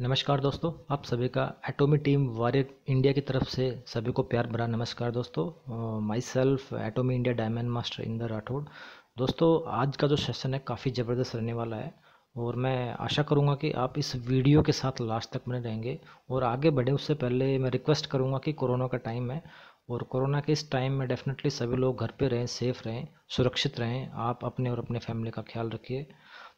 नमस्कार दोस्तों आप सभी का एटोमी टीम वारियर इंडिया की तरफ से सभी को प्यार भरा नमस्कार दोस्तों myself Atomy India diamond master Inder Rathore दोस्तों आज का जो सेशन है काफ़ी ज़बरदस्त रहने वाला है और मैं आशा करूँगा कि आप इस वीडियो के साथ लास्ट तक बने रहेंगे और आगे बढ़े उससे पहले मैं रिक्वेस्ट करूँगा कि कोरोना का टाइम है और कोरोना के इस टाइम में डेफिनेटली सभी लोग घर पर रहें सेफ़ रहें सुरक्षित रहें आप अपने और अपने फैमिली का ख्याल रखिए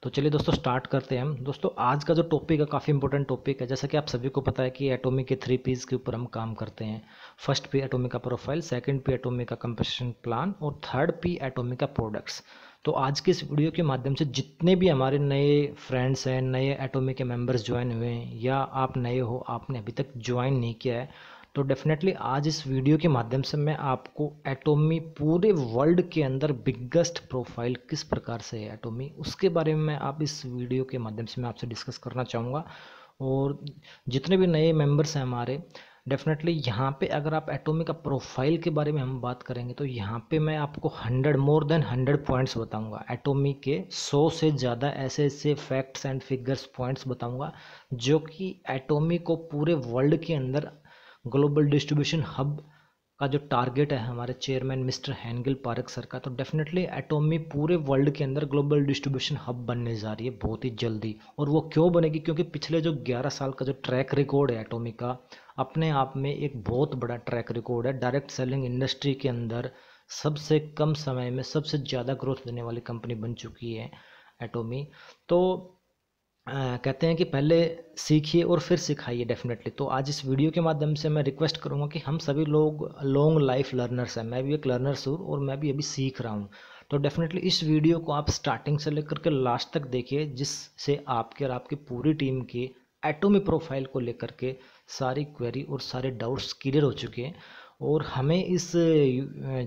तो चलिए दोस्तों स्टार्ट करते हैं हम दोस्तों आज का जो टॉपिक है काफ़ी इंपॉर्टेंट टॉपिक है जैसा कि आप सभी को पता है कि एटॉमिक के थ्री पीज के ऊपर हम काम करते हैं फर्स्ट पी एटॉमिक का प्रोफाइल सेकंड पी एटॉमिक का कंपेशन प्लान और थर्ड पी एटॉमिक का प्रोडक्ट्स तो आज के इस वीडियो के माध्यम से जितने भी हमारे नए फ्रेंड्स हैं नए एटोमी के मेम्बर्स ज्वाइन हुए हैं या आप नए हो आपने अभी तक ज्वाइन नहीं किया है तो डेफिनेटली आज इस वीडियो के माध्यम से मैं आपको एटोमी पूरे वर्ल्ड के अंदर बिगेस्ट प्रोफाइल किस प्रकार से है एटोमी उसके बारे में मैं आप इस वीडियो के माध्यम से मैं आपसे डिस्कस करना चाहूँगा और जितने भी नए मेम्बर्स हैं हमारे डेफिनेटली यहाँ पे अगर आप एटोमी का प्रोफाइल के बारे में हम बात करेंगे तो यहाँ पे मैं आपको hundred more than hundred points बताऊँगा एटोमी के सौ से ज़्यादा ऐसे ऐसे फैक्ट्स एंड फिगर्स पॉइंट्स बताऊँगा जो कि एटोमी को पूरे वर्ल्ड के अंदर ग्लोबल डिस्ट्रीब्यूशन हब का जो टारगेट है हमारे chairman mister Hangil Park sir का तो डेफिनेटली एटोमी पूरे वर्ल्ड के अंदर ग्लोबल डिस्ट्रीब्यूशन हब बनने जा रही है बहुत ही जल्दी और वो क्यों बनेगी क्योंकि पिछले जो 11 साल का जो ट्रैक रिकॉर्ड है एटोमी का अपने आप में एक बहुत बड़ा ट्रैक रिकॉर्ड है डायरेक्ट सेलिंग इंडस्ट्री के अंदर सबसे कम समय में सबसे ज़्यादा ग्रोथ देने वाली कंपनी बन चुकी है एटोमी तो कहते हैं कि पहले सीखिए और फिर सिखाइए डेफिनेटली तो आज इस वीडियो के माध्यम से मैं रिक्वेस्ट करूँगा कि हम सभी लोग लॉन्ग लाइफ लर्नर्स हैं मैं भी एक लर्नर्स हूँ और मैं भी अभी सीख रहा हूँ तो डेफिनेटली इस वीडियो को आप स्टार्टिंग से लेकर के लास्ट तक देखिए जिससे आपके और आपकी पूरी टीम की एटोमी प्रोफाइल को लेकर के सारी क्वेरी और सारे डाउट्स क्लियर हो चुके हैं और हमें इस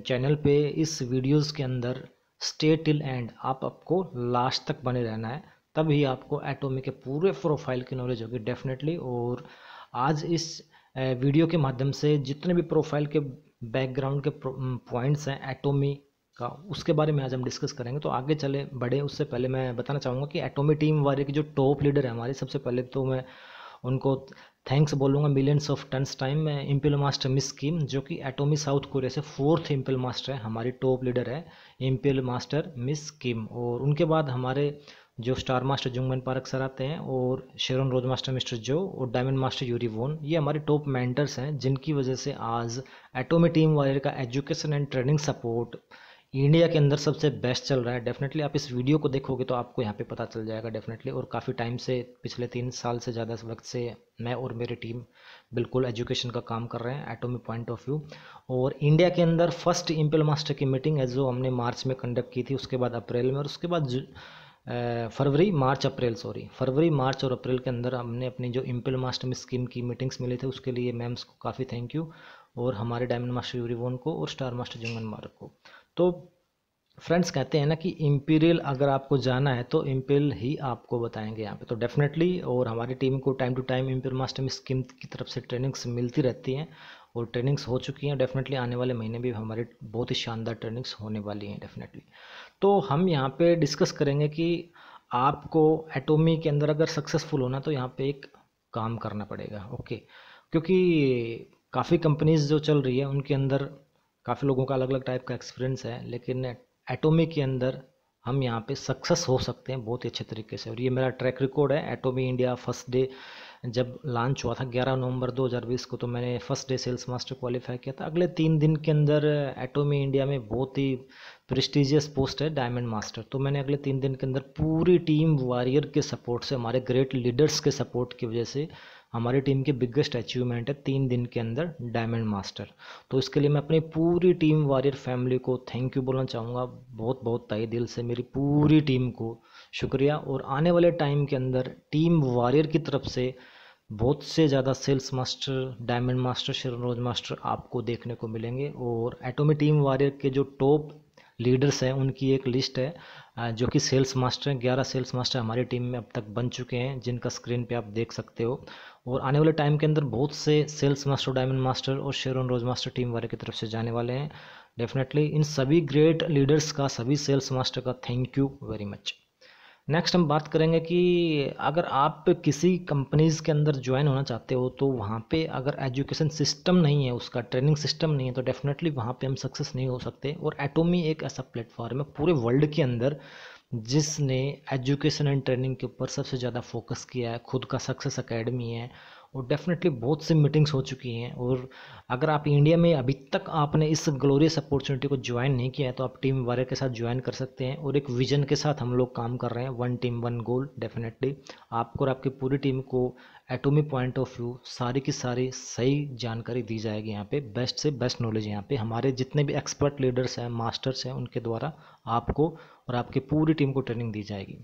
चैनल पे इस वीडियोस के अंदर स्टे टिल एंड आप आपको लास्ट तक बने रहना है तभी आपको एटोमी के पूरे प्रोफाइल की नॉलेज होगी डेफिनेटली और आज इस वीडियो के माध्यम से जितने भी प्रोफाइल के बैकग्राउंड के पॉइंट्स हैं एटोमी का उसके बारे में आज हम डिस्कस करेंगे तो आगे चले बढ़े उससे पहले मैं बताना चाहूँगा कि एटोमी टीम वाले की जो टॉप लीडर है हमारे सबसे पहले तो मैं उनको थैंक्स बोलूँगा मिलियंस ऑफ टन्स टाइम में इम्पिल मास्टर मिस किम जो कि एटोमी साउथ कोरिया से फोर्थ इम्पिल मास्टर है हमारी टॉप लीडर है इम्पिल मास्टर मिस किम और उनके बाद हमारे जो star master Jungman Park sir आते हैं और शेरन रोज मास्टर मिस्टर जो और डायमंड मास्टर यूरी वोन ये हमारे टॉप मेंटर्स हैं जिनकी वजह से आज एटोमी टीम वायर का education and training support India के अंदर सबसे बेस्ट चल रहा है डेफिनेटली आप इस वीडियो को देखोगे तो आपको यहाँ पे पता चल जाएगा डेफिनेटली और काफ़ी टाइम से पिछले तीन साल से ज़्यादा वक्त से मैं और मेरी टीम बिल्कुल एजुकेशन का काम कर रहे हैं एटोमी पॉइंट ऑफ व्यू और इंडिया के अंदर फर्स्ट इम्पल मास्टर की मीटिंग है जो हमने मार्च में कंडक्ट की थी उसके बाद अप्रैल में और उसके बाद फरवरी मार्च अप्रैल सॉरी फरवरी मार्च और अप्रैल के अंदर हमने अपनी जो इम्पल मास्टर स्कीम की मीटिंग्स मिले थे उसके लिए मैम्स को काफ़ी थैंक यू और हमारे डायमंड मास्टर यूरिवोन को और स्टार मास्टर जुम्मन मार्ग को तो फ्रेंड्स कहते हैं ना कि इम्पीरियल अगर आपको जाना है तो इम्पिल ही आपको बताएंगे यहाँ पे तो डेफिनेटली और हमारी टीम को time to time imperial master scheme की तरफ से ट्रेनिंग्स मिलती रहती हैं और ट्रेनिंग्स हो चुकी हैं डेफिनेटली आने वाले महीने भी हमारे बहुत ही शानदार ट्रेनिंग्स होने वाली हैं डेफिनेटली तो हम यहाँ पे डिस्कस करेंगे कि आपको एटोमी के अंदर अगर सक्सेसफुल होना तो यहाँ पे एक काम करना पड़ेगा ओके क्योंकि काफ़ी कंपनीज जो चल रही है उनके अंदर काफ़ी लोगों का अलग अलग टाइप का एक्सपीरियंस है लेकिन एटोमी के अंदर हम यहाँ पे सक्सेस हो सकते हैं बहुत ही अच्छे तरीके से और ये मेरा ट्रैक रिकॉर्ड है एटोमी इंडिया फर्स्ट डे जब लॉन्च हुआ था 11 नवंबर 2020 को तो मैंने first day sales master qualify किया था अगले तीन दिन के अंदर एटोमी इंडिया में बहुत ही प्रेस्टिजियस पोस्ट है डायमंड मास्टर तो मैंने अगले तीन दिन के अंदर पूरी टीम वॉरियर के सपोर्ट से हमारे ग्रेट लीडर्स के सपोर्ट की वजह से हमारी टीम के बिगेस्ट अचीवमेंट है तीन दिन के अंदर डायमंड मास्टर तो इसके लिए मैं अपनी पूरी टीम वॉरियर फैमिली को थैंक यू बोलना चाहूँगा बहुत बहुत तय दिल से मेरी पूरी टीम को शुक्रिया और आने वाले टाइम के अंदर टीम वॉरियर की तरफ से बहुत से ज़्यादा sales master diamond master Sharon Rose master आपको देखने को मिलेंगे और एटोमी टीम वारियर के जो टॉप लीडर्स हैं उनकी एक लिस्ट है जो कि सेल्स मास्टर हैं ग्यारह सेल्स मास्टर हमारी टीम में अब तक बन चुके हैं जिनका स्क्रीन पे आप देख सकते हो और आने वाले टाइम के अंदर बहुत से सेल्स मास्टर डायमंड मास्टर और शेरन रोज मास्टर टीम वाले की तरफ से जाने वाले हैं डेफिनेटली इन सभी ग्रेट लीडर्स का सभी सेल्स मास्टर का thank you very much next हम बात करेंगे कि अगर आप किसी कंपनीज़ के अंदर ज्वाइन होना चाहते हो तो वहाँ पे अगर एजुकेशन सिस्टम नहीं है उसका ट्रेनिंग सिस्टम नहीं है तो डेफिनेटली वहाँ पे हम सक्सेस नहीं हो सकते और एटोमी एक ऐसा प्लेटफॉर्म है पूरे वर्ल्ड के अंदर जिसने एजुकेशन एंड ट्रेनिंग के ऊपर सबसे ज़्यादा फोकस किया है खुद का सक्सेस अकेडमी है और डेफिनेटली बहुत सी मीटिंग्स हो चुकी हैं और अगर आप इंडिया में अभी तक आपने इस ग्लोरियस अपॉर्चुनिटी को ज्वाइन नहीं किया है तो आप टीम वारे के साथ ज्वाइन कर सकते हैं और एक विजन के साथ हम लोग काम कर रहे हैं one team one goal definitely आपको और आपकी पूरी टीम को एटोमी पॉइंट ऑफ व्यू सारी की सारी सही जानकारी दी जाएगी यहाँ पे बेस्ट से बेस्ट नॉलेज यहाँ पे हमारे जितने भी एक्सपर्ट लीडर्स हैं मास्टर्स हैं उनके द्वारा आपको और आपकी पूरी टीम को ट्रेनिंग दी जाएगी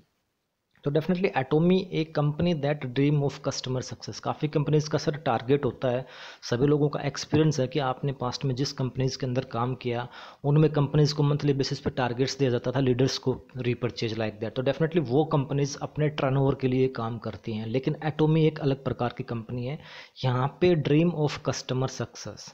तो डेफिनेटली एटोमी एक company that dream of customer success काफ़ी कंपनीज का सर टारगेट होता है सभी लोगों का एक्सपीरियंस है कि आपने पास्ट में जिस कंपनीज के अंदर काम किया उनमें कंपनीज को मंथली बेसिस पे टारगेट्स दिया जाता था लीडर्स को रीपरचेज लाइक दैट तो डेफिनेटली वो कंपनीज अपने टर्न के लिए काम करती हैं लेकिन एटोमी एक अलग प्रकार की कंपनी है यहाँ पर ड्रीम ऑफ कस्टमर सक्सेस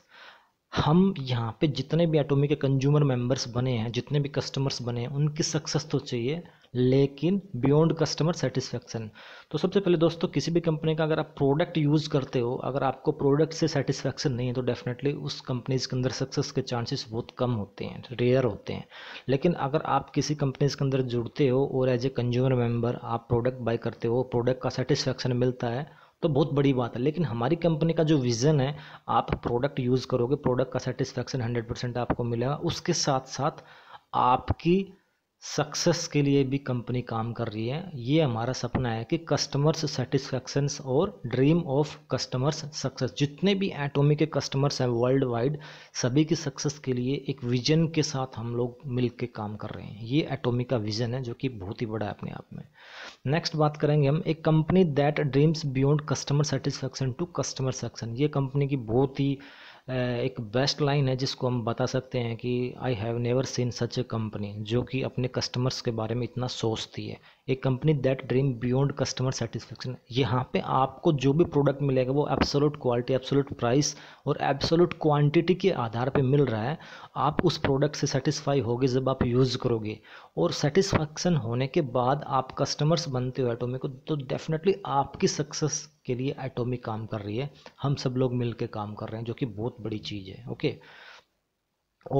हम यहाँ पे जितने भी एटोमी के कंज्यूमर मेंबर्स बने हैं जितने भी कस्टमर्स बने हैं उनकी सक्सेस तो चाहिए लेकिन बियॉन्ड कस्टमर सेटिस्फेक्शन तो सबसे पहले दोस्तों किसी भी कंपनी का अगर आप प्रोडक्ट यूज़ करते हो अगर आपको प्रोडक्ट से सेटिस्फेक्शन नहीं है तो डेफिनेटली उस कंपनीज़ के अंदर सक्सेस के चांसेस बहुत कम होते हैं रेयर होते हैं लेकिन अगर आप किसी कंपनीज़ के अंदर जुड़ते हो और एज ए कंज्यूमर मेम्बर आप प्रोडक्ट बाई करते हो प्रोडक्ट का सेटिस्फेक्शन मिलता है तो बहुत बड़ी बात है लेकिन हमारी कंपनी का जो विज़न है आप प्रोडक्ट यूज़ करोगे प्रोडक्ट का सेटिस्फेक्शन हंड्रेड परसेंट आपको मिलेगा उसके साथ साथ आपकी सक्सेस के लिए भी कंपनी काम कर रही है ये हमारा सपना है कि कस्टमर्स सेटिस्फैक्शंस और ड्रीम ऑफ कस्टमर्स सक्सेस जितने भी एटोमी के कस्टमर्स हैं वर्ल्ड वाइड सभी की सक्सेस के लिए एक विजन के साथ हम लोग मिल के काम कर रहे हैं ये एटोमी का विजन है जो कि बहुत ही बड़ा है अपने आप में नेक्स्ट बात करेंगे हम एक company that dreams beyond customer satisfaction to customer section ये कंपनी की बहुत ही एक बेस्ट लाइन है जिसको हम बता सकते हैं कि I have never seen such a company जो कि अपने कस्टमर्स के बारे में इतना सोचती है a company that dream beyond customer satisfaction यहाँ पे आपको जो भी प्रोडक्ट मिलेगा वो एब्सोलूट क्वालिटी एब्सोलूट प्राइस और एब्सोलूट क्वांटिटी के आधार पे मिल रहा है आप उस प्रोडक्ट से सेटिस्फाई होगे जब आप यूज़ करोगे और सेटिस्फेक्शन होने के बाद आप कस्टमर्स बनते हो एटोमी को तो डेफिनेटली आपकी सक्सेस के लिए एटोमी काम कर रही है हम सब लोग मिल के काम कर रहे हैं जो कि बहुत बड़ी चीज़ है okay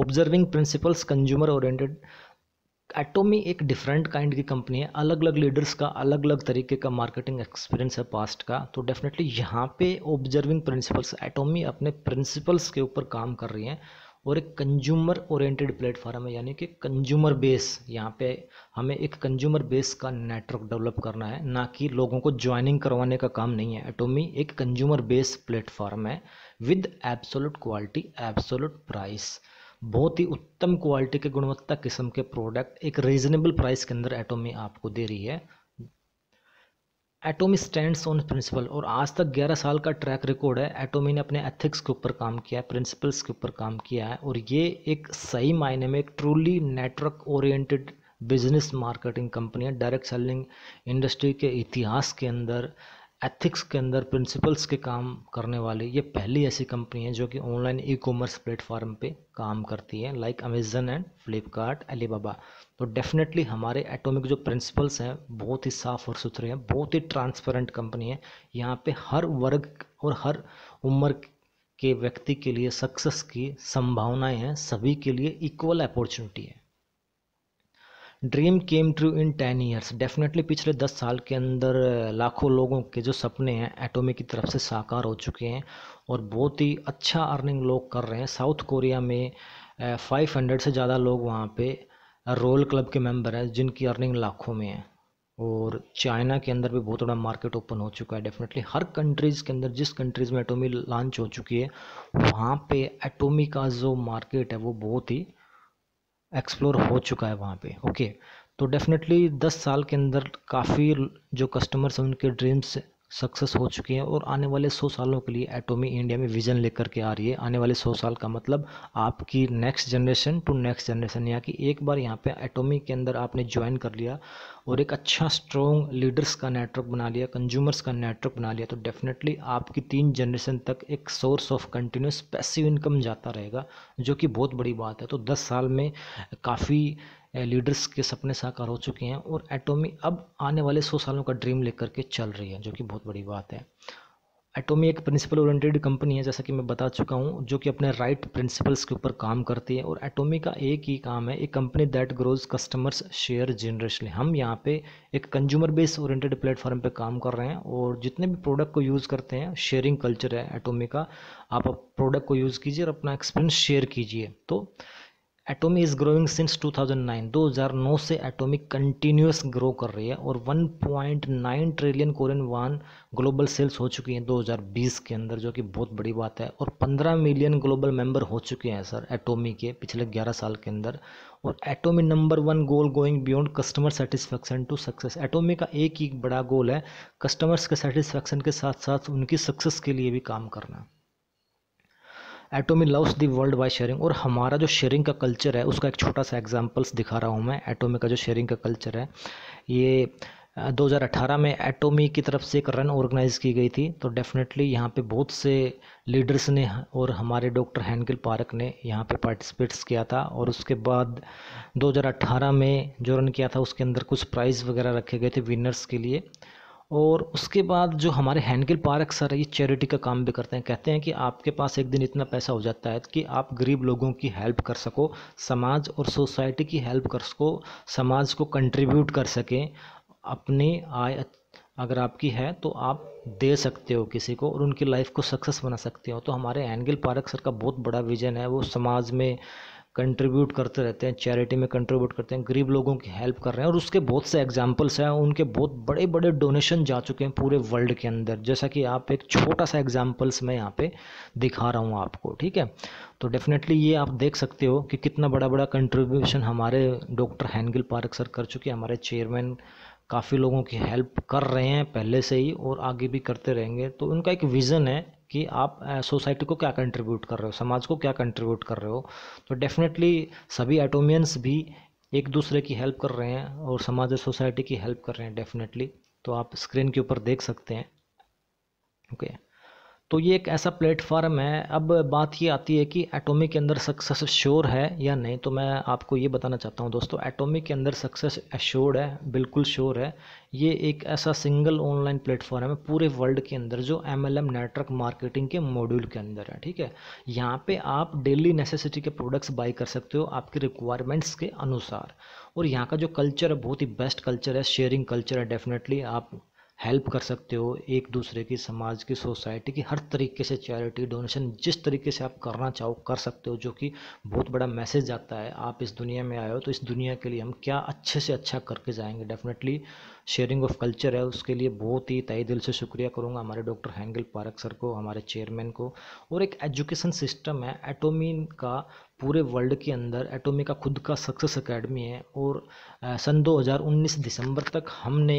observing principles consumer oriented Atomy एक डिफरेंट काइंड की कंपनी है अलग अलग लीडर्स का अलग अलग तरीके का मार्केटिंग एक्सपीरियंस है पास्ट का तो डेफिनेटली यहाँ पे ऑब्जर्विंग प्रिंसिपल्स एटोमी अपने प्रिंसिपल्स के ऊपर काम कर रही हैं और एक कंज्यूमर ओरिएंटेड प्लेटफॉर्म है यानी कि कंज्यूमर बेस यहाँ पे हमें एक कंज्यूमर बेस का नेटवर्क डेवलप करना है ना कि लोगों को ज्वाइनिंग करवाने का काम नहीं है एटोमी एक कंज्यूमर बेस प्लेटफॉर्म है with absolute quality absolute price बहुत ही उत्तम क्वालिटी के गुणवत्ता किस्म के प्रोडक्ट एक रीजनेबल प्राइस के अंदर एटोमी आपको दे रही है एटोमी स्टैंड्स ऑन प्रिंसिपल और आज तक 11 साल का ट्रैक रिकॉर्ड है एटोमी ने अपने एथिक्स के ऊपर काम किया है प्रिंसिपल्स के ऊपर काम किया है और ये एक सही मायने में एक truly network oriented business marketing company है डायरेक्ट सेलिंग इंडस्ट्री के इतिहास के अंदर एथिक्स के अंदर प्रिंसिपल्स के काम करने वाली ये पहली ऐसी कंपनी है जो कि ऑनलाइन ई कॉमर्स प्लेटफॉर्म पे काम करती है like Amazon and Flipkart Alibaba तो डेफिनेटली हमारे एटॉमिक जो प्रिंसिपल्स हैं बहुत ही साफ़ और सुथरे हैं बहुत ही ट्रांसपेरेंट कंपनी है यहाँ पे हर वर्ग और हर उम्र के व्यक्ति के लिए सक्सेस की संभावनाएं हैं सभी के लिए इक्वल अपॉर्चुनिटी है dream came true in ten years definitely पिछले दस साल के अंदर लाखों लोगों के जो सपने हैं एटोमी की तरफ से साकार हो चुके हैं और बहुत ही अच्छा अर्निंग लोग कर रहे हैं साउथ कोरिया में फाइव हंड्रेड से ज़्यादा लोग वहाँ पे रोल क्लब के मेंबर हैं जिनकी अर्निंग लाखों में है और चाइना के अंदर भी बहुत बड़ा मार्केट ओपन हो चुका है डेफिनेटली हर कंट्रीज़ के अंदर जिस कंट्रीज़ में एटोमी लॉन्च हो चुकी है वहाँ पे एटोमी का जो मार्केट है वो बहुत ही एक्सप्लोर हो चुका है वहाँ पे ओके तो डेफिनेटली दस साल के अंदर काफ़ी जो कस्टमर्स हैं उनके ड्रीम्स सक्सेस हो चुकी हैं और आने वाले सौ सालों के लिए एटोमी इंडिया में विजन लेकर के आ रही है आने वाले सौ साल का मतलब आपकी next generation to next generation यहाँ की एक बार यहाँ पे एटोमी के अंदर आपने ज्वाइन कर लिया और एक अच्छा स्ट्रॉन्ग लीडर्स का नेटवर्क बना लिया कंज्यूमर्स का नेटवर्क बना लिया तो डेफिनेटली आपकी तीन जनरेशन तक एक source of continuous passive income जाता रहेगा जो कि बहुत बड़ी बात है तो दस साल में काफ़ी लीडर्स के सपने साकार हो चुके हैं और एटोमी अब आने वाले सौ सालों का ड्रीम लेकर के चल रही है जो कि बहुत बड़ी बात है एटोमी एक प्रिंसिपल ओरिएंटेड कंपनी है जैसा कि मैं बता चुका हूँ जो कि अपने राइट right प्रिंसिपल्स के ऊपर काम करती है और एटोमी का एक ही काम है एक company that grows customers share generation हम यहाँ पे एक कंज्यूमर बेस ओरिएंटेड प्लेटफॉर्म पे काम कर रहे हैं और जितने भी प्रोडक्ट को यूज़ करते हैं शेयरिंग कल्चर है एटोमी का आप प्रोडक्ट को यूज़ कीजिए और अपना एक्सपीरियंस शेयर कीजिए तो एटोमी इज़ ग्रोइंग सिंस 2009 2009 से एटोमी कंटिन्यूस ग्रो कर रही है और 1.9 trillion Korean one global sales हो चुकी हैं 2020 के अंदर जो कि बहुत बड़ी बात है और 15 मिलियन ग्लोबल मेंबर हो चुके हैं सर एटोमी के पिछले 11 साल के अंदर और Atomy number one goal going beyond customer satisfaction to success Atomy का एक ही बड़ा गोल है कस्टमर्स के सेटिस्फेक्शन के साथ साथ उनकी सक्सेस के लिए भी काम करना Atomy loves the world wide sharing और हमारा जो शेयरिंग का कल्चर है उसका एक छोटा सा एग्जाम्पल्स दिखा रहा हूँ मैं एटोमी का जो शेयरिंग का कल्चर है ये 2018 में एटोमी की तरफ से एक रन ऑर्गेनाइज़ की गई थी तो डेफिनेटली यहाँ पे बहुत से लीडर्स ने और हमारे डॉक्टर हैंकिल पार्क ने यहाँ पे पार्टिसिपेट्स किया था और उसके बाद 2018 में जो रन किया था उसके अंदर कुछ प्राइज़ वगैरह रखे गए थे विनर्स के लिए और उसके बाद जो हमारे हैंडगिल पार्क सर ये चैरिटी का काम भी करते हैं कहते हैं कि आपके पास एक दिन इतना पैसा हो जाता है कि आप गरीब लोगों की हेल्प कर सको समाज और सोसाइटी की हेल्प कर सको समाज को कंट्रीब्यूट कर सकें अपनी आय अगर आपकी है तो आप दे सकते हो किसी को और उनकी लाइफ को सक्सेस बना सकते हो तो हमारे एंगल पार्क सर का बहुत बड़ा विजन है वो समाज में कंट्रीब्यूट करते रहते हैं चैरिटी में कंट्रीब्यूट करते हैं गरीब लोगों की हेल्प कर रहे हैं और उसके बहुत से एग्जाम्पल्स हैं उनके बहुत बड़े बड़े डोनेशन जा चुके हैं पूरे वर्ल्ड के अंदर जैसा कि आप एक छोटा सा एग्जाम्पल्स मैं यहाँ पे दिखा रहा हूँ आपको ठीक है तो डेफिनेटली ये आप देख सकते हो कि कितना बड़ा बड़ा कंट्रीब्यूशन हमारे डॉक्टर हैंगिल पार्क सर कर चुके हैं हमारे चेयरमैन काफ़ी लोगों की हेल्प कर रहे हैं पहले से ही और आगे भी करते रहेंगे तो उनका एक विज़न है कि आप सोसाइटी को क्या कंट्रीब्यूट कर रहे हो समाज को क्या कंट्रीब्यूट कर रहे हो तो डेफिनेटली सभी एटोमियंस भी एक दूसरे की हेल्प कर रहे हैं और समाज और सोसाइटी की हेल्प कर रहे हैं डेफिनेटली तो आप स्क्रीन के ऊपर देख सकते हैं ओके okay. तो ये एक ऐसा प्लेटफार्म है अब बात ये आती है कि एटॉमिक के अंदर सक्सेस श्योर है या नहीं तो मैं आपको ये बताना चाहता हूँ दोस्तों एटॉमिक के अंदर सक्सेस एश्योर्ड है बिल्कुल श्योर है ये एक ऐसा सिंगल ऑनलाइन प्लेटफॉर्म है पूरे वर्ल्ड के अंदर जो M L M network marketing के मॉड्यूल के अंदर है ठीक है यहाँ पर आप डेली नेसेसिटी के प्रोडक्ट्स बाई कर सकते हो आपकी रिक्वायरमेंट्स के अनुसार और यहाँ का जो कल्चर है बहुत ही बेस्ट कल्चर है शेयरिंग कल्चर है डेफिनेटली आप हेल्प कर सकते हो एक दूसरे की समाज की सोसाइटी की हर तरीके से चैरिटी डोनेशन जिस तरीके से आप करना चाहो कर सकते हो जो कि बहुत बड़ा मैसेज जाता है आप इस दुनिया में आए हो तो इस दुनिया के लिए हम क्या अच्छे से अच्छा करके जाएंगे डेफिनेटली शेयरिंग ऑफ कल्चर है उसके लिए बहुत ही तय दिल से शुक्रिया करूँगा हमारे डॉक्टर हैंगल पारक सर को हमारे चेयरमैन को और एक एजुकेशन सिस्टम है एटोमिन का पूरे वर्ल्ड के अंदर एटोमी का खुद का सक्सेस अकेडमी है और सन 2019 दिसंबर तक हमने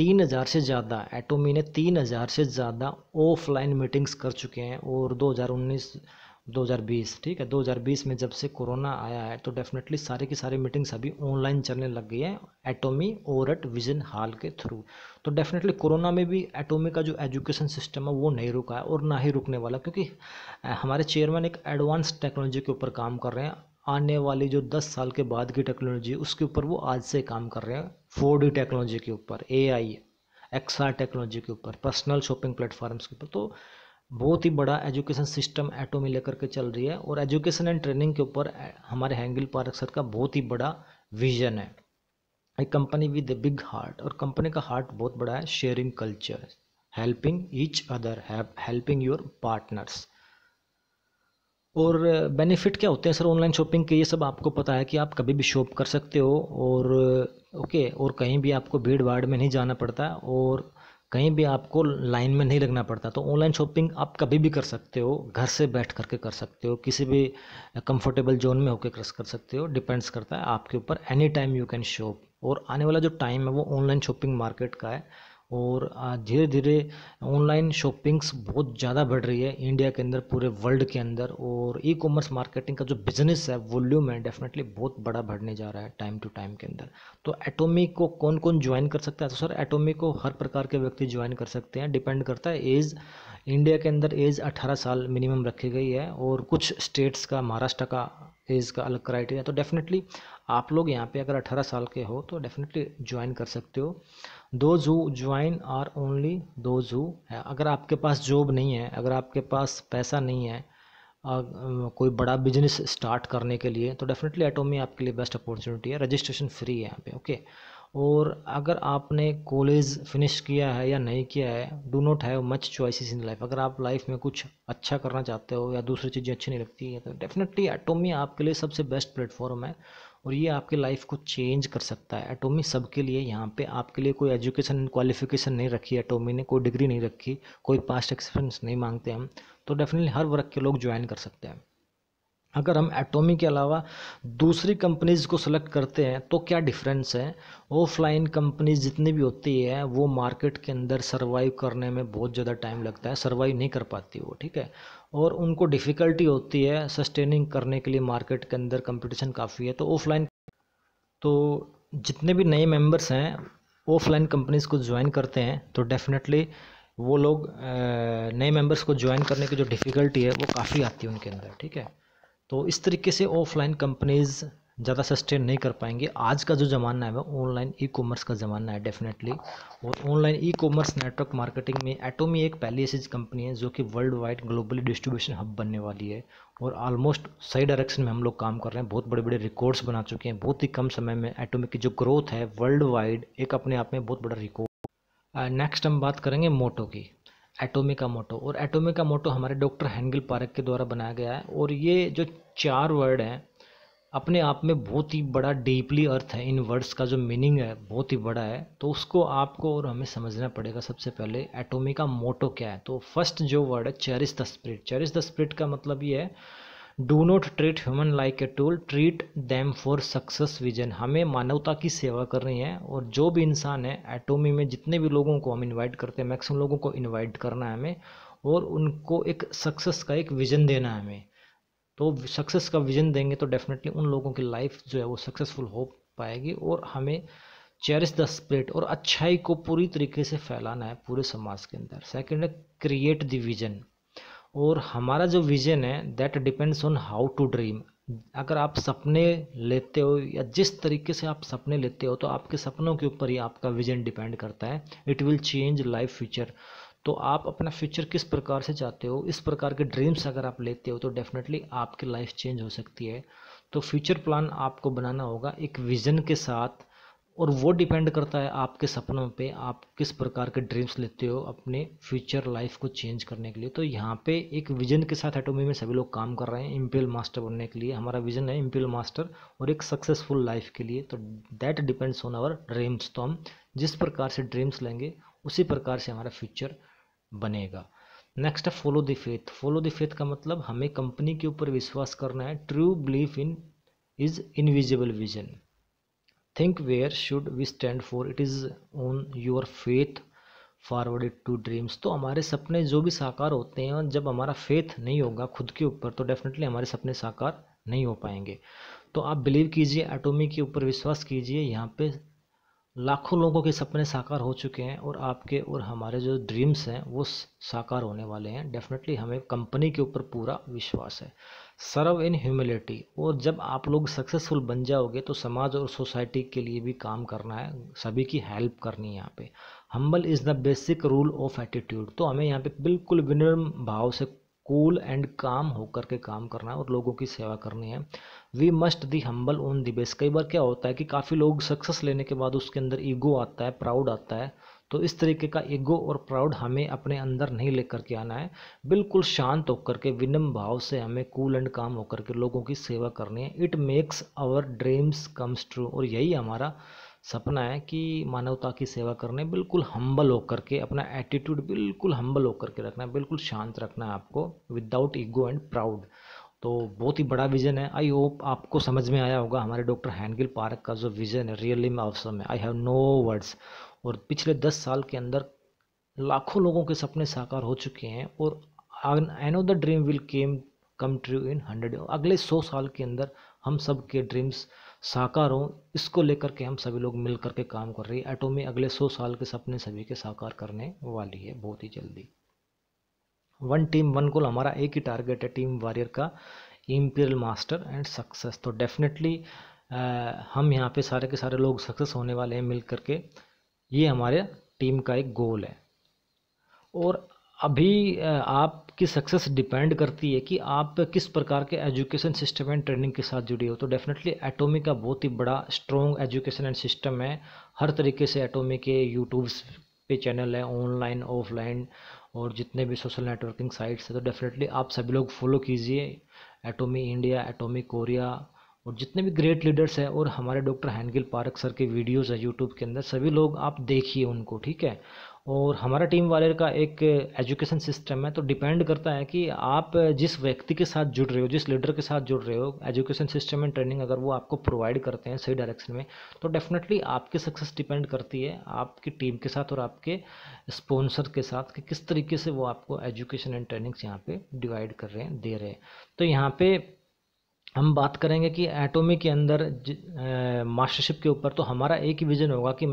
तीन हज़ार से ज़्यादा एटोमी e ने तीन हज़ार से ज़्यादा ऑफलाइन मीटिंग्स कर चुके हैं और 2019 2020 ठीक है 2020 में जब से कोरोना आया है तो डेफिनेटली सारे की सारी मीटिंग्स अभी ऑनलाइन चलने लग गई है एटोमी e और एट विजन हाल के थ्रू तो डेफिनेटली कोरोना में भी एटोमी e का जो एजुकेशन सिस्टम है वो नहीं रुका है और ना ही रुकने वाला क्योंकि हमारे चेयरमैन एक एडवांस टेक्नोलॉजी के ऊपर काम कर रहे हैं आने वाली जो दस साल के बाद की टेक्नोलॉजी उसके ऊपर वो आज से काम कर रहे हैं फोर डी टेक्नोलॉजी के ऊपर ए आई एक्सआर टेक्नोलॉजी के ऊपर पर्सनल शॉपिंग प्लेटफॉर्म्स के ऊपर तो बहुत ही बड़ा एजुकेशन सिस्टम ऐटो में लेकर के चल रही है और एजुकेशन एंड ट्रेनिंग के ऊपर हमारे हैंगिल पार्क सर का बहुत ही बड़ा विजन है एक company with a big heart और कंपनी का हार्ट बहुत बड़ा है sharing culture helping each other helping your partners और बेनिफिट क्या होते हैं सर ऑनलाइन शॉपिंग के ये सब आपको पता है कि आप कभी भी शॉप कर सकते हो और ओके और कहीं भी आपको भीड़ भाड़ में नहीं जाना पड़ता और कहीं भी आपको लाइन में नहीं लगना पड़ता तो ऑनलाइन शॉपिंग आप कभी भी कर सकते हो घर से बैठ करके कर सकते हो किसी भी कंफर्टेबल जोन में होकर क्रस कर सकते हो डिपेंड्स करता है आपके ऊपर any time you can shop और आने वाला जो टाइम है वो ऑनलाइन शॉपिंग मार्केट का है और धीरे धीरे ऑनलाइन शॉपिंग्स बहुत ज़्यादा बढ़ रही है इंडिया के अंदर पूरे वर्ल्ड के अंदर और ई कॉमर्स मार्केटिंग का जो बिज़नेस है वॉल्यूम है डेफिनेटली बहुत बड़ा बढ़ने जा रहा है टाइम टू टाइम के अंदर तो एटोमी को कौन कौन ज्वाइन कर सकता है तो सर एटोमी को हर प्रकार के व्यक्ति ज्वाइन कर सकते हैं डिपेंड करता है एज इंडिया के अंदर एज 18 साल मिनिमम रखी गई है और कुछ स्टेट्स का महाराष्ट्र का एज का अलग क्राइटेरिया तो डेफिनेटली आप लोग यहाँ पे अगर 18 साल के हो तो डेफिनेटली ज्वाइन कर सकते हो those who join are only those who है अगर आपके पास जॉब नहीं है अगर आपके पास पैसा नहीं है कोई बड़ा बिजनेस स्टार्ट करने के लिए तो डेफिनेटली एटोमी आपके लिए बेस्ट अपॉर्चुनिटी है रजिस्ट्रेशन फ्री है यहाँ पे ओके और अगर आपने कॉलेज फिनिश किया है या नहीं किया है do not have much choices in life अगर आप लाइफ में कुछ अच्छा करना चाहते हो या दूसरी चीज़ें अच्छी नहीं लगती है तो डेफिनेटली एटोमी आपके लिए सबसे बेस्ट प्लेटफॉर्म है और ये आपके लाइफ को चेंज कर सकता है एटोमी सबके लिए यहाँ पे आपके लिए कोई एजुकेशन क्वालिफिकेशन नहीं रखी एटोमी ने कोई डिग्री नहीं रखी कोई पास्ट एक्सपीरियंस नहीं मांगते हम तो डेफिनेटली हर वर्ग के लोग ज्वाइन कर सकते हैं अगर हम एटोमी के अलावा दूसरी कंपनीज को सेलेक्ट करते हैं तो क्या डिफरेंस है ऑफलाइन कंपनीज जितनी भी होती है वो मार्केट के अंदर सर्वाइव करने में बहुत ज़्यादा टाइम लगता है सर्वाइव नहीं कर पाती वो ठीक है और उनको डिफ़िकल्टी होती है सस्टेनिंग करने के लिए मार्केट के अंदर कंपटीशन काफ़ी है तो ऑफलाइन तो जितने भी नए मेंबर्स हैं ऑफलाइन कंपनीज़ को ज्वाइन करते हैं तो डेफिनेटली वो लोग नए मेंबर्स को ज्वाइन करने की जो डिफ़िकल्टी है वो काफ़ी आती है उनके अंदर ठीक है तो इस तरीके से ऑफलाइन कंपनीज़ ज़्यादा सस्टेन नहीं कर पाएंगे आज का जो ज़माना है वह ऑनलाइन ई कॉमर्स का ज़माना है डेफिनेटली और online e commerce network marketing में एटोमी एक पहली ऐसी कंपनी है जो कि world wide globally distribution hub बनने वाली है और ऑलमोस्ट सही डायरेक्शन में हम लोग काम कर रहे हैं बहुत बड़े बड़े रिकॉर्ड्स बना चुके हैं बहुत ही कम समय में एटोमी की जो ग्रोथ है वर्ल्ड वाइड एक अपने आप में बहुत बड़ा रिकॉर्ड नेक्स्ट uh, हम बात करेंगे मोटो की एटोमी का मोटो और एटोमी का मोटो हमारे डॉक्टर हैंगल पार्क के द्वारा बनाया गया है और ये जो चार वर्ड हैं अपने आप में बहुत ही बड़ा डीपली अर्थ है इन वर्ड्स का जो मीनिंग है बहुत ही बड़ा है तो उसको आपको और हमें समझना पड़ेगा सबसे पहले एटोमी का मोटो क्या है तो फर्स्ट जो वर्ड है cherish the spirit cherish the spirit का मतलब ये है do not treat human like a tool treat them for success vision हमें मानवता की सेवा करनी है और जो भी इंसान है एटोमी में जितने भी लोगों को हम इन्वाइट करते हैं मैक्सिमम लोगों को इन्वाइट करना है हमें और उनको एक सक्सेस का एक विजन देना है हमें तो सक्सेस का विजन देंगे तो डेफिनेटली उन लोगों की लाइफ जो है वो सक्सेसफुल हो पाएगी और हमें चेरिस द स्प्रिट और अच्छाई को पूरी तरीके से फैलाना है पूरे समाज के अंदर सेकेंड है क्रिएट द विजन और हमारा जो विजन है that depends on how to dream अगर आप सपने लेते हो या जिस तरीके से आप सपने लेते हो तो आपके सपनों के ऊपर ही आपका विजन डिपेंड करता है it will change life future तो आप अपना फ्यूचर किस प्रकार से चाहते हो इस प्रकार के ड्रीम्स अगर आप लेते हो तो डेफिनेटली आपकी लाइफ चेंज हो सकती है तो फ्यूचर प्लान आपको बनाना होगा एक विज़न के साथ और वो डिपेंड करता है आपके सपनों पे आप किस प्रकार के ड्रीम्स लेते हो अपने फ्यूचर लाइफ को चेंज करने के लिए तो यहाँ पे एक विजन के साथ एटोमी में सभी लोग काम कर रहे हैं इम्पीरियल मास्टर बनने के लिए हमारा विजन है इम्पीरियल मास्टर और एक सक्सेसफुल लाइफ के लिए तो that depends on our dreams तो हम जिस प्रकार से ड्रीम्स लेंगे उसी प्रकार से हमारा फ्यूचर बनेगा नेक्स्ट है follow the faith follow the faith का मतलब हमें कंपनी के ऊपर विश्वास करना है true belief in is invisible vision think where should we stand for it is on your faith forwarded to dreams तो हमारे सपने जो भी साकार होते हैं जब हमारा फेथ नहीं होगा खुद के ऊपर तो डेफिनेटली हमारे सपने साकार नहीं हो पाएंगे तो आप बिलीव कीजिए एटोमी के ऊपर विश्वास कीजिए यहाँ पे लाखों लोगों के सपने साकार हो चुके हैं और आपके और हमारे जो ड्रीम्स हैं वो साकार होने वाले हैं डेफिनेटली हमें कंपनी के ऊपर पूरा विश्वास है सर्व इन ह्यूमिलिटी और जब आप लोग सक्सेसफुल बन जाओगे तो समाज और सोसाइटी के लिए भी काम करना है सभी की हेल्प करनी है यहाँ पे humble is the basic rule of attitude तो हमें यहाँ पे बिल्कुल विनम्र भाव से कूल एंड काम होकर के काम करना है और लोगों की सेवा करनी है we must the humble on the base कई बार क्या होता है कि काफ़ी लोग सक्सेस लेने के बाद उसके अंदर ईगो आता है प्राउड आता है तो इस तरीके का ईगो और प्राउड हमें अपने अंदर नहीं लेकर के आना है बिल्कुल शांत होकर के विनम्र भाव से हमें कूल एंड काम होकर के लोगों की सेवा करनी है it makes our dreams comes true और यही हमारा सपना है कि मानवता की सेवा करने बिल्कुल हम्बल होकर के अपना एटीट्यूड बिल्कुल हम्बल होकर के रखना है बिल्कुल शांत रखना है आपको विदाउट ईगो एंड प्राउड तो बहुत ही बड़ा विजन है आई होप आपको समझ में आया होगा हमारे डॉक्टर हैंडगिल पार्क का जो विजन है रियली में अवसर में आई हैव नो वर्ड्स और पिछले दस साल के अंदर लाखों लोगों के सपने साकार हो चुके हैं और I know the dream will came come true in hundred अगले सौ साल के अंदर हम सब के ड्रीम्स साकार हों इसको लेकर के हम सभी लोग मिल करके काम कर रहे हैं एटोमी अगले सौ साल के सपने सभी के साकार करने वाली है बहुत ही जल्दी वन टीम वन गोल हमारा एक ही टारगेट है टीम वॉरियर का इम्पीरियल मास्टर एंड सक्सेस तो डेफिनेटली हम यहाँ पे सारे के सारे लोग सक्सेस होने वाले हैं मिल करके ये हमारे टीम का एक गोल है और अभी आपकी सक्सेस डिपेंड करती है कि आप किस प्रकार के एजुकेशन सिस्टम एंड ट्रेनिंग के साथ जुड़ी हो तो डेफिनेटली एटोमी का बहुत ही बड़ा स्ट्रॉन्ग एजुकेशन एंड सिस्टम है हर तरीके से एटोमी के यूट्यूब्स पे चैनल है ऑनलाइन ऑफलाइन और जितने भी सोशल नेटवर्किंग साइट्स हैं तो डेफिनेटली आप सभी लोग फॉलो कीजिए एटोमी इंडिया एटोमी कोरिया और जितने भी ग्रेट लीडर्स हैं और हमारे डॉक्टर हैंगिल पारक सर के वीडियोज़ हैं यूट्यूब के अंदर सभी लोग आप देखिए उनको ठीक है और हमारा टीम वाले का एक एजुकेशन सिस्टम है तो डिपेंड करता है कि आप जिस व्यक्ति के साथ जुड़ रहे हो जिस लीडर के साथ जुड़ रहे हो एजुकेशन सिस्टम एंड ट्रेनिंग अगर वो आपको प्रोवाइड करते हैं सही डायरेक्शन में तो डेफिनेटली आपकी सक्सेस डिपेंड करती है आपकी टीम के साथ और आपके स्पॉन्सर के साथ कि किस तरीके से वो आपको एजुकेशन एंड ट्रेनिंग्स यहाँ पर डिवाइड कर रहे हैं दे रहे हैं तो यहाँ पर हम बात करेंगे कि एटोमी के अंदर मास्टरशिप के ऊपर तो हमारा एक ही विजन होगा कि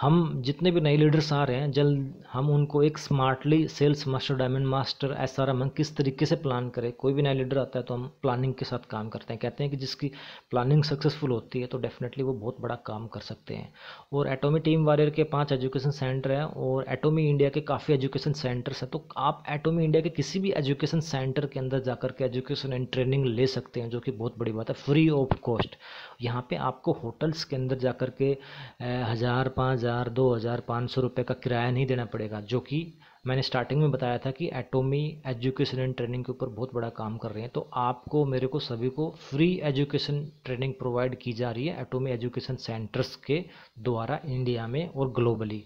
हम जितने भी नए लीडर्स आ रहे हैं जल्द हम उनको एक smartly sales master diamond master S R M किस तरीके से प्लान करें कोई भी नया लीडर आता है तो हम प्लानिंग के साथ काम करते हैं कहते हैं कि जिसकी प्लानिंग सक्सेसफुल होती है तो डेफिनेटली वो बहुत बड़ा काम कर सकते हैं और एटोमी टीम वारियर के पाँच एजुकेशन सेंटर हैं और एटोमी इंडिया के काफ़ी एजुकेशन सेंटर्स हैं तो आप एटोमी इंडिया के किसी भी एजुकेशन सेंटर के अंदर जाकर के एजुकेशन एंड ट्रेनिंग ले सकते हैं जो कि बहुत बड़ी बात है फ्री ऑफ कॉस्ट यहाँ पे आपको होटल्स के अंदर जा कर के हज़ार पाँच हज़ार दो हज़ार पाँच सौ रुपये का किराया नहीं देना पड़ेगा जो कि मैंने स्टार्टिंग में बताया था कि एटोमी एजुकेशन एंड ट्रेनिंग के ऊपर बहुत बड़ा काम कर रहे हैं तो आपको मेरे को सभी को फ्री एजुकेशन ट्रेनिंग प्रोवाइड की जा रही है एटोमी एजुकेशन सेंटर्स के द्वारा इंडिया में और ग्लोबली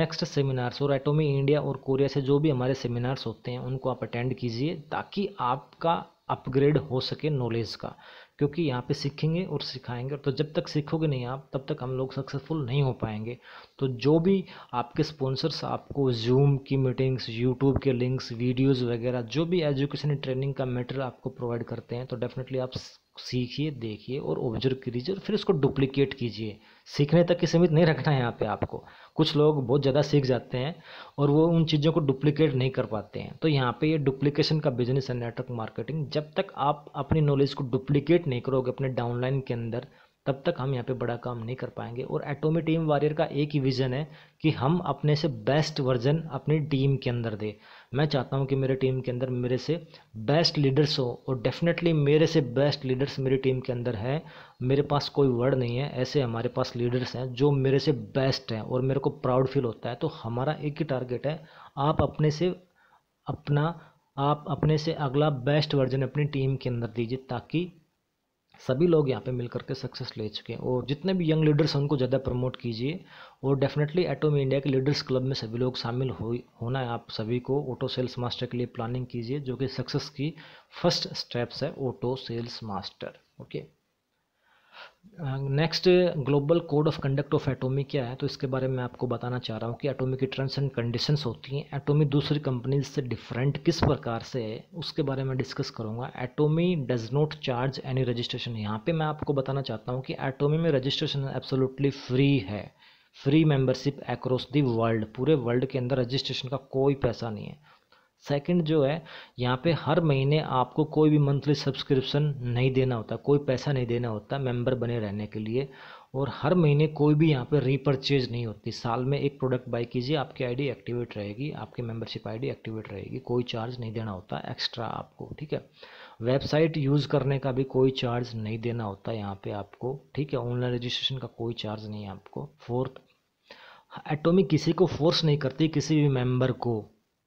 नेक्स्ट सेमिनार्स और एटोमी इंडिया और कोरिया से जो भी हमारे सेमिनार्स होते हैं उनको आप अटेंड कीजिए ताकि आपका अपग्रेड हो सके नॉलेज का क्योंकि यहाँ पे सीखेंगे और सिखाएंगे तो जब तक सीखोगे नहीं आप तब तक हम लोग सक्सेसफुल नहीं हो पाएंगे तो जो भी आपके स्पॉन्सर्स आपको जूम की मीटिंग्स यूट्यूब के लिंक्स वीडियोज़ वगैरह जो भी एजुकेशन ट्रेनिंग का मेटेरियल आपको प्रोवाइड करते हैं तो डेफिनेटली आप सीखिए देखिए और ऑब्जर्व कीजिए और फिर उसको डुप्लीकेट कीजिए सीखने तक की सीमित नहीं रखना है यहाँ पे आपको कुछ लोग बहुत ज़्यादा सीख जाते हैं और वो उन चीज़ों को डुप्लीकेट नहीं कर पाते हैं तो यहाँ पे ये डुप्लीकेशन का बिजनेस है नेटवर्क मार्केटिंग जब तक आप अपनी नॉलेज को डुप्लीकेट नहीं करोगे अपने डाउनलाइन के अंदर तब तक हम यहाँ पे बड़ा काम नहीं कर पाएंगे और एटोमी टीम वारियर का एक ही विज़न है कि हम अपने से बेस्ट वर्जन अपनी टीम के अंदर दें मैं चाहता हूँ कि मेरे टीम के अंदर मेरे से बेस्ट लीडर्स हो और डेफिनेटली मेरे से बेस्ट लीडर्स मेरी टीम के अंदर है मेरे पास कोई वर्ड नहीं है ऐसे हमारे पास लीडर्स हैं जो मेरे से बेस्ट हैं और मेरे को प्राउड फील होता है तो हमारा एक ही टारगेट है आप अपने से अपना आप अपने से अगला बेस्ट वर्जन अपनी टीम के अंदर दीजिए ताकि सभी लोग यहाँ पे मिल करके सक्सेस ले चुके हैं और जितने भी यंग लीडर्स हैं उनको ज़्यादा प्रमोट कीजिए और डेफिनेटली एटोम इंडिया के लीडर्स क्लब में सभी लोग शामिल हो होना है आप सभी को ऑटो सेल्स मास्टर के लिए प्लानिंग कीजिए जो कि सक्सेस की फर्स्ट स्टेप्स है auto sales master okay next global code of conduct of Atomy क्या है तो इसके बारे में आपको बताना चाह रहा हूँ कि एटोमी की टर्म्स एंड कंडीशंस होती हैं एटोमी दूसरी कंपनीज से डिफरेंट किस प्रकार से है उसके बारे में डिस्कस करूँगा Atomy does not charge any registration यहाँ पे मैं आपको बताना चाहता हूँ कि एटोमी में रजिस्ट्रेशन एब्सोलूटली फ्री है free membership across the world पूरे वर्ल्ड के अंदर रजिस्ट्रेशन का कोई पैसा नहीं है सेकंड जो है यहाँ पे हर महीने आपको कोई भी मंथली सब्सक्रिप्शन नहीं देना होता कोई पैसा नहीं देना होता मेंबर बने रहने के लिए और हर महीने कोई भी यहाँ पे रीपरचेज नहीं होती साल में एक प्रोडक्ट बाई कीजिए आपकी आईडी एक्टिवेट रहेगी आपकी मेंबरशिप आईडी एक्टिवेट रहेगी कोई चार्ज नहीं देना होता एक्स्ट्रा आपको ठीक है वेबसाइट यूज़ करने का भी कोई चार्ज नहीं देना होता यहाँ पर आपको ठीक है ऑनलाइन रजिस्ट्रेशन का कोई चार्ज नहीं है आपको फोर्थ एटोमी किसी को फोर्स नहीं करती किसी भी मेंबर को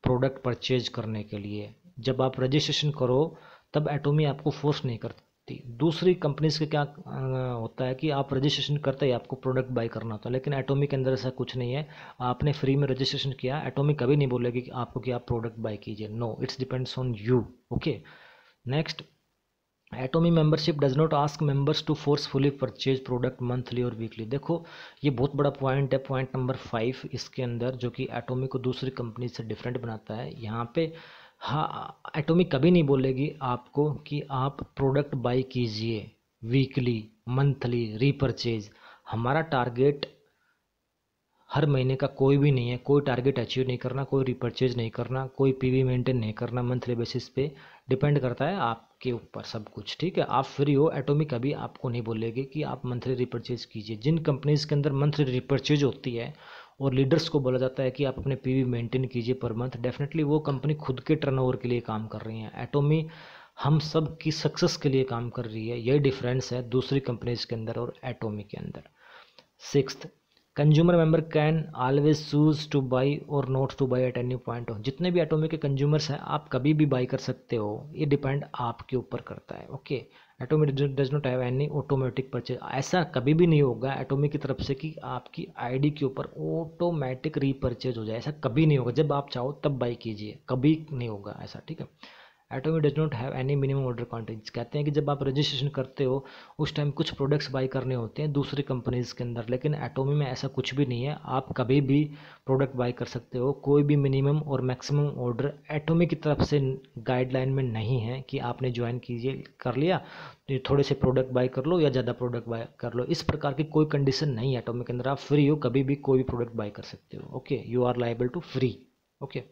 प्रोडक्ट परचेज करने के लिए जब आप रजिस्ट्रेशन करो तब एटोमी आपको फोर्स नहीं करती दूसरी कंपनीज के क्या होता है कि आप रजिस्ट्रेशन करते ही आपको प्रोडक्ट बाय करना होता है लेकिन एटोमी के अंदर ऐसा कुछ नहीं है आपने फ्री में रजिस्ट्रेशन किया एटोमी कभी नहीं बोलेगी कि आपको कि आप प्रोडक्ट बाय कीजिए no it's depends on you okay next Atomy membership does not ask members to forcefully purchase product monthly और वीकली देखो ये बहुत बड़ा पॉइंट है पॉइंट नंबर फाइव इसके अंदर जो कि एटोमी को दूसरी कंपनी से डिफरेंट बनाता है यहाँ पे हाँ एटोमी कभी नहीं बोलेगी आपको कि आप प्रोडक्ट बाई कीजिए वीकली मंथली रीपरचेज हमारा टारगेट हर महीने का कोई भी नहीं है कोई टारगेट अचीव नहीं करना कोई रिपर्चेज नहीं करना कोई पीवी मेंटेन नहीं करना मंथली बेसिस पे डिपेंड करता है आपके ऊपर सब कुछ ठीक है आप फ्री हो एटोमी कभी आपको नहीं बोलेगी कि आप मंथली रिपर्चेज कीजिए जिन कंपनीज़ के अंदर मंथली रिपर्चेज होती है और लीडर्स को बोला जाता है कि आप अपने पीवी मेंटेन कीजिए पर मंथ डेफिनेटली वो कंपनी खुद के टर्नओवर के लिए काम कर रही है एटोमी हम सब की सक्सेस के लिए काम कर रही है यही डिफरेंस है दूसरी कंपनीज के अंदर और एटोमी के अंदर six consumer member can always choose to buy और not to buy at any point of जितने भी एटोमी के कंज्यूमर्स हैं आप कभी भी बाई कर सकते हो ये डिपेंड आपके ऊपर करता है okay Atomy does not have any automatic purchase ऐसा कभी भी नहीं होगा एटोमी की तरफ से कि आपकी आईडी के ऊपर ऑटोमेटिक रीपरचेज हो जाए ऐसा कभी नहीं होगा जब आप चाहो तब बाई कीजिए कभी नहीं होगा ऐसा ठीक है Atomy does not have any minimum order quantities कहते हैं कि जब आप रजिस्ट्रेशन करते हो उस टाइम कुछ प्रोडक्ट्स बाई करने होते हैं दूसरी कंपनीज़ के अंदर लेकिन एटोमी में ऐसा कुछ भी नहीं है आप कभी भी प्रोडक्ट बाई कर सकते हो कोई भी मिनिमम और मैक्सिमम ऑर्डर एटोमी की तरफ से गाइडलाइन में नहीं है कि आपने ज्वाइन कीजिए कर लिया तो थोड़े से प्रोडक्ट बाई कर लो या ज़्यादा प्रोडक्ट बाय कर लो इस प्रकार की कोई कंडीशन नहीं है एटोमी के अंदर आप फ्री हो कभी भी कोई भी प्रोडक्ट बाई कर सकते हो okay you are liable to free okay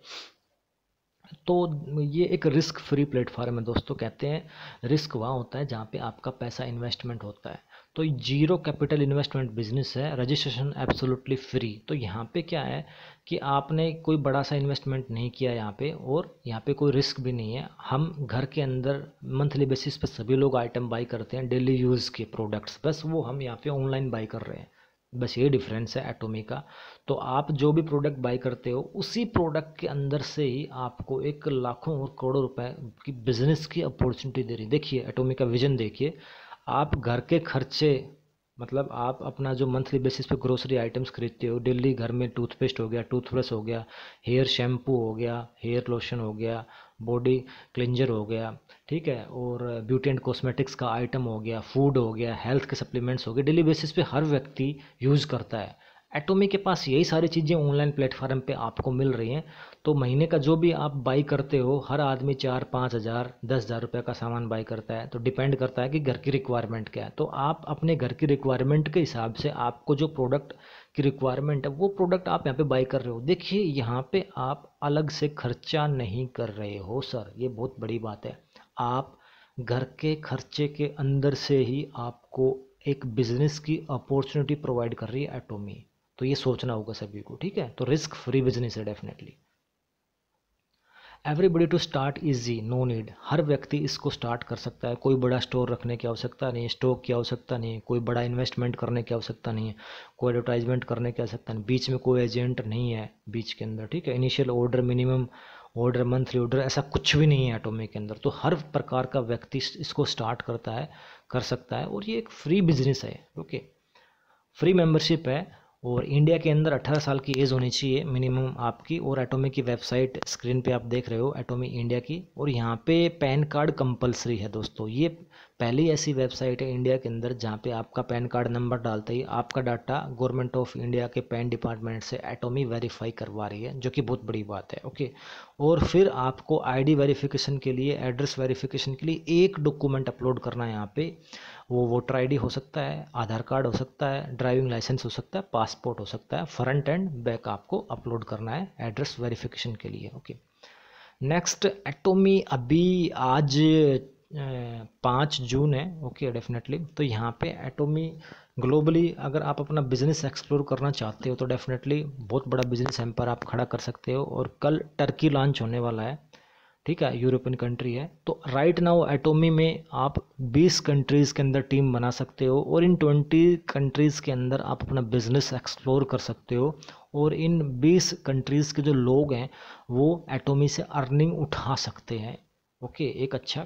तो ये एक रिस्क फ्री प्लेटफॉर्म है दोस्तों कहते हैं रिस्क वहाँ होता है जहाँ पे आपका पैसा इन्वेस्टमेंट होता है तो जीरो कैपिटल इन्वेस्टमेंट बिजनेस है रजिस्ट्रेशन एब्सोल्युटली फ्री तो यहाँ पे क्या है कि आपने कोई बड़ा सा इन्वेस्टमेंट नहीं किया यहाँ पे और यहाँ पे कोई रिस्क भी नहीं है हम घर के अंदर मंथली बेसिस पर सभी लोग आइटम बाई करते हैं डेली यूज़ के प्रोडक्ट्स बस वो हम यहाँ पे ऑनलाइन बाई कर रहे हैं बस ये डिफरेंस है एटोमी का तो आप जो भी प्रोडक्ट बाई करते हो उसी प्रोडक्ट के अंदर से ही आपको एक लाखों और करोड़ों रुपए की बिजनेस की अपॉर्चुनिटी दे रही देखिए एटोमी का विजन देखिए आप घर के खर्चे मतलब आप अपना जो मंथली बेसिस पे ग्रोसरी आइटम्स खरीदते हो डेली घर में टूथपेस्ट हो गया टूथब्रश हो गया हेयर शैम्पू हो गया हेयर लोशन हो गया बॉडी क्लिंजर हो गया ठीक है और ब्यूटी एंड कॉस्मेटिक्स का आइटम हो गया फूड हो गया हेल्थ के सप्लीमेंट्स हो गए डेली बेसिस पे हर व्यक्ति यूज़ करता है एटोमी के पास यही सारी चीज़ें ऑनलाइन प्लेटफार्म पे आपको मिल रही हैं तो महीने का जो भी आप बाई करते हो हर आदमी चार पाँच हज़ार दस हज़ार रुपये का सामान बाई करता है तो डिपेंड करता है कि घर की रिक्वायरमेंट क्या है तो आप अपने घर की रिक्वायरमेंट के हिसाब से आपको जो प्रोडक्ट की रिक्वायरमेंट है वो प्रोडक्ट आप यहाँ पे बाई कर रहे हो देखिए यहाँ पे आप अलग से खर्चा नहीं कर रहे हो सर ये बहुत बड़ी बात है आप घर के खर्चे के अंदर से ही आपको एक बिजनेस की अपॉर्चुनिटी प्रोवाइड कर रही है एटोमी तो ये सोचना होगा सभी को ठीक है तो रिस्क फ्री बिजनेस है definitely everybody to start easy no need हर व्यक्ति इसको स्टार्ट कर सकता है कोई बड़ा स्टोर रखने की आवश्यकता नहीं स्टॉक की आवश्यकता नहीं कोई बड़ा इन्वेस्टमेंट करने की आवश्यकता नहीं है कोई एडवर्टाइजमेंट करने की आवश्यकता नहीं बीच में कोई एजेंट नहीं है बीच के अंदर ठीक है initial order minimum order monthly order ऐसा कुछ भी नहीं है एटोमी के अंदर तो हर प्रकार का व्यक्ति इसको स्टार्ट करता है कर सकता है और ये एक फ्री बिजनेस है ओके फ्री मेम्बरशिप है और इंडिया के अंदर 18 साल की एज होनी चाहिए मिनिमम आपकी और एटोमी की वेबसाइट स्क्रीन पे आप देख रहे हो एटोमी इंडिया की और यहाँ पे पैन कार्ड कंपलसरी है दोस्तों ये पहली ऐसी वेबसाइट है इंडिया के अंदर जहाँ पे आपका पैन कार्ड नंबर डालते ही आपका डाटा गवर्नमेंट ऑफ इंडिया के पैन डिपार्टमेंट से एटोमी वेरीफाई करवा रही है जो कि बहुत बड़ी बात है ओके और फिर आपको आईडी वेरिफिकेशन के लिए एड्रेस वेरिफिकेशन के लिए एक डॉक्यूमेंट अपलोड करना है यहाँ पे वो वोटर आई हो सकता है आधार कार्ड हो सकता है ड्राइविंग लाइसेंस हो सकता है पासपोर्ट हो सकता है फ्रंट एंड बैक आपको अपलोड करना है एड्रेस वेरीफिकेशन के लिए ओके नेक्स्ट एटोमी अभी आज पाँच जून है ओके डेफिनेटली तो यहाँ पे एटोमी ग्लोबली अगर आप अपना बिज़नेस एक्सप्लोर करना चाहते हो तो डेफिनेटली बहुत बड़ा बिज़नेस एम्पायर आप खड़ा कर सकते हो और कल टर्की लॉन्च होने वाला है ठीक है यूरोपियन कंट्री है तो राइट नाउ एटोमी में आप 20 कंट्रीज़ के अंदर टीम बना सकते हो और इन 20 कंट्रीज़ के अंदर आप अपना बिजनेस एक्सप्लोर कर सकते हो और इन 20 कंट्रीज़ के जो लोग हैं वो एटोमी से अर्निंग उठा सकते हैं ओके एक अच्छा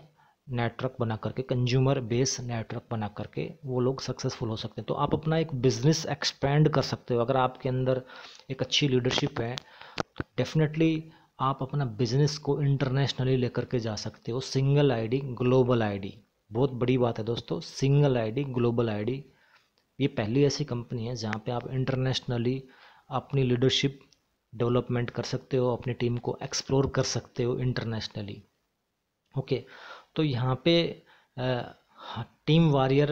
नेटवर्क बना करके कंज्यूमर बेस नेटवर्क बना करके वो लोग सक्सेसफुल हो सकते हैं तो आप अपना एक बिजनेस एक्सपेंड कर सकते हो अगर आपके अंदर एक अच्छी लीडरशिप है तो डेफिनेटली आप अपना बिजनेस को इंटरनेशनली लेकर के जा सकते हो सिंगल आईडी ग्लोबल आईडी बहुत बड़ी बात है दोस्तों सिंगल आईडी ग्लोबल आईडी ये पहली ऐसी कंपनी है जहाँ पे आप इंटरनेशनली अपनी लीडरशिप डेवलपमेंट कर सकते हो अपनी टीम को एक्सप्लोर कर सकते हो इंटरनेशनली ओके okay. तो यहाँ पे टीम वारियर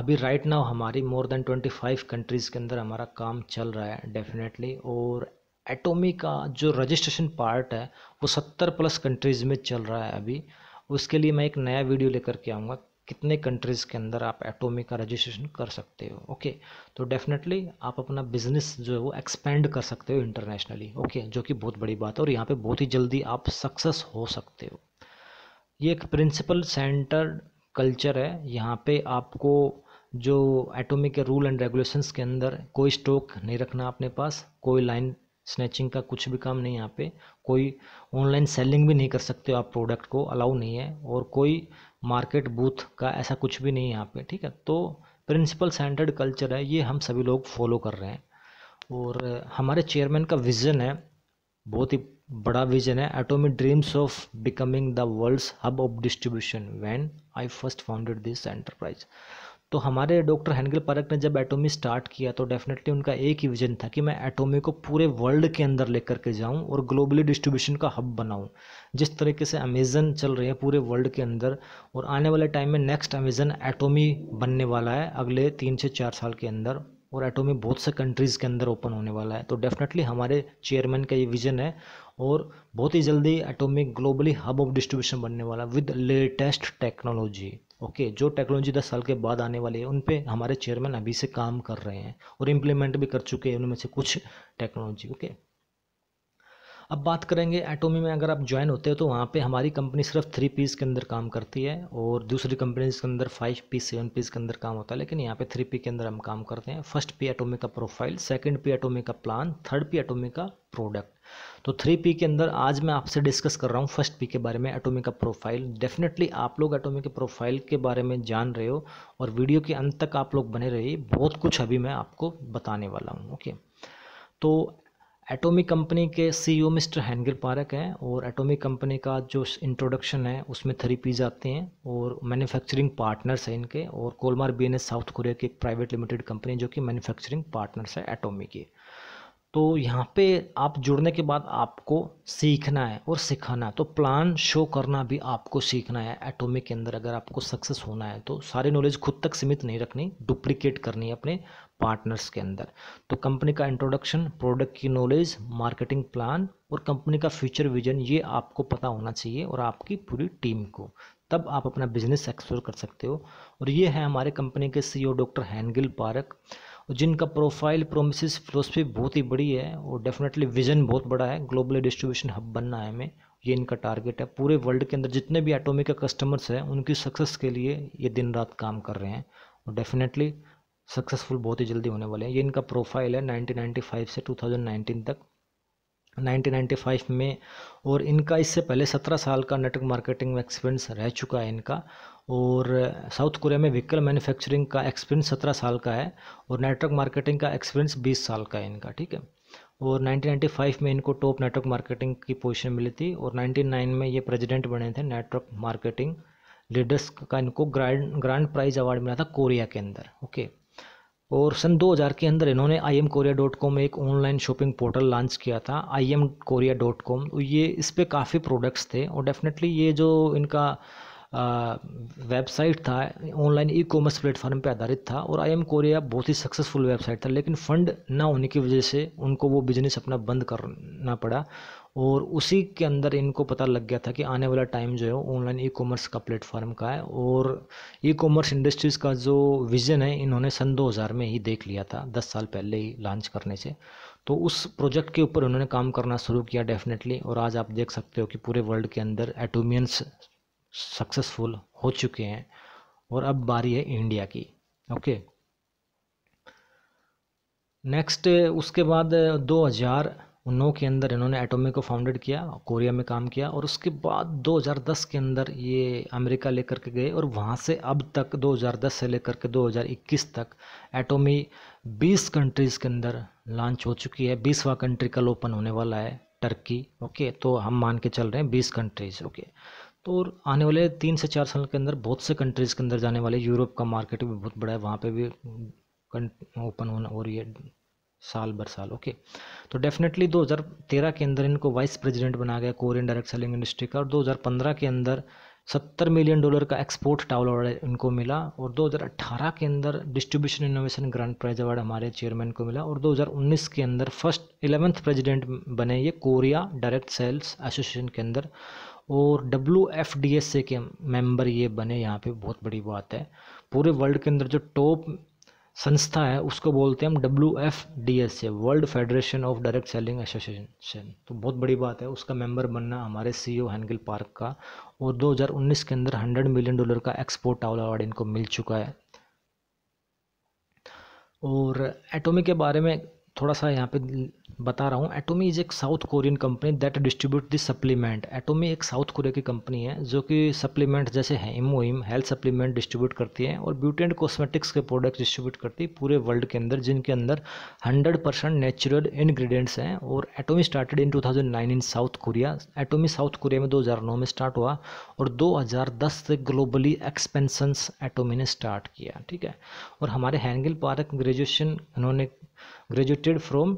अभी राइट नाउ हमारी more than twenty five countries के अंदर हमारा काम चल रहा है डेफिनेटली और एटोमी का जो रजिस्ट्रेशन पार्ट है वो सत्तर प्लस कंट्रीज़ में चल रहा है अभी उसके लिए मैं एक नया वीडियो लेकर के आऊँगा कितने कंट्रीज़ के अंदर आप एटोमी का रजिस्ट्रेशन कर सकते हो ओके तो डेफिनेटली आप अपना बिजनेस जो है वो एक्सपेंड कर सकते हो इंटरनेशनली ओके जो कि बहुत बड़ी बात है और यहाँ पे बहुत ही जल्दी आप सक्सेस हो सकते हो ये एक प्रिंसिपल सेंटर्ड कल्चर है यहाँ पे आपको जो एटॉमिक रूल एंड रेगुलेशंस के अंदर कोई स्टॉक नहीं रखना अपने पास कोई लाइन स्नैचिंग का कुछ भी काम नहीं यहाँ पे कोई ऑनलाइन सेलिंग भी नहीं कर सकते हो आप प्रोडक्ट को अलाउ नहीं है और कोई मार्केट बूथ का ऐसा कुछ भी नहीं है यहाँ पे ठीक है तो प्रिंसिपल सेंटर्ड कल्चर है ये हम सभी लोग फॉलो कर रहे हैं और हमारे चेयरमैन का विज़न है बहुत ही बड़ा विजन है Atomy dreams of becoming the world's hub of distribution when I first founded this enterprise तो हमारे डॉक्टर हैंगल पार्क ने जब एटोमी स्टार्ट किया तो डेफिनेटली उनका एक ही विजन था कि मैं एटोमी को पूरे वर्ल्ड के अंदर लेकर के जाऊं और ग्लोबली डिस्ट्रीब्यूशन का हब बनाऊं जिस तरीके से अमेजन चल रहे हैं पूरे वर्ल्ड के अंदर और आने वाले टाइम में नेक्स्ट अमेजन एटोमी बनने वाला है अगले तीन से चार साल के अंदर और एटोमी बहुत से कंट्रीज़ के अंदर ओपन होने वाला है तो डेफिनेटली हमारे चेयरमैन का ये विज़न है और बहुत ही जल्दी atomic globally hub of distribution बनने वाला विद लेटेस्ट टेक्नोलॉजी ओके जो टेक्नोलॉजी दस साल के बाद आने वाली है उन पर हमारे चेयरमैन अभी से काम कर रहे हैं और इम्प्लीमेंट भी कर चुके हैं उनमें से कुछ टेक्नोलॉजी ओके अब बात करेंगे एटोमी में अगर आप ज्वाइन होते हो तो वहाँ पे हमारी कंपनी सिर्फ थ्री पीस के अंदर काम करती है और दूसरी कंपनीज के अंदर फाइव पीस सेवन पीस के अंदर काम होता है लेकिन यहाँ पे थ्री पी के अंदर हम काम करते हैं फर्स्ट पी एटोमी का प्रोफाइल सेकंड पी एटोमी का प्लान थर्ड पी एटोमी का प्रोडक्ट तो थ्री पी के अंदर आज मैं आपसे डिस्कस कर रहा हूँ फर्स्ट पी के बारे में एटोमी का प्रोफाइल डेफिनेटली आप लोग एटोमी के प्रोफाइल के बारे में जान रहे हो और वीडियो के अंत तक आप लोग बने रहिए बहुत कुछ अभी मैं आपको बताने वाला हूँ ओके तो एटॉमिक कंपनी के CEO e mister Hangil Park हैं और एटॉमिक कंपनी का जो इंट्रोडक्शन है उसमें थ्री पीज आते हैं और मैन्युफैक्चरिंग पार्टनर्स हैं इनके और कोलमार बी साउथ कोरिया की एक प्राइवेट लिमिटेड कंपनी जो कि मैन्युफैक्चरिंग पार्टनर्स है एटोमी की तो यहाँ पे आप जुड़ने के बाद आपको सीखना है और सिखाना है तो प्लान शो करना भी आपको सीखना है एटॉमिक के अंदर अगर आपको सक्सेस होना है तो सारी नॉलेज खुद तक सीमित नहीं रखनी डुप्लीकेट करनी है अपने पार्टनर्स के अंदर तो कंपनी का इंट्रोडक्शन प्रोडक्ट की नॉलेज मार्केटिंग प्लान और कंपनी का फ्यूचर विजन ये आपको पता होना चाहिए और आपकी पूरी टीम को तब आप अपना बिजनेस एक्सप्लोर कर सकते हो और ये है हमारे कंपनी के सीईओ डॉक्टर हैंगिल पारक जिनका प्रोफाइल प्रोमिस फिलोसफी बहुत ही बड़ी है और डेफिनेटली विजन बहुत बड़ा है ग्लोबल डिस्ट्रीब्यूशन हब बनना है हमें ये इनका टारगेट है पूरे वर्ल्ड के अंदर जितने भी एटोमी के कस्टमर्स हैं उनकी सक्सेस के लिए ये दिन रात काम कर रहे हैं और डेफिनेटली सक्सेसफुल बहुत ही जल्दी होने वाले हैं ये इनका प्रोफाइल है 1995 से 2019 तक 1995 में और इनका इससे पहले 17 साल का नेटवर्क मार्केटिंग में एक्सपीरियंस रह चुका है इनका और साउथ कोरिया में व्हीकल मैन्युफैक्चरिंग का एक्सपीरियंस 17 साल का है और नेटवर्क मार्केटिंग का एक्सपीरियंस 20 साल का है इनका ठीक है और 1995 में इनको टॉप नेटवर्क मार्केटिंग की पोजिशन मिली थी और 99 में ये प्रेजिडेंट बने थे नेटवर्क मार्केटिंग लीडर्स का इनको ग्रैंड ग्रैंड प्राइज अवार्ड मिला था कोरिया के अंदर ओके और सन 2000 के अंदर इन्होंने I M Korea dot com एक ऑनलाइन शॉपिंग पोर्टल लॉन्च किया था I M Korea dot com ये इस पर काफ़ी प्रोडक्ट्स थे और डेफिनेटली ये जो इनका वेबसाइट था ऑनलाइन ई कॉमर्स प्लेटफॉर्म पर आधारित था और आई एम कोरिया बहुत ही सक्सेसफुल वेबसाइट था लेकिन फंड ना होने की वजह से उनको वो बिजनेस अपना बंद करना पड़ा और उसी के अंदर इनको पता लग गया था कि आने वाला टाइम जो है ऑनलाइन ई कॉमर्स का प्लेटफॉर्म का है और ई कॉमर्स इंडस्ट्रीज़ का जो विज़न है इन्होंने सन 2000 में ही देख लिया था 10 साल पहले ही लॉन्च करने से तो उस प्रोजेक्ट के ऊपर उन्होंने काम करना शुरू किया डेफिनेटली और आज आप देख सकते हो कि पूरे वर्ल्ड के अंदर एटोमियंस सक्सेसफुल हो चुके हैं और अब बारी है इंडिया की ओके नेक्स्ट उसके बाद 2009 के अंदर इन्होंने एटोमी को फाउंडेड किया कोरिया में काम किया और उसके बाद 2010 के अंदर ये अमेरिका लेकर के गए और वहाँ से अब तक 2010 से लेकर के 2021 तक एटोमी 20 कंट्रीज़ के अंदर लॉन्च हो चुकी है बीसवा कंट्री कल ओपन होने वाला है टर्की ओके तो हम मान के चल रहे हैं बीस कंट्रीज ओके तो आने वाले तीन से चार साल के अंदर बहुत से कंट्रीज़ के अंदर जाने वाले यूरोप का मार्केट भी बहुत बड़ा है वहाँ पे भी ओपन होना हो रही है साल भर साल ओके तो डेफिनेटली 2013 के अंदर इनको वाइस प्रेसिडेंट बनाया गया कोरियन डायरेक्ट सेलिंग इंडस्ट्री का और 2015 के अंदर 70 मिलियन डॉलर का एक्सपोर्ट टावल अवार्ड इनको मिला और 2018 के अंदर distribution innovation grand prize award हमारे चेयरमैन को मिला और 2019 के अंदर फर्स्ट एलेवेंथ प्रेजिडेंट बने ये कोरिया डायरेक्ट सेल्स एसोसिएशन के अंदर और W F D S A के मेंबर ये बने यहाँ पे बहुत बड़ी बात है पूरे वर्ल्ड के अंदर जो टॉप संस्था है उसको बोलते हैं हम W F D S A world federation of direct selling association तो बहुत बड़ी बात है उसका मेंबर बनना हमारे सी ओ हैंगल पार्क का और 2019 के अंदर 100 मिलियन डॉलर का एक्सपोर्ट अवार्ड इनको मिल चुका है और एटोमी के बारे में थोड़ा सा यहाँ पे बता रहा हूँ एटोमी इज़ एक South Korean company that distribute this supplement Atomy एक साउथ कोरिया की कंपनी है जो कि सप्लीमेंट जैसे हेमोहिम हेल्थ सप्लीमेंट डिस्ट्रीब्यूट करती है और ब्यूटी एंड कॉस्मेटिक्स के प्रोडक्ट डिस्ट्रीब्यूट करती है पूरे वर्ल्ड के अंदर जिनके अंदर हंड्रेड परसेंट नेचुरल इन्ग्रीडियंट्स हैं और Atomy started in two thousand nine in South Korea Atomy South Korea में दो हज़ार नौ में स्टार्ट हुआ और दो हज़ार दस से ग्लोबली एक्सपेंसन्स एटोमी ने स्टार्ट किया ठीक है और हमारे हैंगल पार्क ग्रेजुएशन उन्होंने graduated from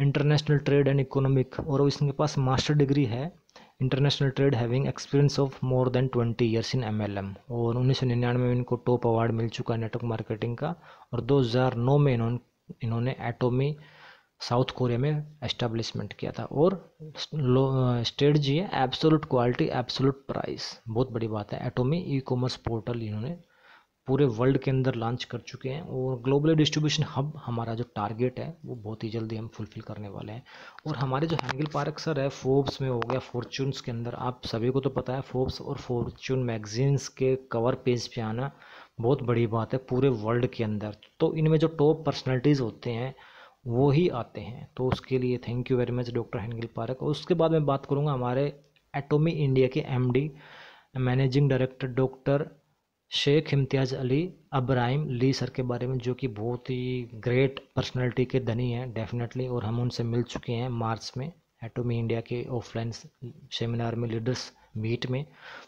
international trade and economic और इसके पास मास्टर डिग्री है international trade having experience of more than twenty years in MLM और उन्नीस सौ निन्यानवे में इनको टॉप अवार्ड मिल चुका है नेटवर्क मार्केटिंग का और 2009 में इन्होंने इन्होंने एटोमी साउथ कोरिया में एस्टेब्लिशमेंट किया था और स्टेट जी है एब्सोलूट क्वालिटी एब्सोलूट प्राइस बहुत बड़ी बात है एटोमी ई कॉमर्स पोर्टल इन्होंने पूरे वर्ल्ड के अंदर लॉन्च कर चुके हैं और ग्लोबल डिस्ट्रीब्यूशन हब हमारा जो टारगेट है वो बहुत ही जल्दी हम फुलफिल करने वाले हैं और हमारे जो हैंगल पार्क सर है फोर्ब्स में हो गया फॉर्चून्स के अंदर आप सभी को तो पता है फोर्ब्स और फॉर्चून मैगजीन्स के कवर पेज पे आना बहुत बड़ी बात है पूरे वर्ल्ड के अंदर तो इनमें जो टॉप पर्सनैलिटीज़ होते हैं वो ही आते हैं तो उसके लिए thank you very much doctor Hangil Park और उसके बाद मैं बात करूँगा हमारे एटोमी इंडिया के M managing director doctor Sheikh Imtiaz Ali Ibrahim ली सर के बारे में जो कि बहुत ही ग्रेट पर्सनैलिटी के धनी हैं डेफिनेटली और हम उनसे मिल चुके हैं मार्च में एटोमी इंडिया के ऑफलाइन सेमिनार में लीडर्स मीट में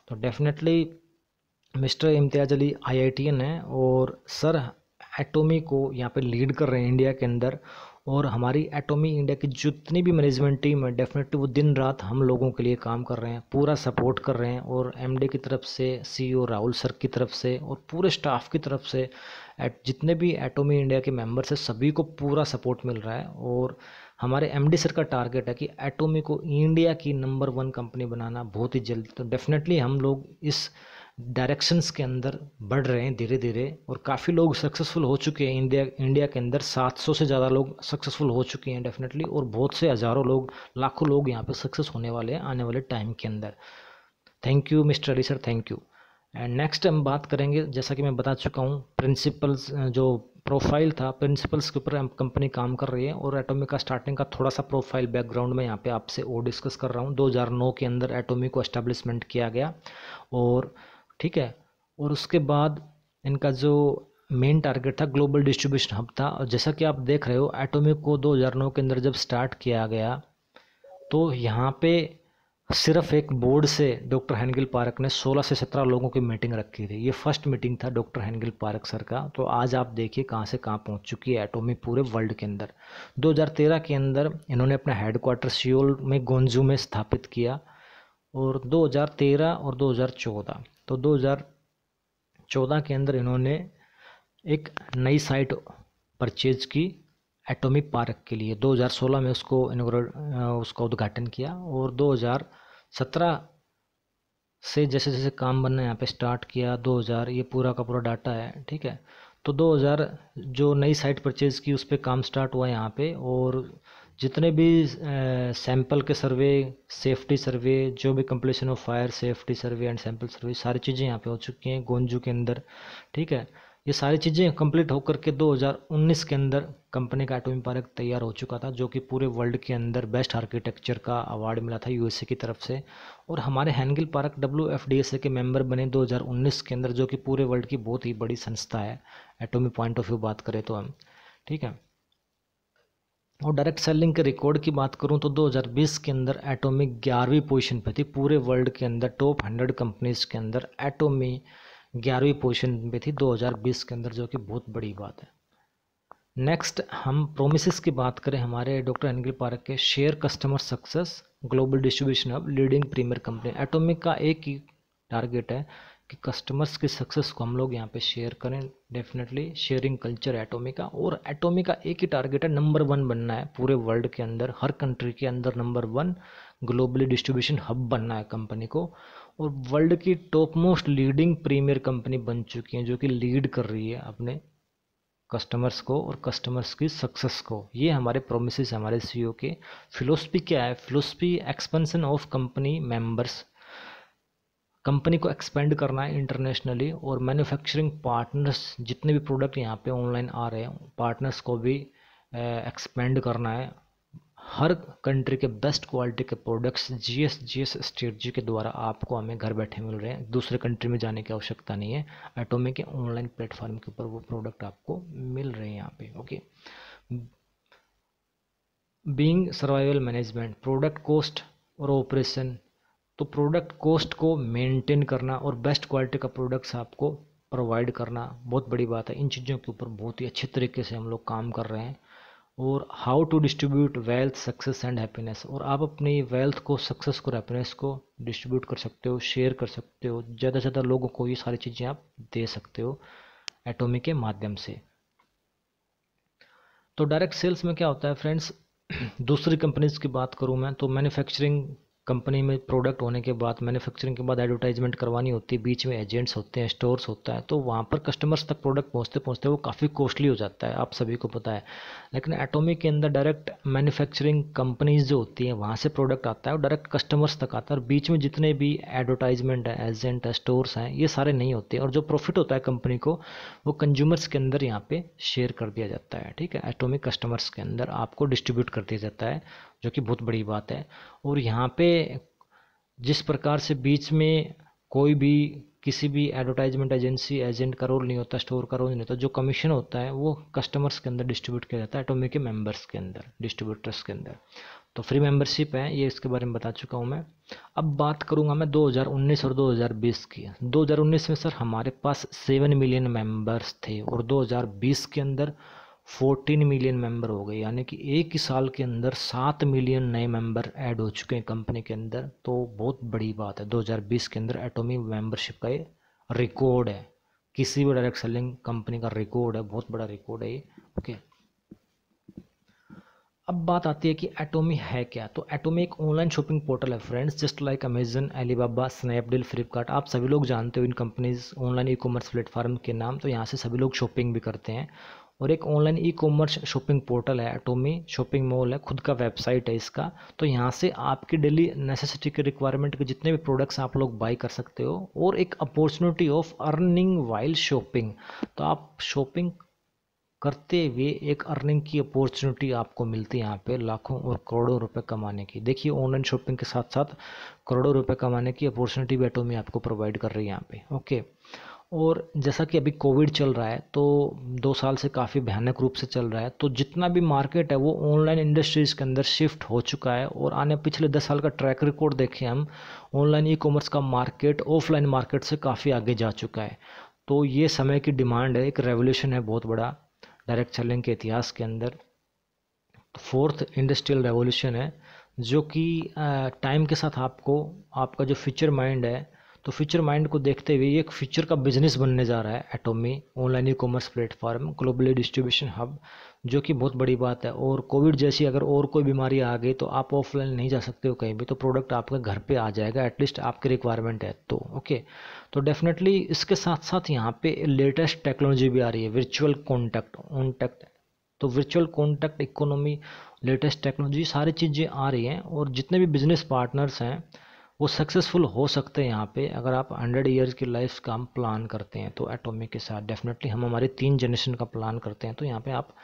तो definitely mister Imtiaz Ali I I T N है और सर एटोमी को यहाँ पे लीड कर रहे हैं इंडिया के अंदर और हमारी एटोमी इंडिया की जितनी भी मैनेजमेंट टीम है डेफिनेटली वो दिन रात हम लोगों के लिए काम कर रहे हैं पूरा सपोर्ट कर रहे हैं और एमडी की तरफ से सीईओ राहुल सर की तरफ से और पूरे स्टाफ की तरफ से एट जितने भी एटोमी इंडिया के मेम्बर्स हैं सभी को पूरा सपोर्ट मिल रहा है और हमारे एमडी सर का टारगेट है कि एटोमी को इंडिया की नंबर वन कंपनी बनाना बहुत ही जल्दी तो डेफिनेटली हम लोग इस डायरेक्शंस के अंदर बढ़ रहे हैं धीरे धीरे और काफ़ी लोग सक्सेसफुल हो चुके हैं इंडिया इंडिया के अंदर 700 से ज़्यादा लोग सक्सेसफुल हो चुके हैं डेफिनेटली और बहुत से हज़ारों लोग लाखों लोग यहाँ पे सक्सेस होने वाले हैं आने वाले टाइम के अंदर thank you mister Ali sir thank you and next हम बात करेंगे जैसा कि मैं बता चुका हूँ प्रिंसिपल्स जो प्रोफाइल था प्रिंसिपल्स के ऊपर कंपनी काम कर रही है और एटोमी का स्टार्टिंग का थोड़ा सा प्रोफाइल बैकग्राउंड में यहाँ पे आपसे और डिस्कस कर रहा हूँ 2009 के अंदर एटोमी को एस्टेब्लिशमेंट किया गया और ठीक है और उसके बाद इनका जो मेन टारगेट था ग्लोबल डिस्ट्रीब्यूशन हब था और जैसा कि आप देख रहे हो एटोमिक को दो हज़ार नौ के अंदर जब स्टार्ट किया गया तो यहाँ पे सिर्फ एक बोर्ड से डॉक्टर हैंगिल पार्क ने 16 से 17 लोगों की मीटिंग रखी थी ये फर्स्ट मीटिंग था डॉक्टर हैंगिल पार्क सर का तो आज आप देखिए कहाँ से कहाँ पहुँच चुकी है एटोमी पूरे वर्ल्ड के अंदर 2013 के अंदर इन्होंने अपना हेडक्वार्टर सियोल में गोंजू में स्थापित किया और 2013 और 2014 तो 2014 के अंदर इन्होंने एक नई साइट परचेज की एटॉमिक पार्क के लिए 2016 में उसको इनोग्रेट उसका उद्घाटन किया और 2017 से जैसे जैसे काम बनना यहाँ पे स्टार्ट किया 2000 ये पूरा का पूरा डाटा है ठीक है तो 2000 जो नई साइट परचेज़ की उस पर काम स्टार्ट हुआ यहाँ पे और जितने भी सैंपल के सर्वे सेफ्टी सर्वे जो भी completion of fire safety survey and sample survey सारी चीज़ें यहाँ पे हो चुकी हैं गोंजू के अंदर ठीक है ये सारी चीज़ें कंप्लीट होकर के 2019 के अंदर कंपनी का एटोमी पार्क तैयार हो चुका था जो कि पूरे वर्ल्ड के अंदर बेस्ट आर्किटेक्चर का अवार्ड मिला था यूएसए की तरफ से और हमारे हैंगिल पार्क डब्ल्यू के मेंबर बने 2019 के अंदर जो कि पूरे वर्ल्ड की बहुत ही बड़ी संस्था है एटोमी पॉइंट ऑफ व्यू बात करें तो हम ठीक है और डायरेक्ट सेलिंग के रिकॉर्ड की बात करूं तो 2020 के अंदर एटोमी ग्यारहवीं पोजीशन पे थी पूरे वर्ल्ड के अंदर टॉप हंड्रेड कंपनीज के अंदर एटोमी ग्यारहवीं पोजीशन पे थी 2020 के अंदर जो कि बहुत बड़ी बात है नेक्स्ट हम प्रोमिस की बात करें हमारे डॉक्टर एनगिल पार्क के share customer success global distribution of leading premier company atomic का एक ही टारगेट है कि कस्टमर्स के सक्सेस को हम लोग यहाँ पे शेयर करें डेफिनेटली शेयरिंग कल्चर एटोमिका और एटोमिका एक ही टारगेट है नंबर वन बनना है पूरे वर्ल्ड के अंदर हर कंट्री के अंदर number one globally distribution hub बनना है कंपनी को और वर्ल्ड की top most leading premier company बन चुकी है जो कि लीड कर रही है अपने कस्टमर्स को और कस्टमर्स की सक्सेस को ये हमारे प्रोमिस हमारे सी e के फिलोसफी क्या है philosophy expansion of company members company को एक्सपेंड करना है इंटरनेशनली और मैन्युफैक्चरिंग पार्टनर्स जितने भी प्रोडक्ट यहाँ पे ऑनलाइन आ रहे हैं पार्टनर्स को भी एक्सपेंड करना है हर कंट्री के बेस्ट क्वालिटी के products G S G S strategy के द्वारा आपको हमें घर बैठे मिल रहे हैं दूसरे कंट्री में जाने की आवश्यकता नहीं है एटोमे के ऑनलाइन प्लेटफॉर्म के ऊपर वो प्रोडक्ट आपको मिल रहे हैं यहाँ पे okay being survival management product cost और ऑपरेशन तो प्रोडक्ट कॉस्ट को मेंटेन करना और बेस्ट क्वालिटी का प्रोडक्ट्स आपको प्रोवाइड करना बहुत बड़ी बात है इन चीज़ों के ऊपर बहुत ही अच्छे तरीके से हम लोग काम कर रहे हैं और how to distribute wealth success and happiness और आप अपनी वेल्थ को सक्सेस को हैप्पीनेस को डिस्ट्रीब्यूट कर सकते हो शेयर कर सकते हो ज़्यादा से ज़्यादा लोगों को ये सारी चीज़ें आप दे सकते हो एटोमी के माध्यम से तो डायरेक्ट सेल्स में क्या होता है फ्रेंड्स दूसरी कंपनीज की बात करूँ मैं तो मैन्युफैक्चरिंग कंपनी में प्रोडक्ट होने के बाद मैन्युफैक्चरिंग के बाद एडवर्टाइजमेंट करवानी होती है बीच में एजेंट्स होते हैं स्टोर्स होता है तो वहाँ पर कस्टमर्स तक प्रोडक्ट पहुँचते पहुँचते वो काफ़ी कॉस्टली हो जाता है आप सभी को पता है लेकिन एटोमी के अंदर डायरेक्ट मैन्युफैक्चरिंग कंपनीज जो होती हैं वहाँ से प्रोडक्ट आता है और डायरेक्ट कस्टमर्स तक आता है और बीच में जितने भी एडवर्टाइजमेंट है एजेंट है स्टोर्स हैं ये सारे नहीं होते और जो प्रॉफिट होता है कंपनी को वो कंज्यूमर्स के अंदर यहाँ पर शेयर कर दिया जाता है ठीक है एटोमिक कस्टमर्स के अंदर आपको डिस्ट्रीब्यूट कर दिया जाता है जो कि बहुत बड़ी बात है और यहाँ पे जिस प्रकार से बीच में कोई भी किसी भी एडवर्टाइजमेंट एजेंसी एजेंट का रोल नहीं होता स्टोर का रोल नहीं होता जो कमीशन होता है वो कस्टमर्स के अंदर डिस्ट्रीब्यूट किया जाता है एटोमी के मेंबर्स के अंदर डिस्ट्रीब्यूटर्स के अंदर तो फ्री मेंबरशिप है ये इसके बारे में बता चुका हूँ मैं अब बात करूँगा मैं 2019 और 2020 की 2019 में सर हमारे पास सेवन मिलियन मेंबर्स थे और 2020 के अंदर 14 मिलियन मेंबर हो गए यानी कि एक ही साल के अंदर सात मिलियन नए मेंबर ऐड हो चुके हैं कंपनी के अंदर तो बहुत बड़ी बात है 2020 के अंदर एटोमी मेंबरशिप का ये रिकॉर्ड है किसी भी डायरेक्ट सेलिंग कंपनी का रिकॉर्ड है बहुत बड़ा रिकॉर्ड है ये ओके अब बात आती है कि एटोमी है क्या तो एटोमी एक ऑनलाइन शॉपिंग पोर्टल है friends just like Amazon Alibaba Snapdeal Flipkart आप सभी लोग जानते हो इन companies online e commerce platform के नाम तो यहाँ से सभी लोग शॉपिंग भी करते हैं और एक online e commerce shopping portal है एटोमी शॉपिंग मॉल है खुद का वेबसाइट है इसका तो यहाँ से आपकी डेली नेसेसिटी के रिक्वायरमेंट के जितने भी प्रोडक्ट्स आप लोग बाई कर सकते हो और एक opportunity of earning while shopping तो आप शॉपिंग करते हुए एक अर्निंग की अपॉर्चुनिटी आपको मिलती है यहाँ पे लाखों और करोड़ों रुपए कमाने की देखिए ऑनलाइन शॉपिंग के साथ साथ करोड़ों रुपए कमाने की अपॉर्चुनिटी भी एटोमी आपको प्रोवाइड कर रही है यहाँ पे ओके और जैसा कि अभी कोविड चल रहा है तो दो साल से काफ़ी भयानक रूप से चल रहा है तो जितना भी मार्केट है वो ऑनलाइन इंडस्ट्रीज़ के अंदर शिफ्ट हो चुका है और आने पिछले दस साल का ट्रैक रिकॉर्ड देखें हम ऑनलाइन ई कॉमर्स का मार्केट ऑफलाइन मार्केट से काफ़ी आगे जा चुका है तो ये समय की डिमांड है एक रेवोल्यूशन है बहुत बड़ा डायरेक्ट सेलिंग के इतिहास के अंदर फोर्थ इंडस्ट्रियल रेवोल्यूशन है जो कि टाइम के साथ आपको आपका जो फ्यूचर माइंड है तो फ्यूचर माइंड को देखते हुए एक फ्यूचर का बिजनेस बनने जा रहा है Atomy online e commerce platform globally distribution hub जो कि बहुत बड़ी बात है और कोविड जैसी अगर और कोई बीमारी आ गई तो आप ऑफलाइन नहीं जा सकते हो कहीं भी तो प्रोडक्ट आपके घर पे आ जाएगा एटलीस्ट आपकी रिक्वायरमेंट है तो ओके तो डेफिनेटली इसके साथ साथ यहाँ पे लेटेस्ट टेक्नोलॉजी भी आ रही है वर्चुअल कॉन्टैक्ट ऑनटैक्ट तो virtual contact economy latest technology सारी चीज़ें आ रही हैं और जितने भी बिजनेस पार्टनर्स हैं वो सक्सेसफुल हो सकते हैं यहाँ पे अगर आप हंड्रेड ईयर्स की लाइफ का हम प्लान करते हैं तो एटॉमिक के साथ डेफिनेटली हम हमारे तीन जनरेशन का प्लान करते हैं तो यहाँ पे आप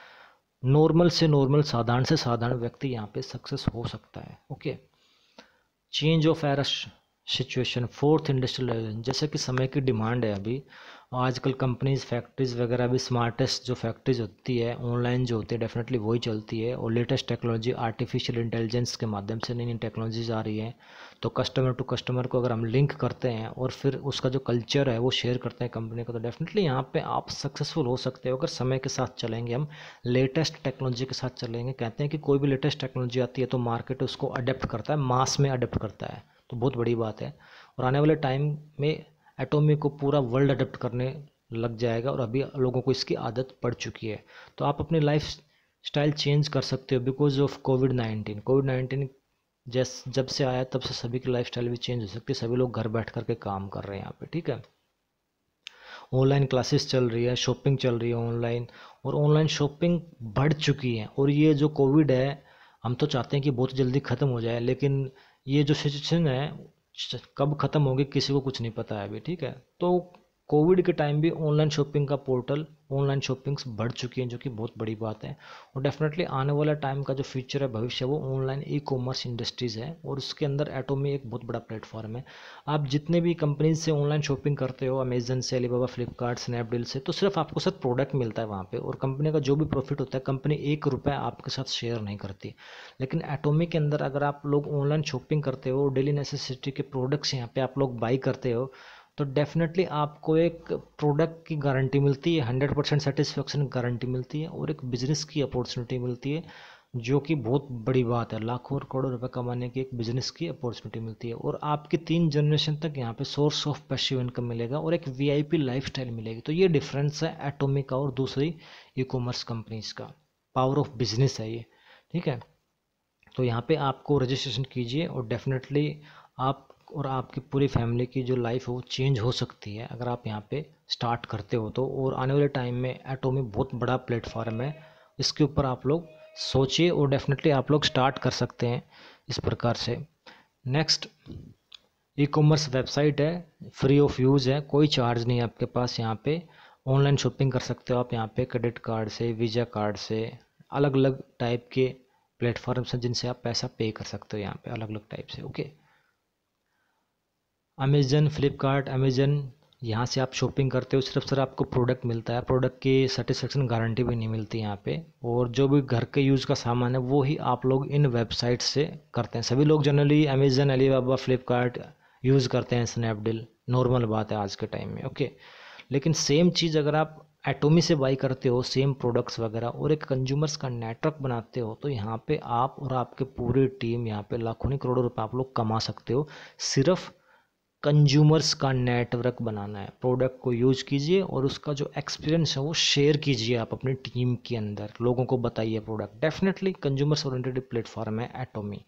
नॉर्मल से नॉर्मल साधारण से साधारण व्यक्ति यहाँ पे सक्सेस हो सकता है okay change of eras situation fourth industrialization जैसे कि समय की डिमांड है अभी आजकल कंपनीज फैक्ट्रीज़ वगैरह भी स्मार्टेस्ट जो फैक्ट्रीज होती है ऑनलाइन जो होती है डेफिनेटली वही चलती है और लेटेस्ट टेक्नोलॉजी आर्टिफिशियल इंटेलिजेंस के माध्यम से नई नई टेक्नोलॉजीज आ रही हैं तो कस्टमर टू कस्टमर को अगर हम लिंक करते हैं और फिर उसका जो कल्चर है वो शेयर करते हैं कंपनी को तो डेफिनेटली यहाँ पर आप सक्सेसफुल हो सकते हो अगर समय के साथ चलेंगे हम लेटेस्ट टेक्नोलॉजी के साथ चलेंगे कहते हैं कि कोई भी लेटेस्ट टेक्नोलॉजी आती है तो मार्केट उसको अडेप्ट करता है मास में अडेप्ट करता है तो बहुत बड़ी बात है और आने वाले टाइम में एटोमी को पूरा वर्ल्ड अडेप्ट करने लग जाएगा और अभी लोगों को इसकी आदत पड़ चुकी है तो आप अपनी लाइफ स्टाइल चेंज कर सकते हो because of covid nineteen covid nineteen जैस जब से आया तब से सभी की लाइफ स्टाइल भी चेंज हो सकती है सभी लोग घर बैठ कर के काम कर रहे हैं यहाँ पे ठीक है ऑनलाइन क्लासेस चल रही है शॉपिंग चल रही है ऑनलाइन और ऑनलाइन शॉपिंग बढ़ चुकी है और ये जो कोविड है हम तो चाहते हैं कि बहुत जल्दी ख़त्म हो जाए लेकिन ये जो सिचुएशन है कब ख़त्म होगी किसी को कुछ नहीं पता है अभी ठीक है तो कोविड के टाइम भी ऑनलाइन शॉपिंग का पोर्टल ऑनलाइन शॉपिंग्स बढ़ चुकी हैं जो कि बहुत बड़ी बात है और डेफिनेटली आने वाला टाइम का जो फ्यूचर है भविष्य वो ऑनलाइन ई कॉमर्स इंडस्ट्रीज़ है और उसके अंदर एटोमी एक बहुत बड़ा प्लेटफॉर्म है आप जितने भी कंपनीज से ऑनलाइन शॉपिंग करते हो अमेजन से अलीबाबा फ्लिपकार्ट स्नैपडील से तो सिर्फ आपको सर प्रोडक्ट मिलता है वहाँ पर और कंपनी का जो भी प्रॉफिट होता है कंपनी एक रुपये आपके साथ शेयर नहीं करती लेकिन एटोमी के अंदर अगर आप लोग ऑनलाइन शॉपिंग करते हो डेली नेसेसिटी के प्रोडक्ट्स यहाँ पर आप लोग बाई करते हो तो डेफिनेटली आपको एक प्रोडक्ट की गारंटी मिलती है हंड्रेड परसेंट सेटिस्फेक्शन गारंटी मिलती है और एक बिजनेस की अपॉर्चुनिटी मिलती है जो कि बहुत बड़ी बात है लाखों और करोड़ों रुपए कमाने की एक बिजनेस की अपॉर्चुनिटी मिलती है और आपकी तीन जनरेशन तक यहाँ पे सोर्स ऑफ पैसिव इनकम मिलेगा और एक वीआईपी लाइफस्टाइल मिलेगी तो ये डिफरेंस है एटोमिक का और दूसरी ई कॉमर्स कंपनीज का पावर ऑफ बिजनेस है ये ठीक है तो यहाँ पे आपको रजिस्ट्रेशन कीजिए और डेफिनेटली आप और आपकी पूरी फैमिली की जो लाइफ है वो चेंज हो सकती है अगर आप यहाँ पे स्टार्ट करते हो तो और आने वाले टाइम में एटोमी बहुत बड़ा प्लेटफॉर्म है इसके ऊपर आप लोग सोचिए और डेफिनेटली आप लोग स्टार्ट कर सकते हैं इस प्रकार से नेक्स्ट ई कॉमर्स वेबसाइट है फ्री ऑफ यूज़ है कोई चार्ज नहीं है आपके पास यहाँ पे ऑनलाइन शॉपिंग कर सकते हो आप यहाँ पे क्रेडिट कार्ड से वीज़ा कार्ड से अलग अलग टाइप के प्लेटफॉर्म्स हैं जिनसे आप पैसा पे कर सकते हो यहाँ पे अलग अलग टाइप से okay okay? Amazon Flipkart Amazon यहाँ से आप शॉपिंग करते हो सिर्फ सर आपको प्रोडक्ट मिलता है प्रोडक्ट की सेटिस्फेक्शन गारंटी भी नहीं मिलती यहाँ पे और जो भी घर के यूज़ का सामान है वो ही आप लोग इन वेबसाइट से करते हैं सभी लोग generally Amazon Alibaba Flipkart use करते हैं स्नैपडील नॉर्मल बात है आज के टाइम में ओके लेकिन सेम चीज़ अगर आप एटोमी से बाई करते हो सेम प्रोडक्ट्स वगैरह और एक कंज्यूमर्स का नेटवर्क बनाते हो तो यहाँ पे आप और आपके पूरी टीम यहाँ पे लाखों करोड़ों रुपए आप लोग कमा सकते हो सिर्फ कंज्यूमर्स का नेटवर्क बनाना है प्रोडक्ट को यूज कीजिए और उसका जो एक्सपीरियंस है वो शेयर कीजिए आप अपनी टीम के अंदर लोगों को बताइए product definitely consumers oriented platform है एटोमी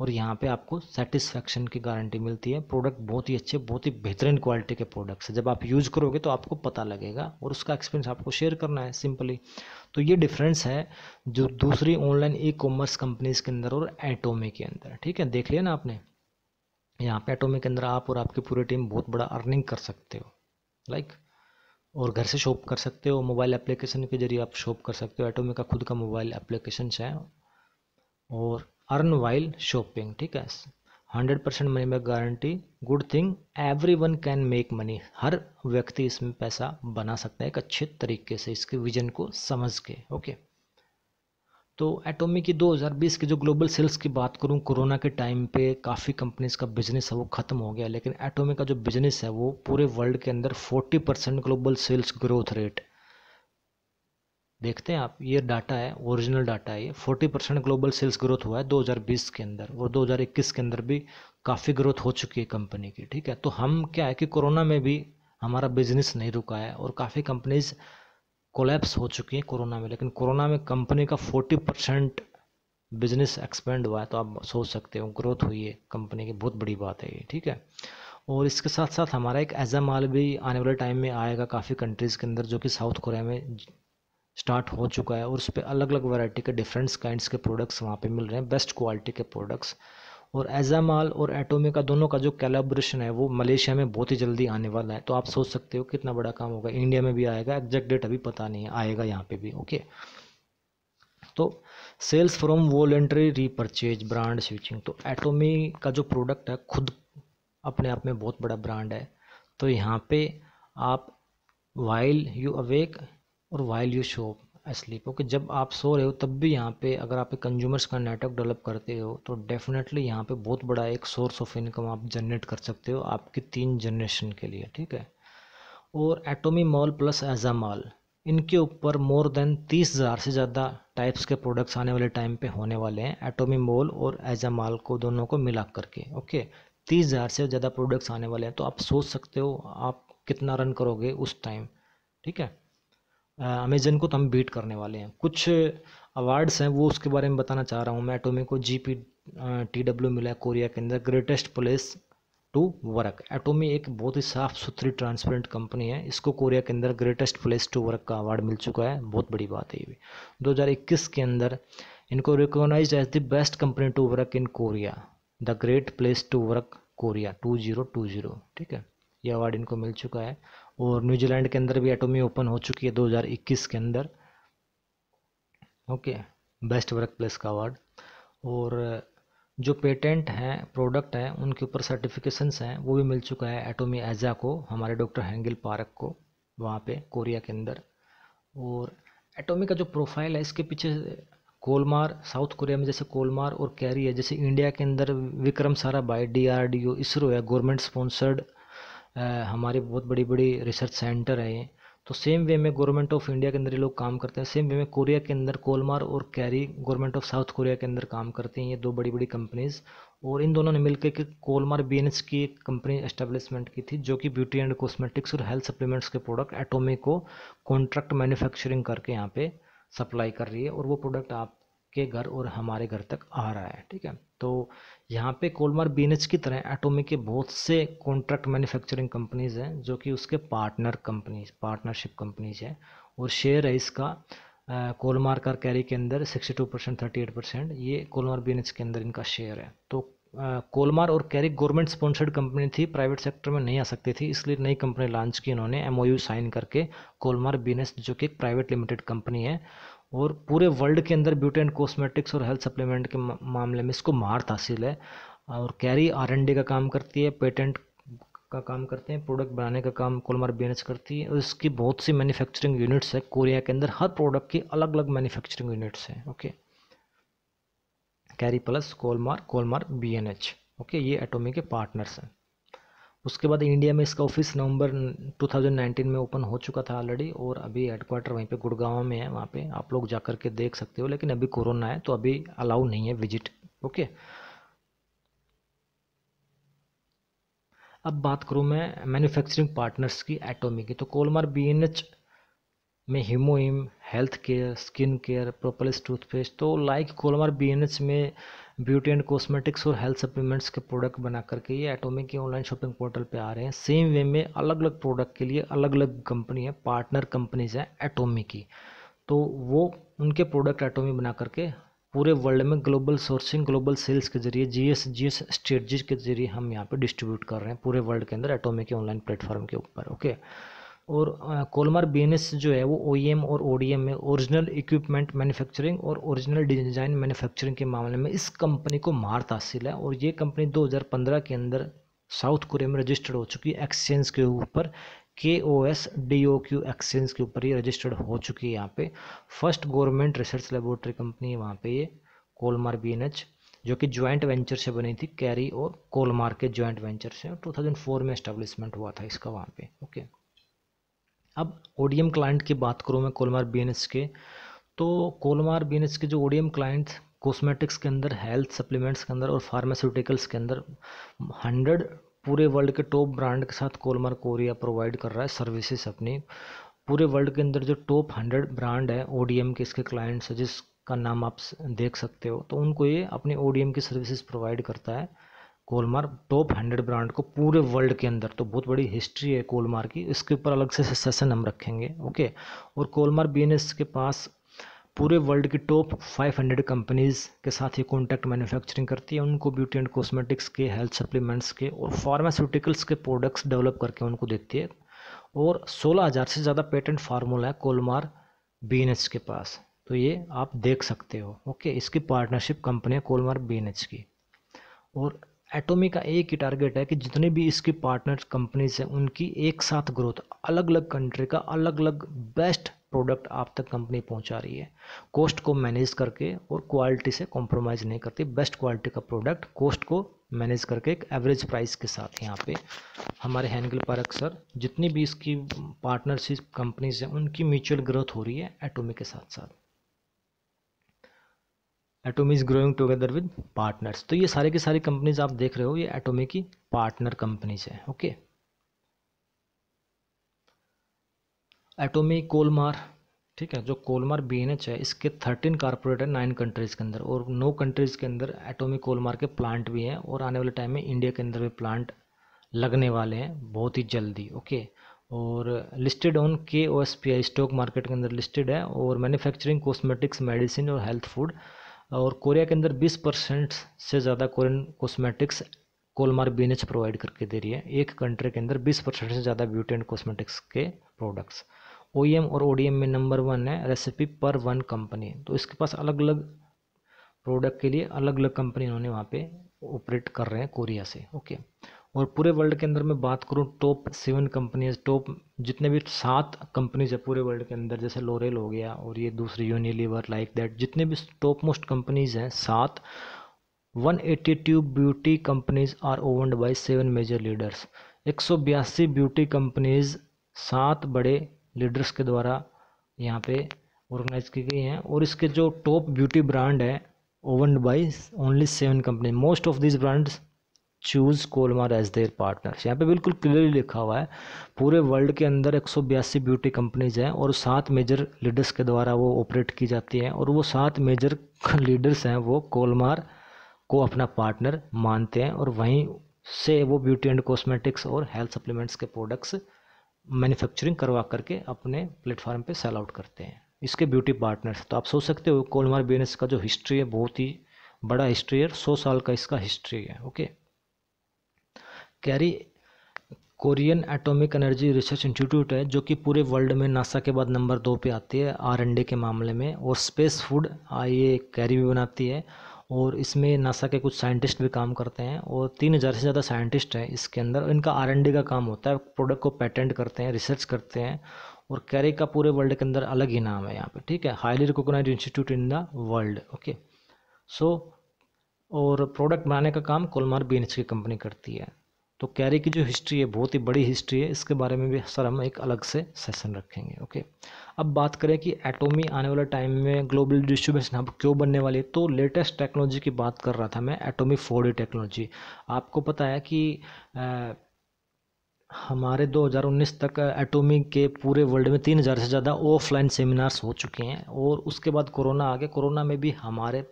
और यहाँ पे आपको सेटिस्फैक्शन की गारंटी मिलती है प्रोडक्ट बहुत ही अच्छे बहुत ही बेहतरीन क्वालिटी के प्रोडक्ट्स है जब आप यूज़ करोगे तो आपको पता लगेगा और उसका एक्सपीरियंस आपको शेयर करना है सिंपली तो ये डिफरेंस है जो दूसरी ऑनलाइन ई कॉमर्स कंपनीज़ के अंदर और एटोमी के अंदर ठीक है देख लिया ना आपने यहाँ पे एटोमी के अंदर आप और आपकी पूरी टीम बहुत बड़ा अर्निंग कर सकते हो लाइक और घर से शॉप कर सकते हो मोबाइल एप्लीकेशन के जरिए आप शॉप कर सकते हो एटोमी का खुद का मोबाइल एप्लीकेशन है और अर्न वाइल शॉपिंग ठीक है hundred percent money back guarantee good thing every one can make money हर व्यक्ति इसमें पैसा बना सकता है एक अच्छे तरीके से इसके विजन को समझ के ओके okay? तो एटोमी की 2020 की जो ग्लोबल सेल्स की बात करूं कोरोना के टाइम पे काफ़ी कंपनीज का बिजनेस है वो ख़त्म हो गया लेकिन एटोमी का जो बिजनेस है वो पूरे वर्ल्ड के अंदर 40 percent global sales growth rate देखते हैं आप ये डाटा है ओरिजिनल डाटा है ये forty percent global sales growth हुआ है 2020 के अंदर और 2021 के अंदर भी काफ़ी ग्रोथ हो चुकी है कंपनी की ठीक है तो हम क्या है कि कोरोना में भी हमारा बिजनेस नहीं रुका है और काफ़ी कंपनीज़ कोलेप्स हो चुकी है कोरोना में लेकिन कोरोना में कंपनी का फोर्टी परसेंट बिजनेस एक्सपेंड हुआ है तो आप सोच सकते हो ग्रोथ हुई है कंपनी की बहुत बड़ी बात है ये ठीक है और इसके साथ साथ हमारा एक ऐसा माल भी आने वाले टाइम में आएगा काफ़ी कंट्रीज़ के अंदर जो कि साउथ कोरिया में स्टार्ट हो चुका है और उस पर अलग अलग वैरायटी के डिफरेंट काइंड्स के प्रोडक्ट्स वहाँ पे मिल रहे हैं बेस्ट क्वालिटी के प्रोडक्ट्स और एजामाल और एटोमिका दोनों का जो कैलाब्रेशन है वो मलेशिया में बहुत ही जल्दी आने वाला है तो आप सोच सकते हो कितना बड़ा काम होगा इंडिया में भी आएगा एग्जैक्ट डेट अभी पता नहीं है आएगा यहाँ पे भी ओके तो sales from voluntary repurchase brand switching तो एटोमी का जो प्रोडक्ट है खुद अपने आप में बहुत बड़ा ब्रांड है तो यहाँ पे आप वाइल यू अवेक और while you shop sleep okay जब आप सो रहे हो तब भी यहाँ पे अगर आप कंज्यूमर्स का नेटवर्क डेवलप करते हो तो डेफिनेटली यहाँ पे बहुत बड़ा एक सोर्स ऑफ इनकम आप जनरेट कर सकते हो आपकी तीन जनरेशन के लिए ठीक है और एटोमी मॉल प्लस एजा मॉल इनके ऊपर मोर देन तीस हज़ार से ज़्यादा टाइप्स के प्रोडक्ट्स आने वाले टाइम पर होने वाले हैं एटोमी मॉल और एजा मॉल को दोनों को मिला करके ओके तीस हज़ार से ज़्यादा प्रोडक्ट्स आने वाले हैं तो आप सोच सकते हो आप कितना रन करोगे उस टाइम ठीक है अमेजन को तो हम बीट करने वाले हैं कुछ अवार्ड्स हैं वो उसके बारे में बताना चाह रहा हूँ मैं एटोमी को जी पी टी डब्ल्यू मिला है कोरिया के अंदर greatest place to work Atomy एक बहुत ही साफ़ सुथरी ट्रांसपेरेंट कंपनी है इसको कोरिया के अंदर ग्रेटेस्ट प्लेस टू वर्क का अवार्ड मिल चुका है बहुत बड़ी बात है ये भी इक्कीस के अंदर इनको recognise as the best company to work in Korea the great place to work Korea zero ठीक है ये अवार्ड इनको मिल चुका है और न्यूजीलैंड के अंदर भी एटोमी ओपन हो चुकी है 2021 के अंदर ओके बेस्ट वर्क प्लेस का अवार्ड और जो पेटेंट हैं प्रोडक्ट हैं उनके ऊपर सर्टिफिकेशंस हैं वो भी मिल चुका है एटोमी एजा को हमारे डॉक्टर हैंगिल पार्क को वहाँ पे कोरिया के अंदर और एटोमी का जो प्रोफाइल है इसके पीछे कोलमार साउथ कोरिया में जैसे कोलमार और कैरी है जैसे इंडिया के अंदर विक्रम सारा D R D O ISRO है गवर्नमेंट स्पॉन्सर्ड हमारे बहुत बड़ी बड़ी रिसर्च सेंटर है तो सेम वे में गवर्नमेंट ऑफ इंडिया के अंदर ये लोग काम करते हैं सेम वे में कोरिया के अंदर कोलमार और KAERI government of South Korea के अंदर काम करते हैं ये दो बड़ी बड़ी कंपनीज़ और इन दोनों ने मिलकर के कोलमार बी की एक कंपनी एस्टेब्लिशमेंट की थी जो कि ब्यूटी एंड कॉस्मेटिक्स और हेल्थ सप्लीमेंट्स के प्रोडक्ट एटोमी को कॉन्ट्रैक्ट मैन्युफैक्चरिंग करके यहाँ पे सप्लाई कर रही है और वो प्रोडक्ट आपके घर और हमारे घर तक आ रहा है ठीक है तो यहाँ पे कोलमार बी की तरह एटोमी के बहुत से कॉन्ट्रैक्ट मैन्युफैक्चरिंग कंपनीज़ हैं जो कि उसके पार्टनर कंपनीज पार्टनरशिप कंपनीज हैं और शेयर है इसका कोलमार का कैरी के अंदर 62 परसेंट थर्टी ये कोलमार बी के अंदर इनका शेयर है तो कोलमार और कैरिक गवर्नमेंट स्पॉन्सर्ड कंपनी थी प्राइवेट सेक्टर में नहीं आ सकती थी इसलिए नई कंपनी लॉन्च की इन्होंने एमओयू साइन करके कोलमार बिजनेस जो कि एक प्राइवेट लिमिटेड कंपनी है और पूरे वर्ल्ड के अंदर ब्यूटी एंड कॉस्मेटिक्स और हेल्थ सप्लीमेंट के मामले में इसको महारत हासिल है और कैरी आर एन डी का काम करती है पेटेंट का काम करते हैं प्रोडक्ट बनाने का काम कोलमार बिजनेस करती है और इसकी बहुत सी मैन्युफैक्चरिंग यूनिट्स है कोरिया के अंदर हर प्रोडक्ट की अलग अलग मैन्युफैक्चरिंग यूनिट्स हैं okay KAERI plus Kolmar Kolmar B N H okay ये एटोमी के पार्टनर्स हैं उसके बाद इंडिया में इसका ऑफिस नवंबर 2019 में ओपन हो चुका था ऑलरेडी और अभी हेडक्वार्टर वहीं पे गुड़गांव में है वहाँ पे आप लोग जा कर के देख सकते हो लेकिन अभी कोरोना है तो अभी अलाउ नहीं है विजिट ओके अब बात करूँ मैं मैन्युफैक्चरिंग पार्टनर्स की एटोमी की तो कोलमार बी एन एच में HemoHIM health care skin care propolis toothpaste तो लाइक कोलमार बीएनएच में ब्यूटी एंड कॉस्मेटिक्स और हेल्थ सप्लीमेंट्स के प्रोडक्ट बना करके ये एटोमिक के ऑनलाइन शॉपिंग पोर्टल पे आ रहे हैं सेम वे में अलग अलग प्रोडक्ट के लिए अलग अलग कंपनी है पार्टनर कंपनीज हैं एटोमी की तो वो उनके प्रोडक्ट एटोमी बना करके पूरे वर्ल्ड में ग्लोबल सोर्सिंग ग्लोबल सेल्स के जरिए G S G S strategies के जरिए हम यहाँ पर डिस्ट्रीब्यूट कर रहे हैं पूरे वर्ल्ड के अंदर एटोमी के ऑनलाइन प्लेटफॉर्म के ऊपर ओके okay? और कोलमर बीएनएस जो है वो ओईएम e और ओडीएम में ओरिजिनल इक्विपमेंट मैन्युफैक्चरिंग और ओरिजिनल डिजाइन मैन्युफैक्चरिंग के मामले में इस कंपनी को मार्त हासिल है और ये कंपनी 2015 के अंदर साउथ कोरिया में रजिस्टर्ड हो चुकी है एक्सचेंज के ऊपर K O S D O Q exchange के ऊपर ये रजिस्टर्ड हो चुकी है यहाँ पर first government research laboratory company है वहाँ पर ये कोलमार बी एन एच जो कि ज्वाइंट वेंचर से बनी थी कैरी और कोलमार के ज्वाइंट वेंचर से टू में इस्टेब्लिशमेंट हुआ था इसका वहाँ पर ओके okay. अब ओडीएम क्लाइंट की बात करूँ मैं कोलमार बी के तो कोलमार बी के जो ओडीएम क्लाइंट कॉस्मेटिक्स के अंदर हेल्थ सप्लीमेंट्स के अंदर और फार्मास्यूटिकल्स के अंदर हंड्रेड पूरे वर्ल्ड के टॉप ब्रांड के साथ कोलमार कोरिया प्रोवाइड कर रहा है सर्विसेज अपनी पूरे वर्ल्ड के अंदर जो टॉप हंड्रेड ब्रांड है ओ के इसके क्लाइंट्स है जिसका नाम आप देख सकते हो तो उनको ये अपनी ओ की सर्विसेज प्रोवाइड करता है कोलमार टॉप हंड्रेड ब्रांड को पूरे वर्ल्ड के अंदर तो बहुत बड़ी हिस्ट्री है कोलमार की इसके ऊपर अलग से सेशन हम रखेंगे ओके और कोलमार बी के पास पूरे वर्ल्ड की टॉप 500 कंपनीज़ के साथ ही कॉन्टैक्ट मैन्युफैक्चरिंग करती है उनको ब्यूटी एंड कॉस्मेटिक्स के हेल्थ सप्लीमेंट्स के और फार्मास्यूटिकल्स के प्रोडक्ट्स डेवलप करके उनको देती है और 16000 से ज़्यादा पेटेंट फार्मूला है कोलमार बी के पास तो ये आप देख सकते हो ओके इसकी पार्टनरशिप कंपनी है कोलमार बी की और एटोमी का एक ही टारगेट है कि जितने भी इसकी पार्टनर कंपनीज हैं उनकी एक साथ ग्रोथ अलग अलग कंट्री का अलग अलग बेस्ट प्रोडक्ट आप तक कंपनी पहुंचा रही है कॉस्ट को मैनेज करके और क्वालिटी से कॉम्प्रोमाइज़ नहीं करती बेस्ट क्वालिटी का प्रोडक्ट कॉस्ट को मैनेज करके एक एवरेज प्राइस के साथ यहाँ पे हमारे हैंगल पारक सर जितनी भी इसकी पार्टनरशिप कंपनीज हैं उनकी म्यूचुअल ग्रोथ हो रही है एटोमी के साथ साथ Atomy is growing together with partners तो ये सारे की सारी कंपनीज आप देख रहे हो ये एटोमी की पार्टनर कंपनीज है ओके एटोमी कोलमार ठीक है जो कोलमार बी एन एच है इसके थर्टीन कारपोरेट है नाइन कंट्रीज़ के अंदर और नौ कंट्रीज़ के अंदर एटोमी कोलमार के प्लांट भी हैं और आने वाले टाइम में इंडिया के अंदर भी प्लांट लगने वाले हैं बहुत ही जल्दी ओके और listed on K O S P I stock market के अंदर लिस्टेड है और मैन्युफैक्चरिंग कॉस्मेटिक्स मेडिसिन और हेल्थ फूड और कोरिया के अंदर 20 परसेंट से ज़्यादा कोरियन कॉस्मेटिक्स कोलमार बीन प्रोवाइड करके दे रही है एक कंट्री के अंदर 20 परसेंट से ज़्यादा ब्यूटी एंड कॉस्मेटिक्स के प्रोडक्ट्स ओ e और ओ में नंबर वन है रेसिपी पर वन कंपनी तो इसके पास अलग अलग प्रोडक्ट के लिए अलग अलग कंपनी इन्होंने वहाँ पर ऑपरेट कर रहे हैं कोरिया से ओके और पूरे वर्ल्ड के अंदर मैं बात करूँ टॉप सेवन कंपनीज टॉप जितने भी सात कंपनीज है पूरे वर्ल्ड के अंदर जैसे लोरेल हो गया और ये दूसरी यूनिलीवर लाइक दैट जितने भी टॉप मोस्ट कंपनीज हैं सात 182 beauty companies are owned by seven major leaders एक ब्यूटी कंपनीज सात बड़े लीडर्स के द्वारा यहाँ पे ऑर्गेनाइज की गई हैं और इसके जो टॉप ब्यूटी ब्रांड है owned by only seven company most of this brands choose Kolmar as their partners यहाँ पे बिल्कुल क्लियरली लिखा हुआ है पूरे वर्ल्ड के अंदर एक ब्यूटी कंपनीज हैं और सात मेजर लीडर्स के द्वारा वो ऑपरेट की जाती हैं और वो सात मेजर लीडर्स हैं वो कोलमार को अपना पार्टनर मानते हैं और वहीं से वो ब्यूटी एंड कॉस्मेटिक्स और हेल्थ सप्लीमेंट्स के प्रोडक्ट्स मैन्युफैक्चरिंग करवा करके अपने प्लेटफॉर्म पे सेल आउट करते हैं इसके ब्यूटी पार्टनर्स तो आप सोच सकते हो कोलमार बिजनेस का जो हिस्ट्री है बहुत ही बड़ा हिस्ट्री है सौ साल का इसका हिस्ट्री है okay KAERI Korean atomic energy research institute है जो कि पूरे वर्ल्ड में नासा के बाद नंबर दो पे आती है आर एन डी के मामले में और स्पेस फूड ये कैरी भी बनाती है और इसमें नासा के कुछ साइंटिस्ट भी काम करते हैं और तीन हज़ार से ज़्यादा साइंटिस्ट हैं इसके अंदर इनका आर एन डी का काम होता है प्रोडक्ट को पेटेंट करते हैं रिसर्च करते हैं और कैरी का पूरे वर्ल्ड के अंदर अलग ही नाम है यहाँ पर ठीक है highly recognise institute in the world okay so और प्रोडक्ट बनाने का काम कोलमार बी की कंपनी करती है तो कैरी की जो हिस्ट्री है बहुत ही बड़ी हिस्ट्री है इसके बारे में भी सर हम एक अलग से सेशन रखेंगे ओके अब बात करें कि एटोमी आने वाले टाइम में ग्लोबल डिस्ट्रीब्यूशन हब क्यों बनने वाली है तो लेटेस्ट टेक्नोलॉजी की बात कर रहा था मैं एटोमी फोर टेक्नोलॉजी आपको पता है कि आ, हमारे 2019 तक एटोमी के पूरे वर्ल्ड में हज़ार से ज़्यादा ऑफलाइन सेमिनार्स हो चुके हैं और उसके बाद कोरोना आ गया कोरोना में भी हमारे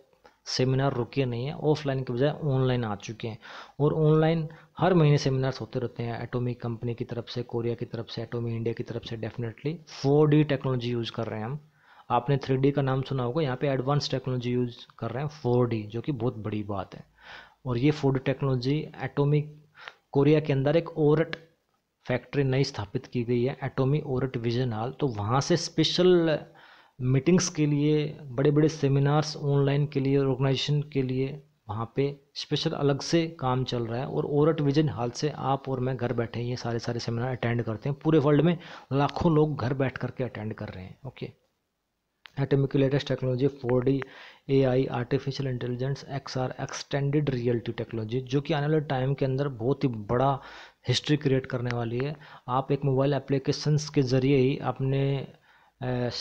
सेमिनार रुके नहीं है ऑफलाइन के बजाय ऑनलाइन आ चुके हैं और ऑनलाइन हर महीने सेमिनार्स होते रहते हैं एटोमी कंपनी की तरफ से कोरिया की तरफ से एटोमी इंडिया की तरफ से डेफिनेटली फोर टेक्नोलॉजी यूज़ कर रहे हैं हम आपने थ्री का नाम सुना होगा यहाँ पे एडवांस टेक्नोलॉजी यूज़ कर रहे हैं फोर जो कि बहुत बड़ी बात है और ये फोर टेक्नोलॉजी एटोमिक कोरिया के अंदर एक ओरट फैक्ट्री नई स्थापित की गई है एटोमी ओरट विजन हाल तो वहाँ से स्पेशल मीटिंग्स के लिए बड़े बड़े सेमिनार्स ऑनलाइन के लिए ऑर्गेनाइजेशन के लिए वहाँ पे स्पेशल अलग से काम चल रहा है और ओरट विजन हाल से आप और मैं घर बैठे ये सारे सारे सेमिनार अटेंड करते हैं पूरे वर्ल्ड में लाखों लोग घर बैठ करके अटेंड कर रहे हैं okay atomic latest technology four D A I artificial intelligence X R extended reality technology जो कि आने वाले टाइम के अंदर बहुत ही बड़ा हिस्ट्री क्रिएट करने वाली है आप एक मोबाइल एप्लीकेशंस के ज़रिए ही अपने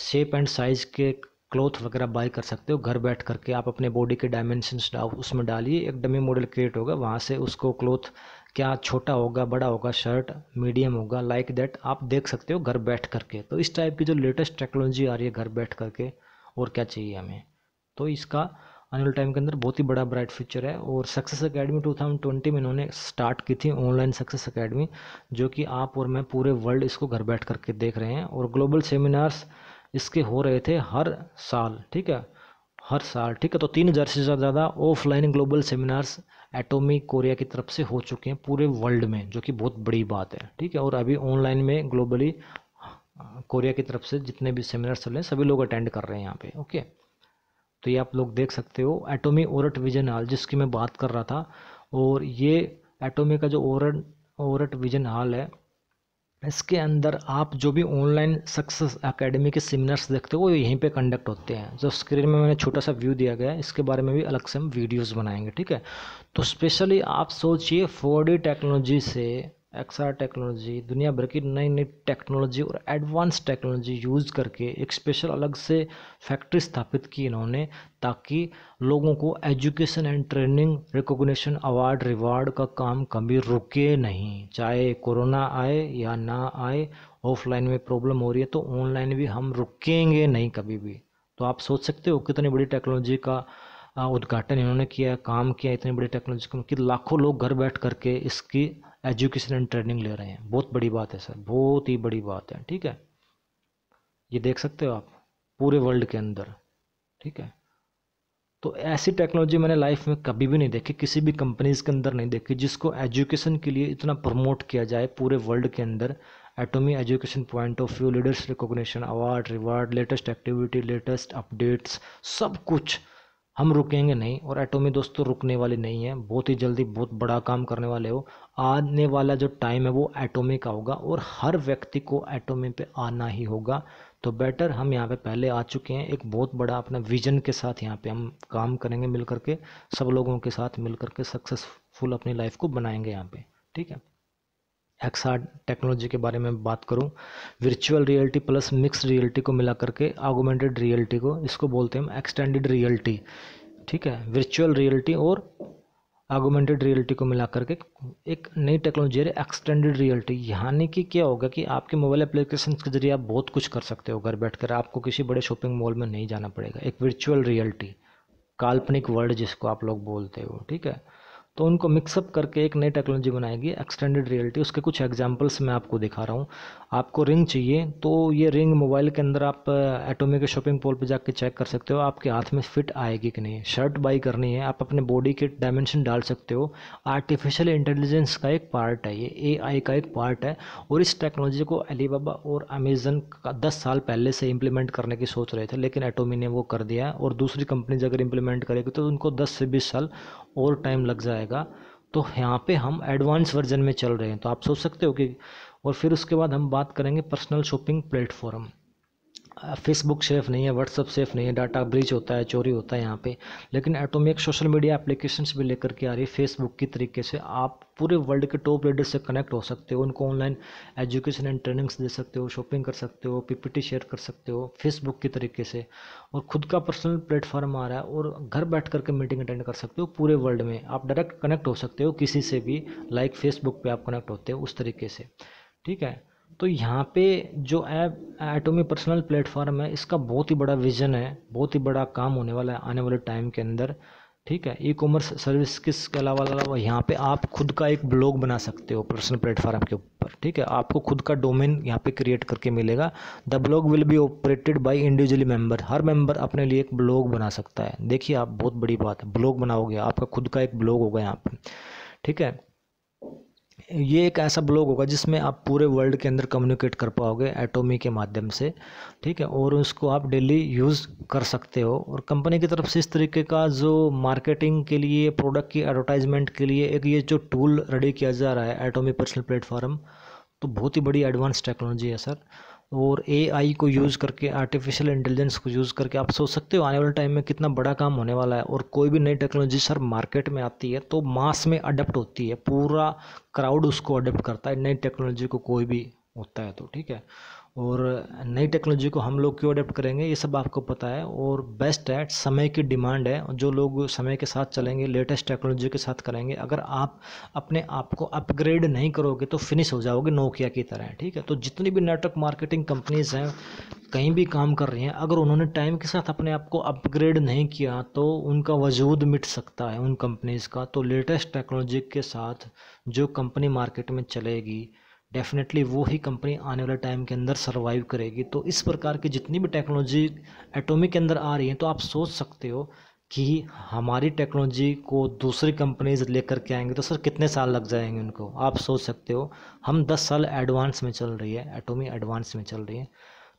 शेप एंड साइज़ के क्लोथ वगैरह बाय कर सकते हो घर बैठ करके आप अपने बॉडी के डायमेंशंस डा उसमें डालिए एक डमी मॉडल क्रिएट होगा वहाँ से उसको क्लोथ क्या छोटा होगा बड़ा होगा शर्ट मीडियम होगा लाइक दैट आप देख सकते हो घर बैठ करके तो इस टाइप की जो लेटेस्ट टेक्नोलॉजी आ रही है घर बैठ करके और क्या चाहिए हमें तो इसका आने वाले टाइम के अंदर बहुत ही बड़ा ब्राइट फ्यूचर है और सक्सेस अकेडमी ट्वेंटी में इन्होंने स्टार्ट की थी ऑनलाइन सक्सेस अकेडमी जो कि आप और मैं पूरे वर्ल्ड इसको घर बैठ करके देख रहे हैं और ग्लोबल सेमिनार्स इसके हो रहे थे हर साल ठीक है हर साल ठीक है तो तीन हज़ार से ज़्यादा offline global seminars Atomy Korea की तरफ से हो चुके हैं पूरे वर्ल्ड में जो कि बहुत बड़ी बात है ठीक है और अभी ऑनलाइन में ग्लोबली हाँ, कोरिया की तरफ से जितने भी सेमिनार्स चल रहे हैं सभी लोग अटेंड कर रहे हैं यहाँ पे ओके तो ये आप लोग देख सकते हो एटोमी ओरट विजन हॉल जिसकी मैं बात कर रहा था और ये एटोमी का जो ओरट ओरट विजन हॉल है इसके अंदर आप जो भी ऑनलाइन सक्सेस एकेडमी के सेमिनार्स देखते हो वो यहीं पे कंडक्ट होते हैं जो स्क्रीन में मैंने छोटा सा व्यू दिया गया है इसके बारे में भी अलग से हम वीडियोस बनाएंगे ठीक है तो स्पेशली आप सोचिए फोर टेक्नोलॉजी से एक्सआर टेक्नोलॉजी दुनिया भर की नई नई टेक्नोलॉजी और एडवांस टेक्नोलॉजी यूज़ करके एक स्पेशल अलग से फैक्ट्री स्थापित की इन्होंने ताकि लोगों को education and training recognition award reward का काम कभी रुके नहीं चाहे कोरोना आए या ना आए ऑफलाइन में प्रॉब्लम हो रही है तो ऑनलाइन भी हम रुकेंगे नहीं कभी भी तो आप सोच सकते हो कितनी बड़ी टेक्नोलॉजी का उद्घाटन इन्होंने किया काम किया इतनी बड़ी टेक्नोलॉजी का कि लाखों लोग घर बैठ करके इसकी एजुकेशन एंड ट्रेनिंग ले रहे हैं बहुत बड़ी बात है सर बहुत ही बड़ी बात है ठीक है ये देख सकते हो आप पूरे वर्ल्ड के अंदर ठीक है तो ऐसी टेक्नोलॉजी मैंने लाइफ में कभी भी नहीं देखी किसी भी कंपनीज के अंदर नहीं देखी जिसको एजुकेशन के लिए इतना प्रमोट किया जाए पूरे वर्ल्ड के अंदर Atomy education point of view leaders recognition award reward latest activity latest updates सब कुछ हम रुकेंगे नहीं और एटोमी दोस्तों रुकने वाले नहीं हैं बहुत ही जल्दी बहुत बड़ा काम करने वाले हो आने वाला जो टाइम है वो एटोमे का होगा और हर व्यक्ति को एटोमे पे आना ही होगा तो बेटर हम यहाँ पे पहले आ चुके हैं एक बहुत बड़ा अपना विजन के साथ यहाँ पे हम काम करेंगे मिल करके सब लोगों के साथ मिल करके सक्सेसफुल अपनी लाइफ को बनाएंगे यहाँ पे ठीक है एक्सआर टेक्नोलॉजी के बारे में बात करूँ virtual reality plus mix reality को मिला करके आगोमेंटेड रियलिटी को इसको बोलते हैं हम एक्सटेंडेड रियलिटी ठीक है वर्चुअल रियलिटी और आगोमेंटेड रियलिटी को मिला करके एक नई टेक्नोलॉजी है एक्सटेंडेड रियलिटी यानी कि क्या होगा कि आपके मोबाइल एप्लीकेशन के जरिए आप बहुत कुछ कर सकते हो घर बैठकर आपको किसी बड़े शॉपिंग मॉल में नहीं जाना पड़ेगा एक वर्चुअल रियलिटी काल्पनिक वर्ल्ड जिसको आप लोग बोलते हो ठीक है तो उनको मिक्सअप करके एक नई टेक्नोलॉजी बनाएगी एक्सटेंडेड रियलिटी उसके कुछ एग्जाम्पल्स मैं आपको दिखा रहा हूँ आपको रिंग चाहिए तो ये रिंग मोबाइल के अंदर आप एटोमी uh, के शॉपिंग पॉल पर जाके चेक कर सकते हो आपके हाथ में फिट आएगी कि नहीं शर्ट बाई करनी है आप अपने बॉडी के डायमेंशन डाल सकते हो आर्टिफिशियल इंटेलिजेंस का एक पार्ट है ये ए का एक पार्ट है और इस टेक्नोलॉजी को अलीबाबा और अमेजन का दस साल पहले से इम्प्लीमेंट करने की सोच रहे थे लेकिन एटोमी ने वो कर दिया और दूसरी कंपनीज अगर इम्प्लीमेंट करेगी तो उनको दस से बीस साल और टाइम लग जाएगा तो यहाँ पे हम एडवांस वर्जन में चल रहे हैं तो आप सोच सकते हो कि और फिर उसके बाद हम बात करेंगे personal shopping platform Facebook safe नहीं है व्हाट्सअप सेफ़ नहीं है डाटा ब्रिज होता है चोरी होता है यहाँ पे लेकिन एटोमिक सोशल मीडिया एप्लीकेशंस भी लेकर के आ रही है फेसबुक की तरीके से आप पूरे वर्ल्ड के टॉप लीडर से कनेक्ट हो सकते हो उनको ऑनलाइन एजुकेशन एंड ट्रेनिंग्स दे सकते हो शॉपिंग कर सकते हो पीपीटी शेयर कर सकते हो फेसबुक की तरीके से और खुद का पर्सनल प्लेटफॉर्म आ रहा है और घर बैठ करके मीटिंग अटेंड कर सकते हो पूरे वर्ल्ड में आप डायरेक्ट कनेक्ट हो सकते हो किसी से भी लाइक फेसबुक पर आप कनेक्ट होते हो उस तरीके से ठीक है तो यहाँ पे जो ऐप एटोमी पर्सनल प्लेटफॉर्म है इसका बहुत ही बड़ा विजन है बहुत ही बड़ा काम होने वाला है आने वाले टाइम के अंदर ठीक है ई कॉमर्स सर्विस किस के अलावा अलावा यहाँ पे आप खुद का एक ब्लॉग बना सकते हो पर्सनल प्लेटफॉर्म के ऊपर ठीक है आपको खुद का डोमेन यहाँ पे क्रिएट करके मिलेगा the blog will be operated by individually member हर मेंबर अपने लिए एक ब्लॉग बना सकता है देखिए आप बहुत बड़ी बात है ब्लॉग बनाओगे आपका खुद का एक ब्लॉग होगा यहाँ पर ठीक है ये एक ऐसा ब्लॉग होगा जिसमें आप पूरे वर्ल्ड के अंदर कम्युनिकेट कर पाओगे एटोमी के माध्यम से ठीक है और उसको आप डेली यूज़ कर सकते हो और कंपनी की तरफ से इस तरीके का जो मार्केटिंग के लिए प्रोडक्ट की एडवर्टाइजमेंट के लिए एक ये जो टूल रेडी किया जा रहा है एटोमी पर्सनल प्लेटफॉर्म तो बहुत ही बड़ी एडवांस टेक्नोलॉजी है सर और एआई को यूज़ करके आर्टिफिशियल इंटेलिजेंस को यूज़ करके आप सोच सकते हो आने वाले टाइम में कितना बड़ा काम होने वाला है और कोई भी नई टेक्नोलॉजी सर मार्केट में आती है तो मास में अडेप्ट होती है पूरा क्राउड उसको अडेप्ट करता है नई टेक्नोलॉजी को कोई भी होता है तो ठीक है और नई टेक्नोलॉजी को हम लोग क्यों अडेप्ट करेंगे ये सब आपको पता है और बेस्ट है समय की डिमांड है जो लोग समय के साथ चलेंगे लेटेस्ट टेक्नोलॉजी के साथ करेंगे अगर आप अपने आप को अपग्रेड नहीं करोगे तो फिनिश हो जाओगे नोकिया की तरह ठीक है तो जितनी भी नेटवर्क मार्केटिंग कंपनीज़ हैं कहीं भी काम कर रही हैं अगर उन्होंने टाइम के साथ अपने आप को अपग्रेड नहीं किया तो उनका वजूद मिट सकता है उन कंपनीज़ का तो लेटेस्ट टेक्नोलॉजी के साथ जो कंपनी मार्केट में चलेगी डेफिनेटली वो ही कंपनी आने वाले टाइम के अंदर सर्वाइव करेगी तो इस प्रकार की जितनी भी टेक्नोलॉजी एटोमी के अंदर आ रही है तो आप सोच सकते हो कि हमारी टेक्नोलॉजी को दूसरी कंपनीज लेकर के आएंगे तो सर कितने साल लग जाएंगे उनको आप सोच सकते हो हम 10 साल एडवांस में चल रही है एटोमी एडवांस में चल रही है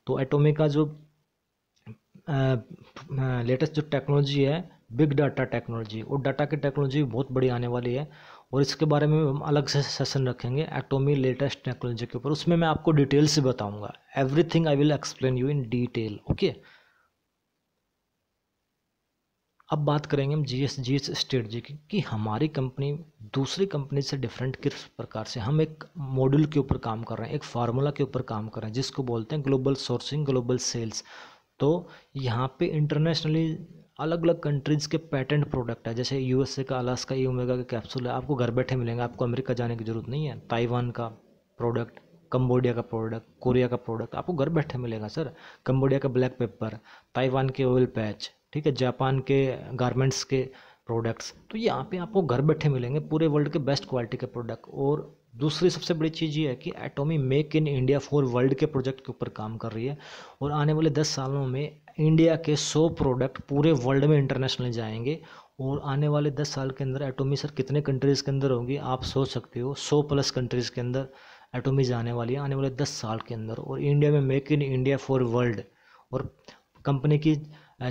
तो एटोमी का जो लेटेस्ट जो टेक्नोलॉजी है बिग डाटा टेक्नोलॉजी और डाटा की टेक्नोलॉजी बहुत बड़ी आने वाली है और इसके बारे में हम अलग से सेशन रखेंगे एटोमी लेटेस्ट टेक्नोलॉजी के ऊपर उसमें मैं आपको डिटेल से बताऊंगा everything I will explain you in detail okay अब बात करेंगे हम G S G S strategy की कि हमारी कंपनी दूसरी कंपनी से डिफरेंट किस प्रकार से हम एक मॉड्यूल के ऊपर काम कर रहे हैं एक फार्मूला के ऊपर काम कर रहे हैं जिसको बोलते हैं ग्लोबल सोर्सिंग ग्लोबल सेल्स तो यहाँ पे इंटरनेशनली अलग अलग कंट्रीज़ के पैटेंट प्रोडक्ट है जैसे यूएसए का अलास्का ई ओमेगा का कैप्सूल है आपको घर बैठे मिलेंगे आपको अमेरिका जाने की ज़रूरत नहीं है ताइवान का प्रोडक्ट कम्बोडिया का प्रोडक्ट कोरिया का प्रोडक्ट आपको घर बैठे मिलेगा सर कम्बोडिया का ब्लैक पेपर ताइवान के ऑयल पैच ठीक है जापान के गारमेंट्स के प्रोडक्ट्स तो यहाँ पे आपको घर बैठे मिलेंगे पूरे वर्ल्ड के बेस्ट क्वालिटी के प्रोडक्ट और दूसरी सबसे बड़ी चीज़ ये है कि Atomy make in India for world के प्रोजेक्ट के ऊपर काम कर रही है और आने वाले दस सालों में इंडिया के सौ प्रोडक्ट पूरे वर्ल्ड में इंटरनेशनल जाएंगे और आने वाले दस साल के अंदर एटोमी सर कितने कंट्रीज़ के अंदर होगी आप सोच सकते हो सौ प्लस कंट्रीज़ के अंदर एटोमी जाने वाली है आने वाले दस साल के अंदर और इंडिया में make in India for world और कंपनी की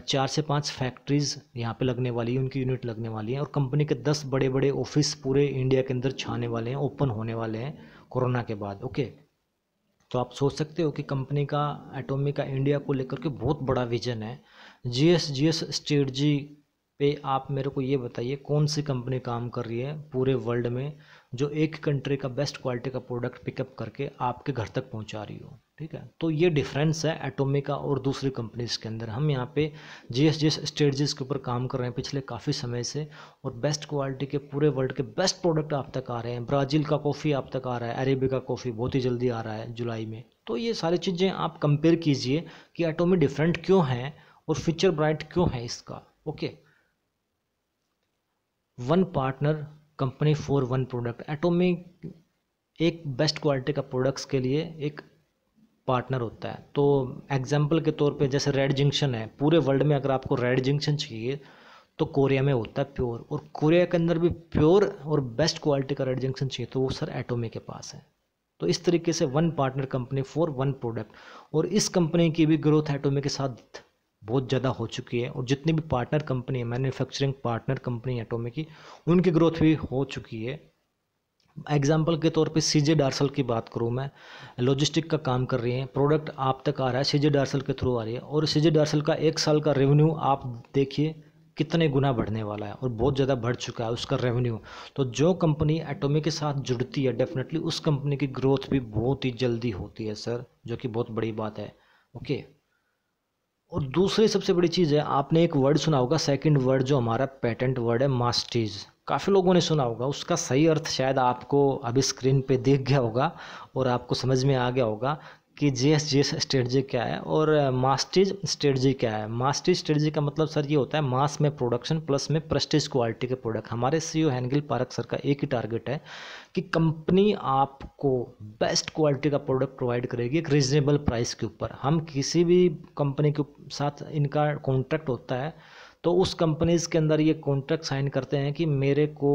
चार से पांच फैक्ट्रीज़ यहाँ पे लगने वाली है उनकी यूनिट लगने वाली है और कंपनी के दस बड़े बड़े ऑफिस पूरे इंडिया के अंदर छाने वाले हैं ओपन होने वाले हैं कोरोना के बाद ओके तो आप सोच सकते हो कि कंपनी का एटोमी का इंडिया को लेकर के बहुत बड़ा विजन है G S G S strategy पे आप मेरे को ये बताइए कौन सी कंपनी काम कर रही है पूरे वर्ल्ड में जो एक कंट्री का बेस्ट क्वालिटी का प्रोडक्ट पिकअप करके आपके घर तक पहुंचा रही हो ठीक है तो ये डिफरेंस है एटोमिका और दूसरी कंपनीज के अंदर हम यहाँ पे जिस जिस स्टेजेस के ऊपर काम कर रहे हैं पिछले काफ़ी समय से और बेस्ट क्वालिटी के पूरे वर्ल्ड के बेस्ट प्रोडक्ट आप तक आ रहे हैं ब्राज़ील का कॉफ़ी आप तक आ रहा है अरेबिका कॉफ़ी बहुत ही जल्दी आ रहा है जुलाई में तो ये सारी चीज़ें आप कंपेयर कीजिए कि एटोमी डिफरेंट क्यों हैं और फ्यूचर ब्राइट क्यों है इसका okay one partner company for one product Atomy एक बेस्ट क्वालिटी का प्रोडक्ट्स के लिए एक पार्टनर होता है तो एग्जाम्पल के तौर पर जैसे रेड जंक्शन है पूरे वर्ल्ड में अगर आपको रेड जंक्शन चाहिए तो कोरिया में होता है प्योर और कोरिया के अंदर भी प्योर और बेस्ट क्वालिटी का रेड जंक्शन चाहिए तो वो सर एटोमे के पास है तो इस तरीके से one partner company for one product और इस कंपनी की भी ग्रोथ एटोमे के साथ बहुत ज़्यादा हो चुकी है और जितनी भी पार्टनर कंपनी है मैन्युफैक्चरिंग पार्टनर कंपनी एटोमे की उनकी ग्रोथ भी हो चुकी है एग्जाम्पल के तौर पे सीजे डार्सल की बात करूँ मैं लॉजिस्टिक का काम कर रही हैं प्रोडक्ट आप तक आ रहा है सीजे डार्सल के थ्रू आ रही है और सीजे डार्सल का एक साल का रेवेन्यू आप देखिए कितने गुना बढ़ने वाला है और बहुत ज़्यादा बढ़ चुका है उसका रेवेन्यू तो जो कंपनी एटोमी के साथ जुड़ती है डेफिनेटली उस कंपनी की ग्रोथ भी बहुत ही जल्दी होती है सर जो कि बहुत बड़ी बात है ओके और दूसरी सबसे बड़ी चीज़ है आपने एक वर्ड सुना होगा सेकंड वर्ड जो हमारा पेटेंट वर्ड है मास्टीज़ काफ़ी लोगों ने सुना होगा उसका सही अर्थ शायद आपको अभी स्क्रीन पे देख गया होगा और आपको समझ में आ गया होगा कि G S G S strategy क्या है और मास्टिज स्ट्रेटजी क्या है मास्टिज स्ट्रेटजी का मतलब सर ये होता है मास में प्रोडक्शन प्लस में प्रस्टिज क्वालिटी के प्रोडक्ट हमारे सी ओ हैंगिल पारक सर का एक ही टारगेट है कि कंपनी आपको बेस्ट क्वालिटी का प्रोडक्ट प्रोवाइड करेगी एक रिजनेबल प्राइस के ऊपर हम किसी भी कंपनी के साथ इनका कॉन्ट्रैक्ट होता है तो उस कंपनीज़ के अंदर ये कॉन्ट्रैक्ट साइन करते हैं कि मेरे को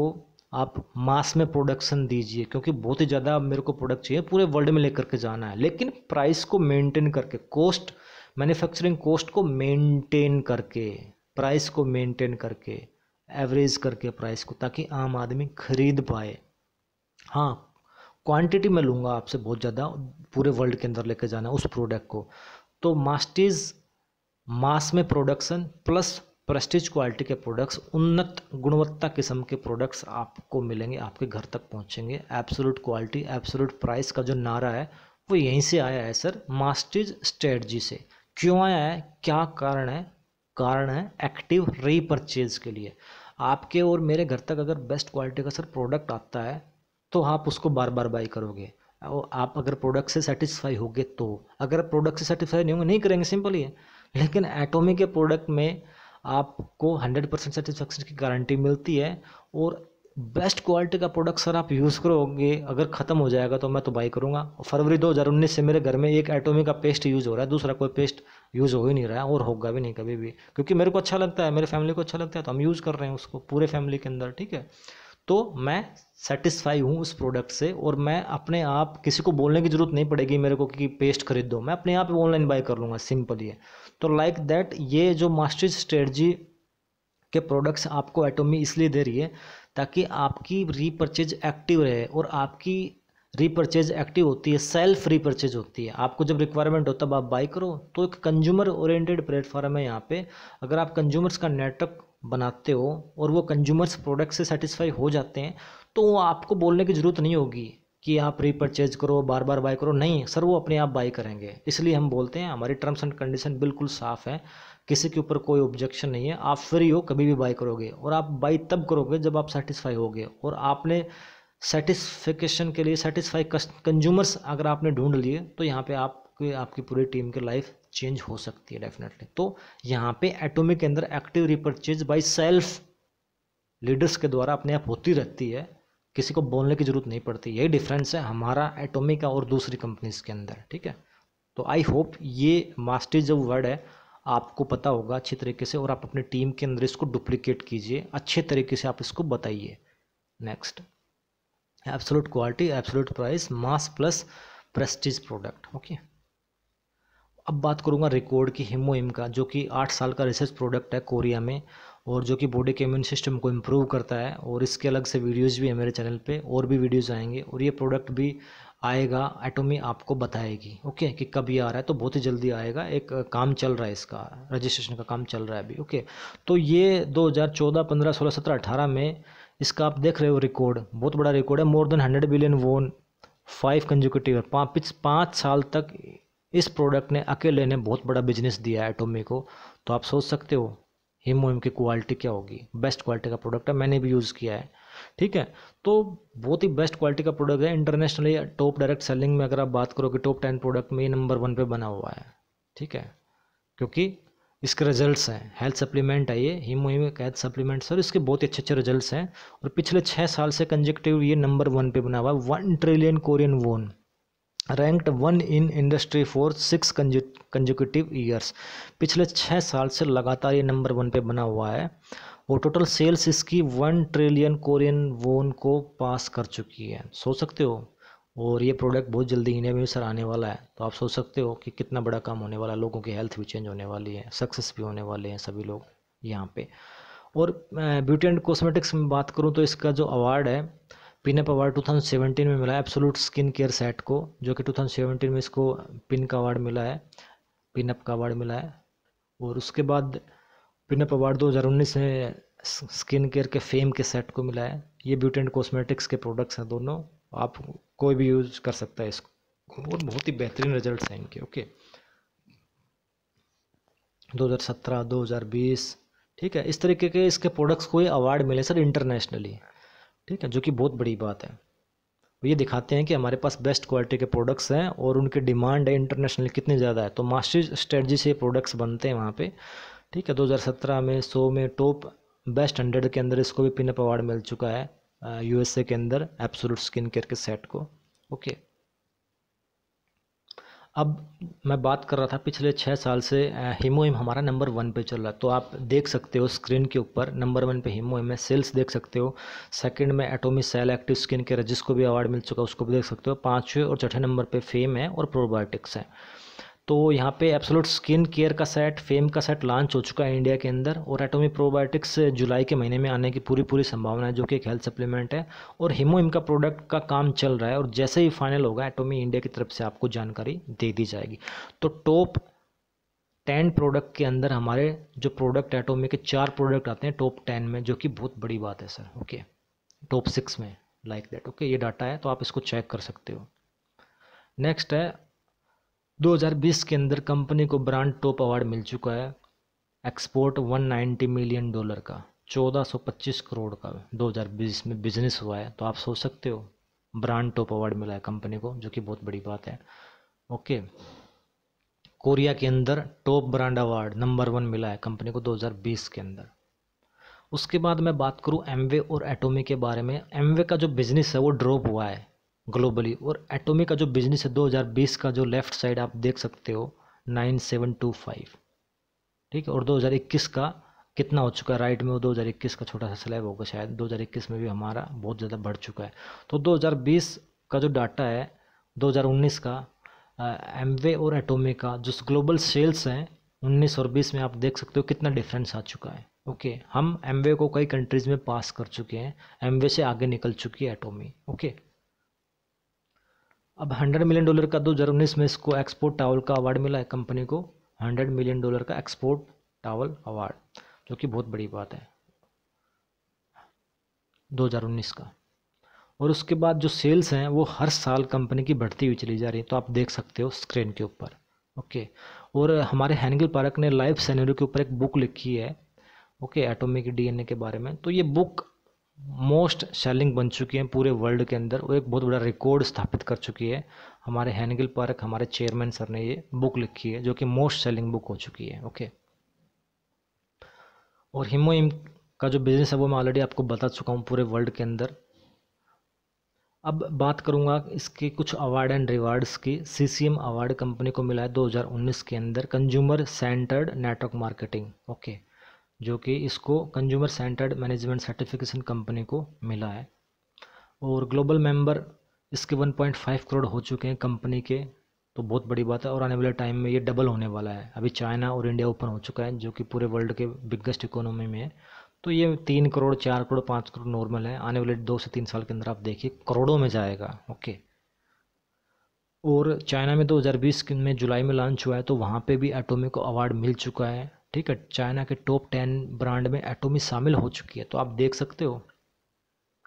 आप मास में प्रोडक्शन दीजिए क्योंकि बहुत ही ज़्यादा मेरे को प्रोडक्ट चाहिए पूरे वर्ल्ड में लेकर के जाना है लेकिन प्राइस को मेंटेन करके कॉस्ट मैन्युफैक्चरिंग कॉस्ट को मेंटेन करके प्राइस को मेंटेन करके एवरेज करके प्राइस को ताकि आम आदमी खरीद पाए हाँ क्वांटिटी में लूँगा आपसे बहुत ज़्यादा पूरे वर्ल्ड के अंदर लेकर जाना है उस प्रोडक्ट को तो मास्टीज़ मास में प्रोडक्शन प्लस प्रस्टिज क्वालिटी के प्रोडक्ट्स उन्नत गुणवत्ता किस्म के प्रोडक्ट्स आपको मिलेंगे आपके घर तक पहुंचेंगे एब्सोलूट क्वालिटी एब्सोलूट प्राइस का जो नारा है वो यहीं से आया है सर मास्टिज स्ट्रेटजी से क्यों आया है क्या कारण है कारण है एक्टिव रीपरचेज के लिए आपके और मेरे घर तक अगर बेस्ट क्वालिटी का सर प्रोडक्ट आता है तो आप उसको बार बार बाई करोगे और आप अगर प्रोडक्ट से सेटिस्फाई होगे तो अगर प्रोडक्ट से सेटिस्फाई नहीं होंगे नहीं करेंगे सिंपल ही है लेकिन एटोमी के प्रोडक्ट में आपको 100 परसेंट सेटिस्फेक्शन की गारंटी मिलती है और बेस्ट क्वालिटी का प्रोडक्ट सर आप यूज़ करोगे अगर ख़त्म हो जाएगा तो मैं तो बाई करूँगा फरवरी 2019 से मेरे घर में एक एटोमी का पेस्ट यूज़ हो रहा है दूसरा कोई पेस्ट यूज़ हो ही नहीं रहा है और होगा भी नहीं कभी भी क्योंकि मेरे को अच्छा लगता है मेरे फैमिली को अच्छा लगता है तो हम यूज़ कर रहे हैं उसको पूरे फैमिली के अंदर ठीक है तो मैं सेटिस्फाई हूँ उस प्रोडक्ट से और मैं अपने आप किसी को बोलने की ज़रूरत नहीं पड़ेगी मेरे को कि पेस्ट खरीद दो मैं अपने आप ऑनलाइन बाई कर लूँगा सिंपल ये तो लाइक दैट ये जो मास्टरी स्ट्रेटजी के प्रोडक्ट्स आपको एटोमी इसलिए दे रही है ताकि आपकी रीपरचेज एक्टिव रहे और आपकी रीपरचेज एक्टिव होती है सेल्फ रीपरचेज होती है आपको जब रिक्वायरमेंट हो तब आप बाई करो तो एक कंज्यूमर ओरिएंटेड प्लेटफॉर्म है यहाँ पे अगर आप कंज्यूमर्स का नेटवर्क बनाते हो और वो कंज्यूमर्स प्रोडक्ट से सेटिस्फाई हो जाते हैं तो वो आपको बोलने की ज़रूरत नहीं होगी कि आप प्री परचेज करो बार बार बाई करो नहीं सर वो अपने आप बाई करेंगे इसलिए हम बोलते हैं हमारी टर्म्स एंड कंडीशन बिल्कुल साफ़ है किसी के ऊपर कोई ऑब्जेक्शन नहीं है आप फ्री हो कभी भी बाई करोगे और आप बाई तब करोगे जब आप सेटिस्फाई होगे और आपने सेटिस्फिकेशन के लिए सेटिस्फाई कंज्यूमर्स अगर आपने ढूंढ लिए तो यहाँ पे आपके आपकी पूरी टीम की लाइफ चेंज हो सकती है डेफिनेटली तो यहाँ पे एटोमिक के अंदर active repurchase by self leaders के द्वारा अपने आप होती रहती है किसी को बोलने की ज़रूरत नहीं पड़ती यही डिफरेंस है हमारा एटोमिका और दूसरी कंपनीज के अंदर ठीक है तो आई होप ये मास्टर जो वर्ड है आपको पता होगा अच्छे तरीके से और आप अपनी टीम के अंदर इसको डुप्लीकेट कीजिए अच्छे तरीके से आप इसको बताइए next absolute quality absolute price mass plus prestige product okay अब बात करूँगा रिकॉर्ड की हिमो हिम का जो कि आठ साल का रिसर्च प्रोडक्ट है कोरिया में और जो कि बॉडी के इम्यून सिस्टम को इम्प्रूव करता है और इसके अलग से वीडियोज़ भी है मेरे चैनल पे और भी वीडियोज़ आएंगे और ये प्रोडक्ट भी आएगा एटोमी आपको बताएगी ओके कि कब ये आ रहा है तो बहुत ही जल्दी आएगा एक काम चल रहा है इसका रजिस्ट्रेशन का काम चल रहा है अभी ओके तो ये 2014 15 16 17 18 में इसका आप देख रहे हो रिकॉर्ड बहुत बड़ा रिकॉर्ड है more than hundred billion won five consecutive पाँच पाँच साल तक इस प्रोडक्ट ने अकेले ने बहुत बड़ा बिजनेस दिया है एटोमी को तो आप सोच सकते हो हिम की क्वालिटी क्या होगी बेस्ट क्वालिटी का प्रोडक्ट है मैंने भी यूज़ किया है ठीक है तो बहुत ही बेस्ट क्वालिटी का प्रोडक्ट है इंटरनेशनली टॉप डायरेक्ट सेलिंग में अगर आप बात करो कि टॉप टेन प्रोडक्ट में ये नंबर वन पे बना हुआ है ठीक है क्योंकि इसके रिजल्ट्स हैं हेल्थ सप्लीमेंट है ये हिम हेल्थ सप्लीमेंट सर इसके बहुत ही अच्छे अच्छे रिजल्ट्स हैं और पिछले छः साल से कंजेक्टिव ये नंबर वन पे बना हुआ है one trillion Korean won ranked one in industry for six consecutive years पिछले छः साल से लगातार ये नंबर वन पे बना हुआ है और टोटल सेल्स इसकी वन ट्रिलियन कोरियन वोन को पास कर चुकी है सोच सकते हो और ये प्रोडक्ट बहुत जल्दी इंडिया में भी सर आने वाला है तो आप सोच सकते हो कि कितना बड़ा काम होने वाला है लोगों की हेल्थ भी चेंज होने वाली है सक्सेस भी होने वाले हैं सभी लोग यहाँ पे और ब्यूटी एंड कॉस्मेटिक्स में बात करूँ तो इसका जो अवार्ड है पिनअप अवार्ड 2017 में मिला है एब्सोलूट स्किन केयर सेट को जो कि 2017 में इसको पिन का अवार्ड मिला है पिनअप का अवार्ड मिला है और उसके बाद पिनअप अवार्ड 2019 में स्किन केयर के फेम के सेट को मिला है ये ब्यूटी एंड कॉस्मेटिक्स के प्रोडक्ट्स हैं दोनों आप कोई भी यूज़ कर सकता है इसको और बहुत ही बेहतरीन रिजल्ट हैं इनके ओके 2017 2020 ठीक है इस तरीके के इसके प्रोडक्ट्स को ये अवार्ड मिले सर इंटरनेशनली ठीक है जो कि बहुत बड़ी बात है ये दिखाते हैं कि हमारे पास बेस्ट क्वालिटी के प्रोडक्ट्स हैं और उनकी डिमांड है इंटरनेशनल कितनी ज़्यादा है तो मास्टर स्ट्रेटजी से प्रोडक्ट्स बनते हैं वहाँ पे ठीक है 2017 में 100 में टॉप बेस्ट हंड्रेड के अंदर इसको भी पिनअप अवार्ड मिल चुका है यूएसए के अंदर एप्सोलूट स्किन केयर के सेट को ओके अब मैं बात कर रहा था पिछले छः साल से हीमोइम हमारा नंबर वन पे चल रहा है तो आप देख सकते हो स्क्रीन के ऊपर नंबर वन पे हीमोइम में सेल्स देख सकते हो सेकंड में Atomy cell active skin care जिसको भी अवार्ड मिल चुका है उसको भी देख सकते हो पाँचवें और छठे नंबर पे फेम है और प्रोबायोटिक्स है तो यहाँ पे एप्सोलूट स्किन केयर का सेट फेम का सेट लॉन्च हो चुका है इंडिया के अंदर और एटोमी प्रोबायोटिक्स जुलाई के महीने में आने की पूरी पूरी संभावना है जो कि एक हेल्थ सप्लीमेंट है और हिमो इनका प्रोडक्ट का काम चल रहा है और जैसे ही फाइनल होगा एटोमी इंडिया की तरफ से आपको जानकारी दे दी जाएगी तो टॉप टेन प्रोडक्ट के अंदर हमारे जो प्रोडक्ट एटोमी के चार प्रोडक्ट आते हैं टॉप टेन में जो कि बहुत बड़ी बात है सर ओके टॉप सिक्स में लाइक दैट ओके ये डाटा है तो आप इसको चेक कर सकते हो नेक्स्ट है 2020 के अंदर कंपनी को ब्रांड टॉप अवार्ड मिल चुका है एक्सपोर्ट 190 मिलियन डॉलर का 1425 करोड़ का 2020 में बिजनेस हुआ है तो आप सोच सकते हो ब्रांड टॉप अवार्ड मिला है कंपनी को जो कि बहुत बड़ी बात है ओके कोरिया के अंदर top brand award number one मिला है कंपनी को 2020 के अंदर उसके बाद मैं बात करूँ एमवे और एटोमी के बारे में एमवे का जो बिज़नेस है वो ड्रॉप हुआ है ग्लोबली और एटोमी का जो बिजनेस है 2020 का जो लेफ्ट साइड आप देख सकते हो 9725 ठीक है और 2021 का कितना हो चुका है राइट में वो 2021 का छोटा सा स्लैब होगा शायद 2021 में भी हमारा बहुत ज़्यादा बढ़ चुका है तो 2020 का जो डाटा है 2019 का एमवे और एटोमी का जो ग्लोबल सेल्स हैं उन्नीस और बीस में आप देख सकते हो कितना डिफरेंस आ चुका है ओके okay, हम एमवे को कई कंट्रीज़ में पास कर चुके हैं एमवे से आगे निकल चुकी है एटोमी ओके okay? अब 100 मिलियन डॉलर का दो उन्नीस में इसको एक्सपोर्ट टावल का अवार्ड मिला है कंपनी को 100 मिलियन डॉलर का एक्सपोर्ट टावल अवार्ड जो कि बहुत बड़ी बात है 2019 का और उसके बाद जो सेल्स हैं वो हर साल कंपनी की बढ़ती हुई चली जा रही है तो आप देख सकते हो स्क्रीन के ऊपर ओके और हमारे हैंगल पार्क ने लाइफ सैनरी के ऊपर एक बुक लिखी है ओके एटोमिक डी के बारे में तो ये बुक मोस्ट सेलिंग बन चुकी हैं पूरे वर्ल्ड के अंदर वो एक बहुत बड़ा रिकॉर्ड स्थापित कर चुकी है हमारे हैनगिल पार्क हमारे चेयरमैन सर ने ये बुक लिखी है जो कि मोस्ट सेलिंग बुक हो चुकी है ओके और हिमो हिम का जो बिज़नेस है वो मैं ऑलरेडी आपको बता चुका हूँ पूरे वर्ल्ड के अंदर अब बात करूँगा इसके कुछ अवार्ड एंड रिवार्ड्स की सी एम अवार्ड कंपनी को मिला है 2019 के अंदर consumer centered network marketing okay जो कि इसको consumer centered management certification company को मिला है और ग्लोबल मेंबर इसके 1.5 करोड़ हो चुके हैं कंपनी के तो बहुत बड़ी बात है और आने वाले टाइम में ये डबल होने वाला है अभी चाइना और इंडिया ओपन हो चुका है जो कि पूरे वर्ल्ड के बिगेस्ट इकोनॉमी में है तो ये तीन करोड़ चार करोड़ पाँच करोड़ नॉर्मल है आने वाले दो से तीन साल के अंदर आप देखिए करोड़ों में जाएगा ओके और चाइना में 2020 में जुलाई में लॉन्च हुआ है तो वहाँ पे भी एटोमिक को अवार्ड मिल चुका है ठीक है चाइना के टॉप टेन ब्रांड में एटोमी शामिल हो चुकी है तो आप देख सकते हो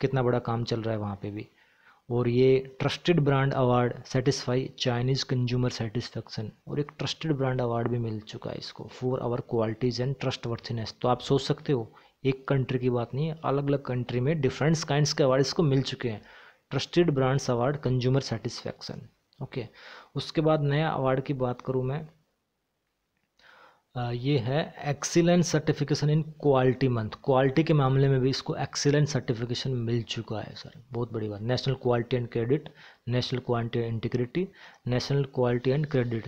कितना बड़ा काम चल रहा है वहाँ पे भी और ये trusted brand award satisfy Chinese consumer satisfaction और एक ट्रस्टेड ब्रांड अवार्ड भी मिल चुका है इसको for our qualities and trustworthiness तो आप सोच सकते हो एक कंट्री की बात नहीं है अलग अलग कंट्री में डिफरेंट काइंड के अवार्ड इसको मिल चुके हैं trusted brands award consumer satisfaction okay उसके बाद नया अवार्ड की बात करूँ मैं ये है excellent certification in quality month quality के मामले में भी इसको एक्सीलेंट सर्टिफिकेशन मिल चुका है सर बहुत बड़ी बात National Quality and Credit National Quality and Integrity National Quality and Credit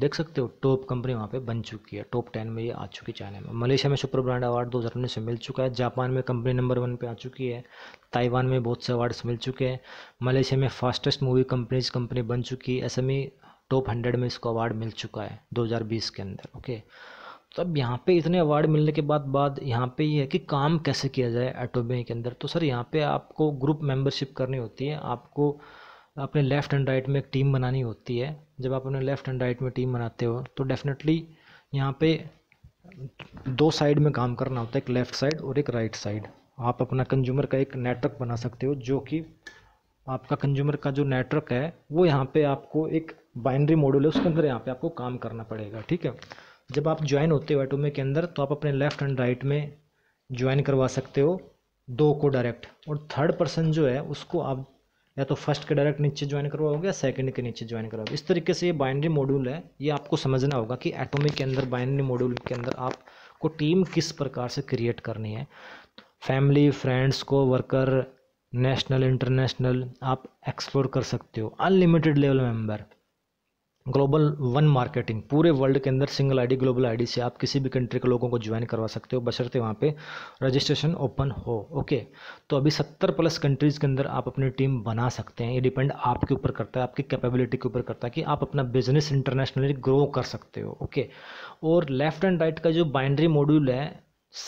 देख सकते हो टॉप कंपनी वहाँ पे बन चुकी है टॉप टेन में ये आ चुकी चाइना में मलेशिया में सुपर ब्रांड अवार्ड दो हज़ार उन्नीस में मिल चुका है जापान में कंपनी नंबर वन पे आ चुकी है ताइवान में बहुत से अवार्ड्स मिल चुके हैं मलेशिया में फास्टेस्ट मूवी कंपनीज कंपनी बन चुकी है एस टॉप हंड्रेड में इसको अवार्ड मिल चुका है 2020 के अंदर ओके तो अब यहाँ पे इतने अवार्ड मिलने के बाद बाद यहाँ पे ये यह है कि काम कैसे किया जाए एटोबे के अंदर तो सर यहाँ पे आपको ग्रुप मेंबरशिप करनी होती है आपको अपने लेफ़्ट एंड राइट में एक टीम बनानी होती है जब आप अपने लेफ़्ट एंड राइट में टीम बनाते हो तो डेफिनेटली यहाँ पे दो साइड में काम करना होता है एक लेफ़्ट साइड और एक राइट साइड आप अपना कंज्यूमर का एक नेटवर्क बना सकते हो जो कि आपका कंज्यूमर का जो नेटवर्क है वो यहाँ पे आपको एक बाइनरी मॉड्यूल है उसके अंदर यहाँ पे आपको काम करना पड़ेगा ठीक है जब आप ज्वाइन होते हो एटोमे के अंदर तो आप अपने लेफ्ट एंड राइट में ज्वाइन करवा सकते हो दो को डायरेक्ट और थर्ड पर्सन जो है उसको आप या तो फर्स्ट के डायरेक्ट नीचे ज्वाइन करवाओगे या सेकेंड के नीचे ज्वाइन करवाओगे इस तरीके से ये बाइनरी मॉड्यूल है ये आपको समझना होगा कि एटोमे के अंदर बाइनरी मॉड्यूल के अंदर आपको टीम किस प्रकार से क्रिएट करनी है फैमिली फ्रेंड्स को वर्कर नेशनल इंटरनेशनल आप एक्सप्लोर कर सकते हो unlimited level member global one marketing पूरे वर्ल्ड के अंदर सिंगल आईडी ग्लोबल आईडी से आप किसी भी कंट्री के लोगों को ज्वाइन करवा सकते हो बशर्ते वहाँ पे रजिस्ट्रेशन ओपन हो ओके तो अभी सत्तर प्लस कंट्रीज़ के अंदर आप अपनी टीम बना सकते हैं ये डिपेंड आपके ऊपर करता है आपकी कैपेबिलिटी के ऊपर करता है कि आप अपना बिजनेस इंटरनेशनली ग्रो कर सकते हो ओके और लेफ्ट एंड राइट का जो बाइंड्री मॉड्यूल है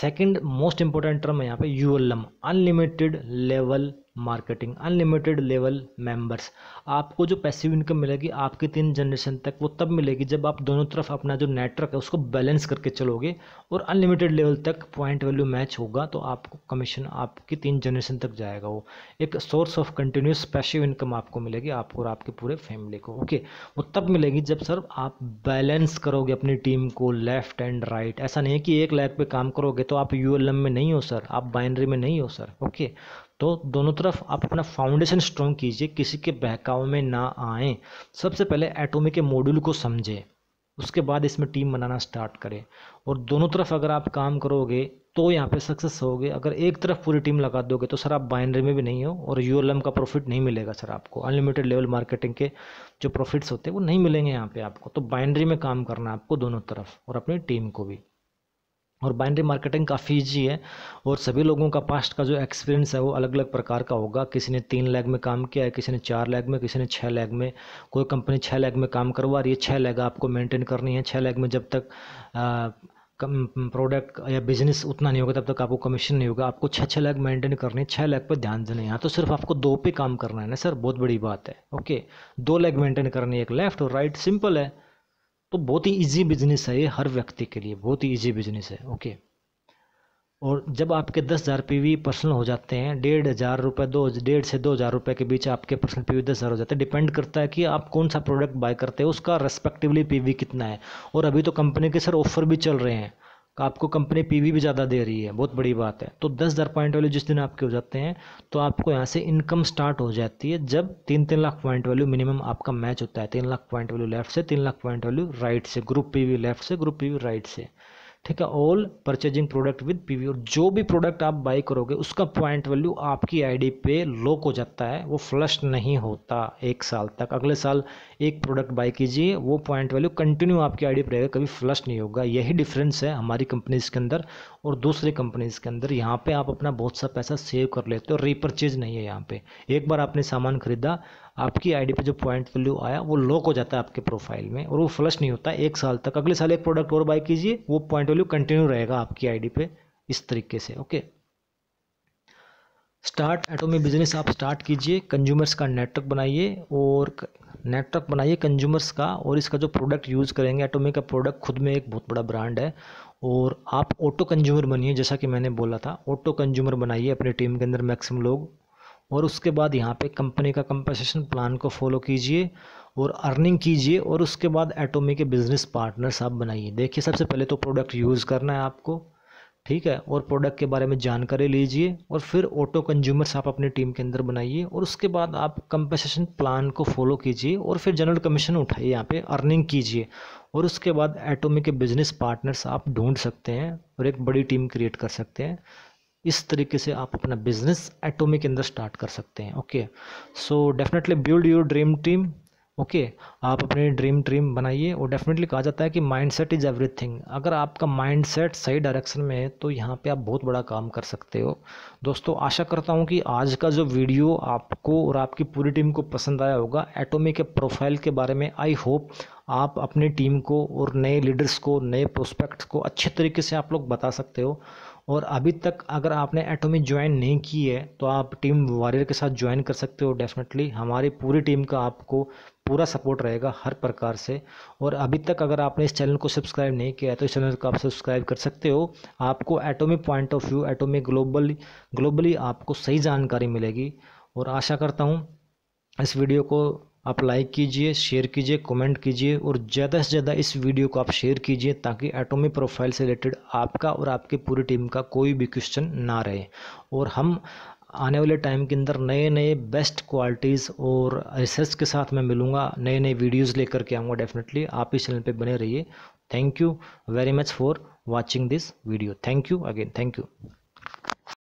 सेकेंड मोस्ट इंपॉर्टेंट टर्म है यहाँ पे you unlimited level marketing unlimited level members आपको जो पैसिव इनकम मिलेगी आपके तीन जनरेशन तक वो तब मिलेगी जब आप दोनों तरफ अपना जो नेटवर्क है उसको बैलेंस करके चलोगे और अनलिमिटेड लेवल तक पॉइंट वैल्यू मैच होगा तो आपको कमीशन आपकी तीन जनरेशन तक जाएगा वो एक source of continuous passive income आपको मिलेगी आपको और आपके पूरे फैमिली को ओके वो तब मिलेगी जब सर आप बैलेंस करोगे अपनी टीम को लेफ्ट एंड राइट ऐसा नहीं है कि एक लैग पर काम करोगे तो आप यू में नहीं हो सर आप बाइनरी में नहीं हो सर ओके तो दोनों तरफ आप अपना फाउंडेशन स्ट्रॉन्ग कीजिए किसी के बहकाव में ना आए सबसे पहले एटोमी के मॉड्यूल को समझें उसके बाद इसमें टीम बनाना स्टार्ट करें और दोनों तरफ अगर आप काम करोगे तो यहाँ पे सक्सेस होगे अगर एक तरफ पूरी टीम लगा दोगे तो सर आप बाइनरी में भी नहीं हो और यू का प्रॉफिट नहीं मिलेगा सर आपको अनलिमिटेड लेवल मार्केटिंग के जो प्रॉफिट्स होते हैं वो नहीं मिलेंगे यहाँ पे आपको तो बाइनरी में काम करना आपको दोनों तरफ और अपनी टीम को भी और बाइनरी मार्केटिंग काफ़ी ईजी है और सभी लोगों का पास्ट का जो एक्सपीरियंस है वो अलग अलग प्रकार का होगा किसी ने तीन लैग में काम किया है किसी ने चार लैग में किसी ने छः लैग में कोई कंपनी छः लैग में काम करवा रही है छः लैग आपको मेंटेन करनी है छः लैग में जब तक प्रोडक्ट या बिजनेस उतना नहीं होगा तब तक आपको कमीशन नहीं होगा आपको छः छः लैग मेंटेन करनी है छः लैग पर ध्यान देना है यहाँ तो सिर्फ आपको दो पे काम करना है ना सर बहुत बड़ी बात है ओके दो लैग मेंटेन करनी है एक लेफ्ट और राइट सिंपल है तो बहुत ही इजी बिजनेस है ये हर व्यक्ति के लिए बहुत ही इजी बिजनेस है ओके और जब आपके दस हज़ार पी वी पर्सनल हो जाते हैं डेढ़ हज़ार रुपये दो डेढ़ से दो हज़ार रुपये के बीच आपके पर्सनल पी वी दस हज़ार हो जाते हैं डिपेंड करता है कि आप कौन सा प्रोडक्ट बाय करते हैं उसका रेस्पेक्टिवली पी वी कितना है और अभी तो कंपनी के सर ऑफर भी चल रहे हैं आपको कंपनी पी भी ज़्यादा दे रही है बहुत बड़ी बात है तो दस हज़ार पॉइंट वैल्यू जिस दिन आपके हो जाते हैं तो आपको यहाँ से इनकम स्टार्ट हो जाती है जब तीन तीन लाख पॉइंट वैल्यू मिनिमम आपका मैच होता है तीन लाख पॉइंट वैल्यू लेफ्ट से तीन लाख पॉइंट वैल्यू राइट से ग्रुप पी लेफ्ट से ग्रुप पी राइट से ठीक है all purchasing product with P और जो भी प्रोडक्ट आप बाई करोगे उसका पॉइंट वैल्यू आपकी आईडी पे लॉक हो जाता है वो फ्लश नहीं होता एक साल तक अगले साल एक प्रोडक्ट बाई कीजिए वो पॉइंट वैल्यू कंटिन्यू आपकी आईडी पे रहेगा कभी फ्लश नहीं होगा यही डिफरेंस है हमारी कंपनीज के अंदर और दूसरी कंपनीज के अंदर यहाँ पर आप अपना बहुत सा पैसा सेव कर लेते हो रिपर्चेज नहीं है यहाँ पर एक बार आपने सामान खरीदा आपकी आईडी पे जो पॉइंट वैल्यू आया वो लॉक हो जाता है आपके प्रोफाइल में और वो फ्लश नहीं होता एक साल तक अगले साल एक प्रोडक्ट और बाई कीजिए वो पॉइंट वैल्यू कंटिन्यू रहेगा आपकी आईडी पे इस तरीके से ओके स्टार्ट एटोमी बिजनेस आप स्टार्ट कीजिए कंज्यूमर्स का नेटवर्क बनाइए और नेटवर्क बनाइए कंज्यूमर्स का और इसका जो प्रोडक्ट यूज़ करेंगे एटोमी का प्रोडक्ट खुद में एक बहुत बड़ा ब्रांड है और आप ऑटो कंज्यूमर बनिए जैसा कि मैंने बोला था ऑटो कंज्यूमर बनाइए अपनी टीम के अंदर मैक्सिमम लोग और उसके बाद यहाँ पे कंपनी का कंपनसेशन प्लान को फॉलो कीजिए और अर्निंग कीजिए और उसके बाद एटोमी के बिज़नेस पार्टनर्स आप बनाइए देखिए सबसे पहले तो प्रोडक्ट यूज़ करना है आपको ठीक है और प्रोडक्ट के बारे में जानकारी लीजिए और फिर ऑटो कंज्यूमर्स आप अपनी टीम के अंदर बनाइए और उसके बाद आप कंपनसेशन प्लान को फॉलो कीजिए और फिर जनरल कमीशन उठाइए यहाँ पे अर्निंग कीजिए और उसके बाद एटोमी के बिजनेस पार्टनर्स आप ढूंढ सकते हैं और एक बड़ी टीम क्रिएट कर सकते हैं इस तरीके से आप अपना बिजनेस एटोमी के अंदर स्टार्ट कर सकते हैं okay so definitely build your dream team okay okay, आप अपनी ड्रीम ड्रीम बनाइए और डेफिनेटली कहा जाता है कि माइंडसेट इज़ एवरीथिंग अगर आपका माइंडसेट सही डायरेक्शन में है तो यहाँ पे आप बहुत बड़ा काम कर सकते हो दोस्तों आशा करता हूँ कि आज का जो वीडियो आपको और आपकी पूरी टीम को पसंद आया होगा एटोमी के प्रोफाइल के बारे में आई होप आप अपनी टीम को और नए लीडर्स को नए प्रोस्पेक्ट्स को अच्छे तरीके से आप लोग बता सकते हो और अभी तक अगर आपने एटोमी ज्वाइन नहीं की है तो आप टीम वॉरियर के साथ ज्वाइन कर सकते हो डेफिनेटली हमारी पूरी टीम का आपको पूरा सपोर्ट रहेगा हर प्रकार से और अभी तक अगर आपने इस चैनल को सब्सक्राइब नहीं किया है तो इस चैनल को आप सब्सक्राइब कर सकते हो आपको Atomy point of view Atomy globally globally आपको सही जानकारी मिलेगी और आशा करता हूँ इस वीडियो को आप लाइक कीजिए शेयर कीजिए कमेंट कीजिए और ज़्यादा से ज़्यादा इस वीडियो को आप शेयर कीजिए ताकि एटोमी प्रोफाइल से रिलेटेड आपका और आपकी पूरी टीम का कोई भी क्वेश्चन ना रहे और हम आने वाले टाइम के अंदर नए नए बेस्ट क्वालिटीज़ और रिसर्च के साथ मैं मिलूँगा नए नए वीडियोज़ लेकर के आऊँगा डेफिनेटली आप इस चैनल पर बने रहिए thank you very much for watching this video thank you again thank you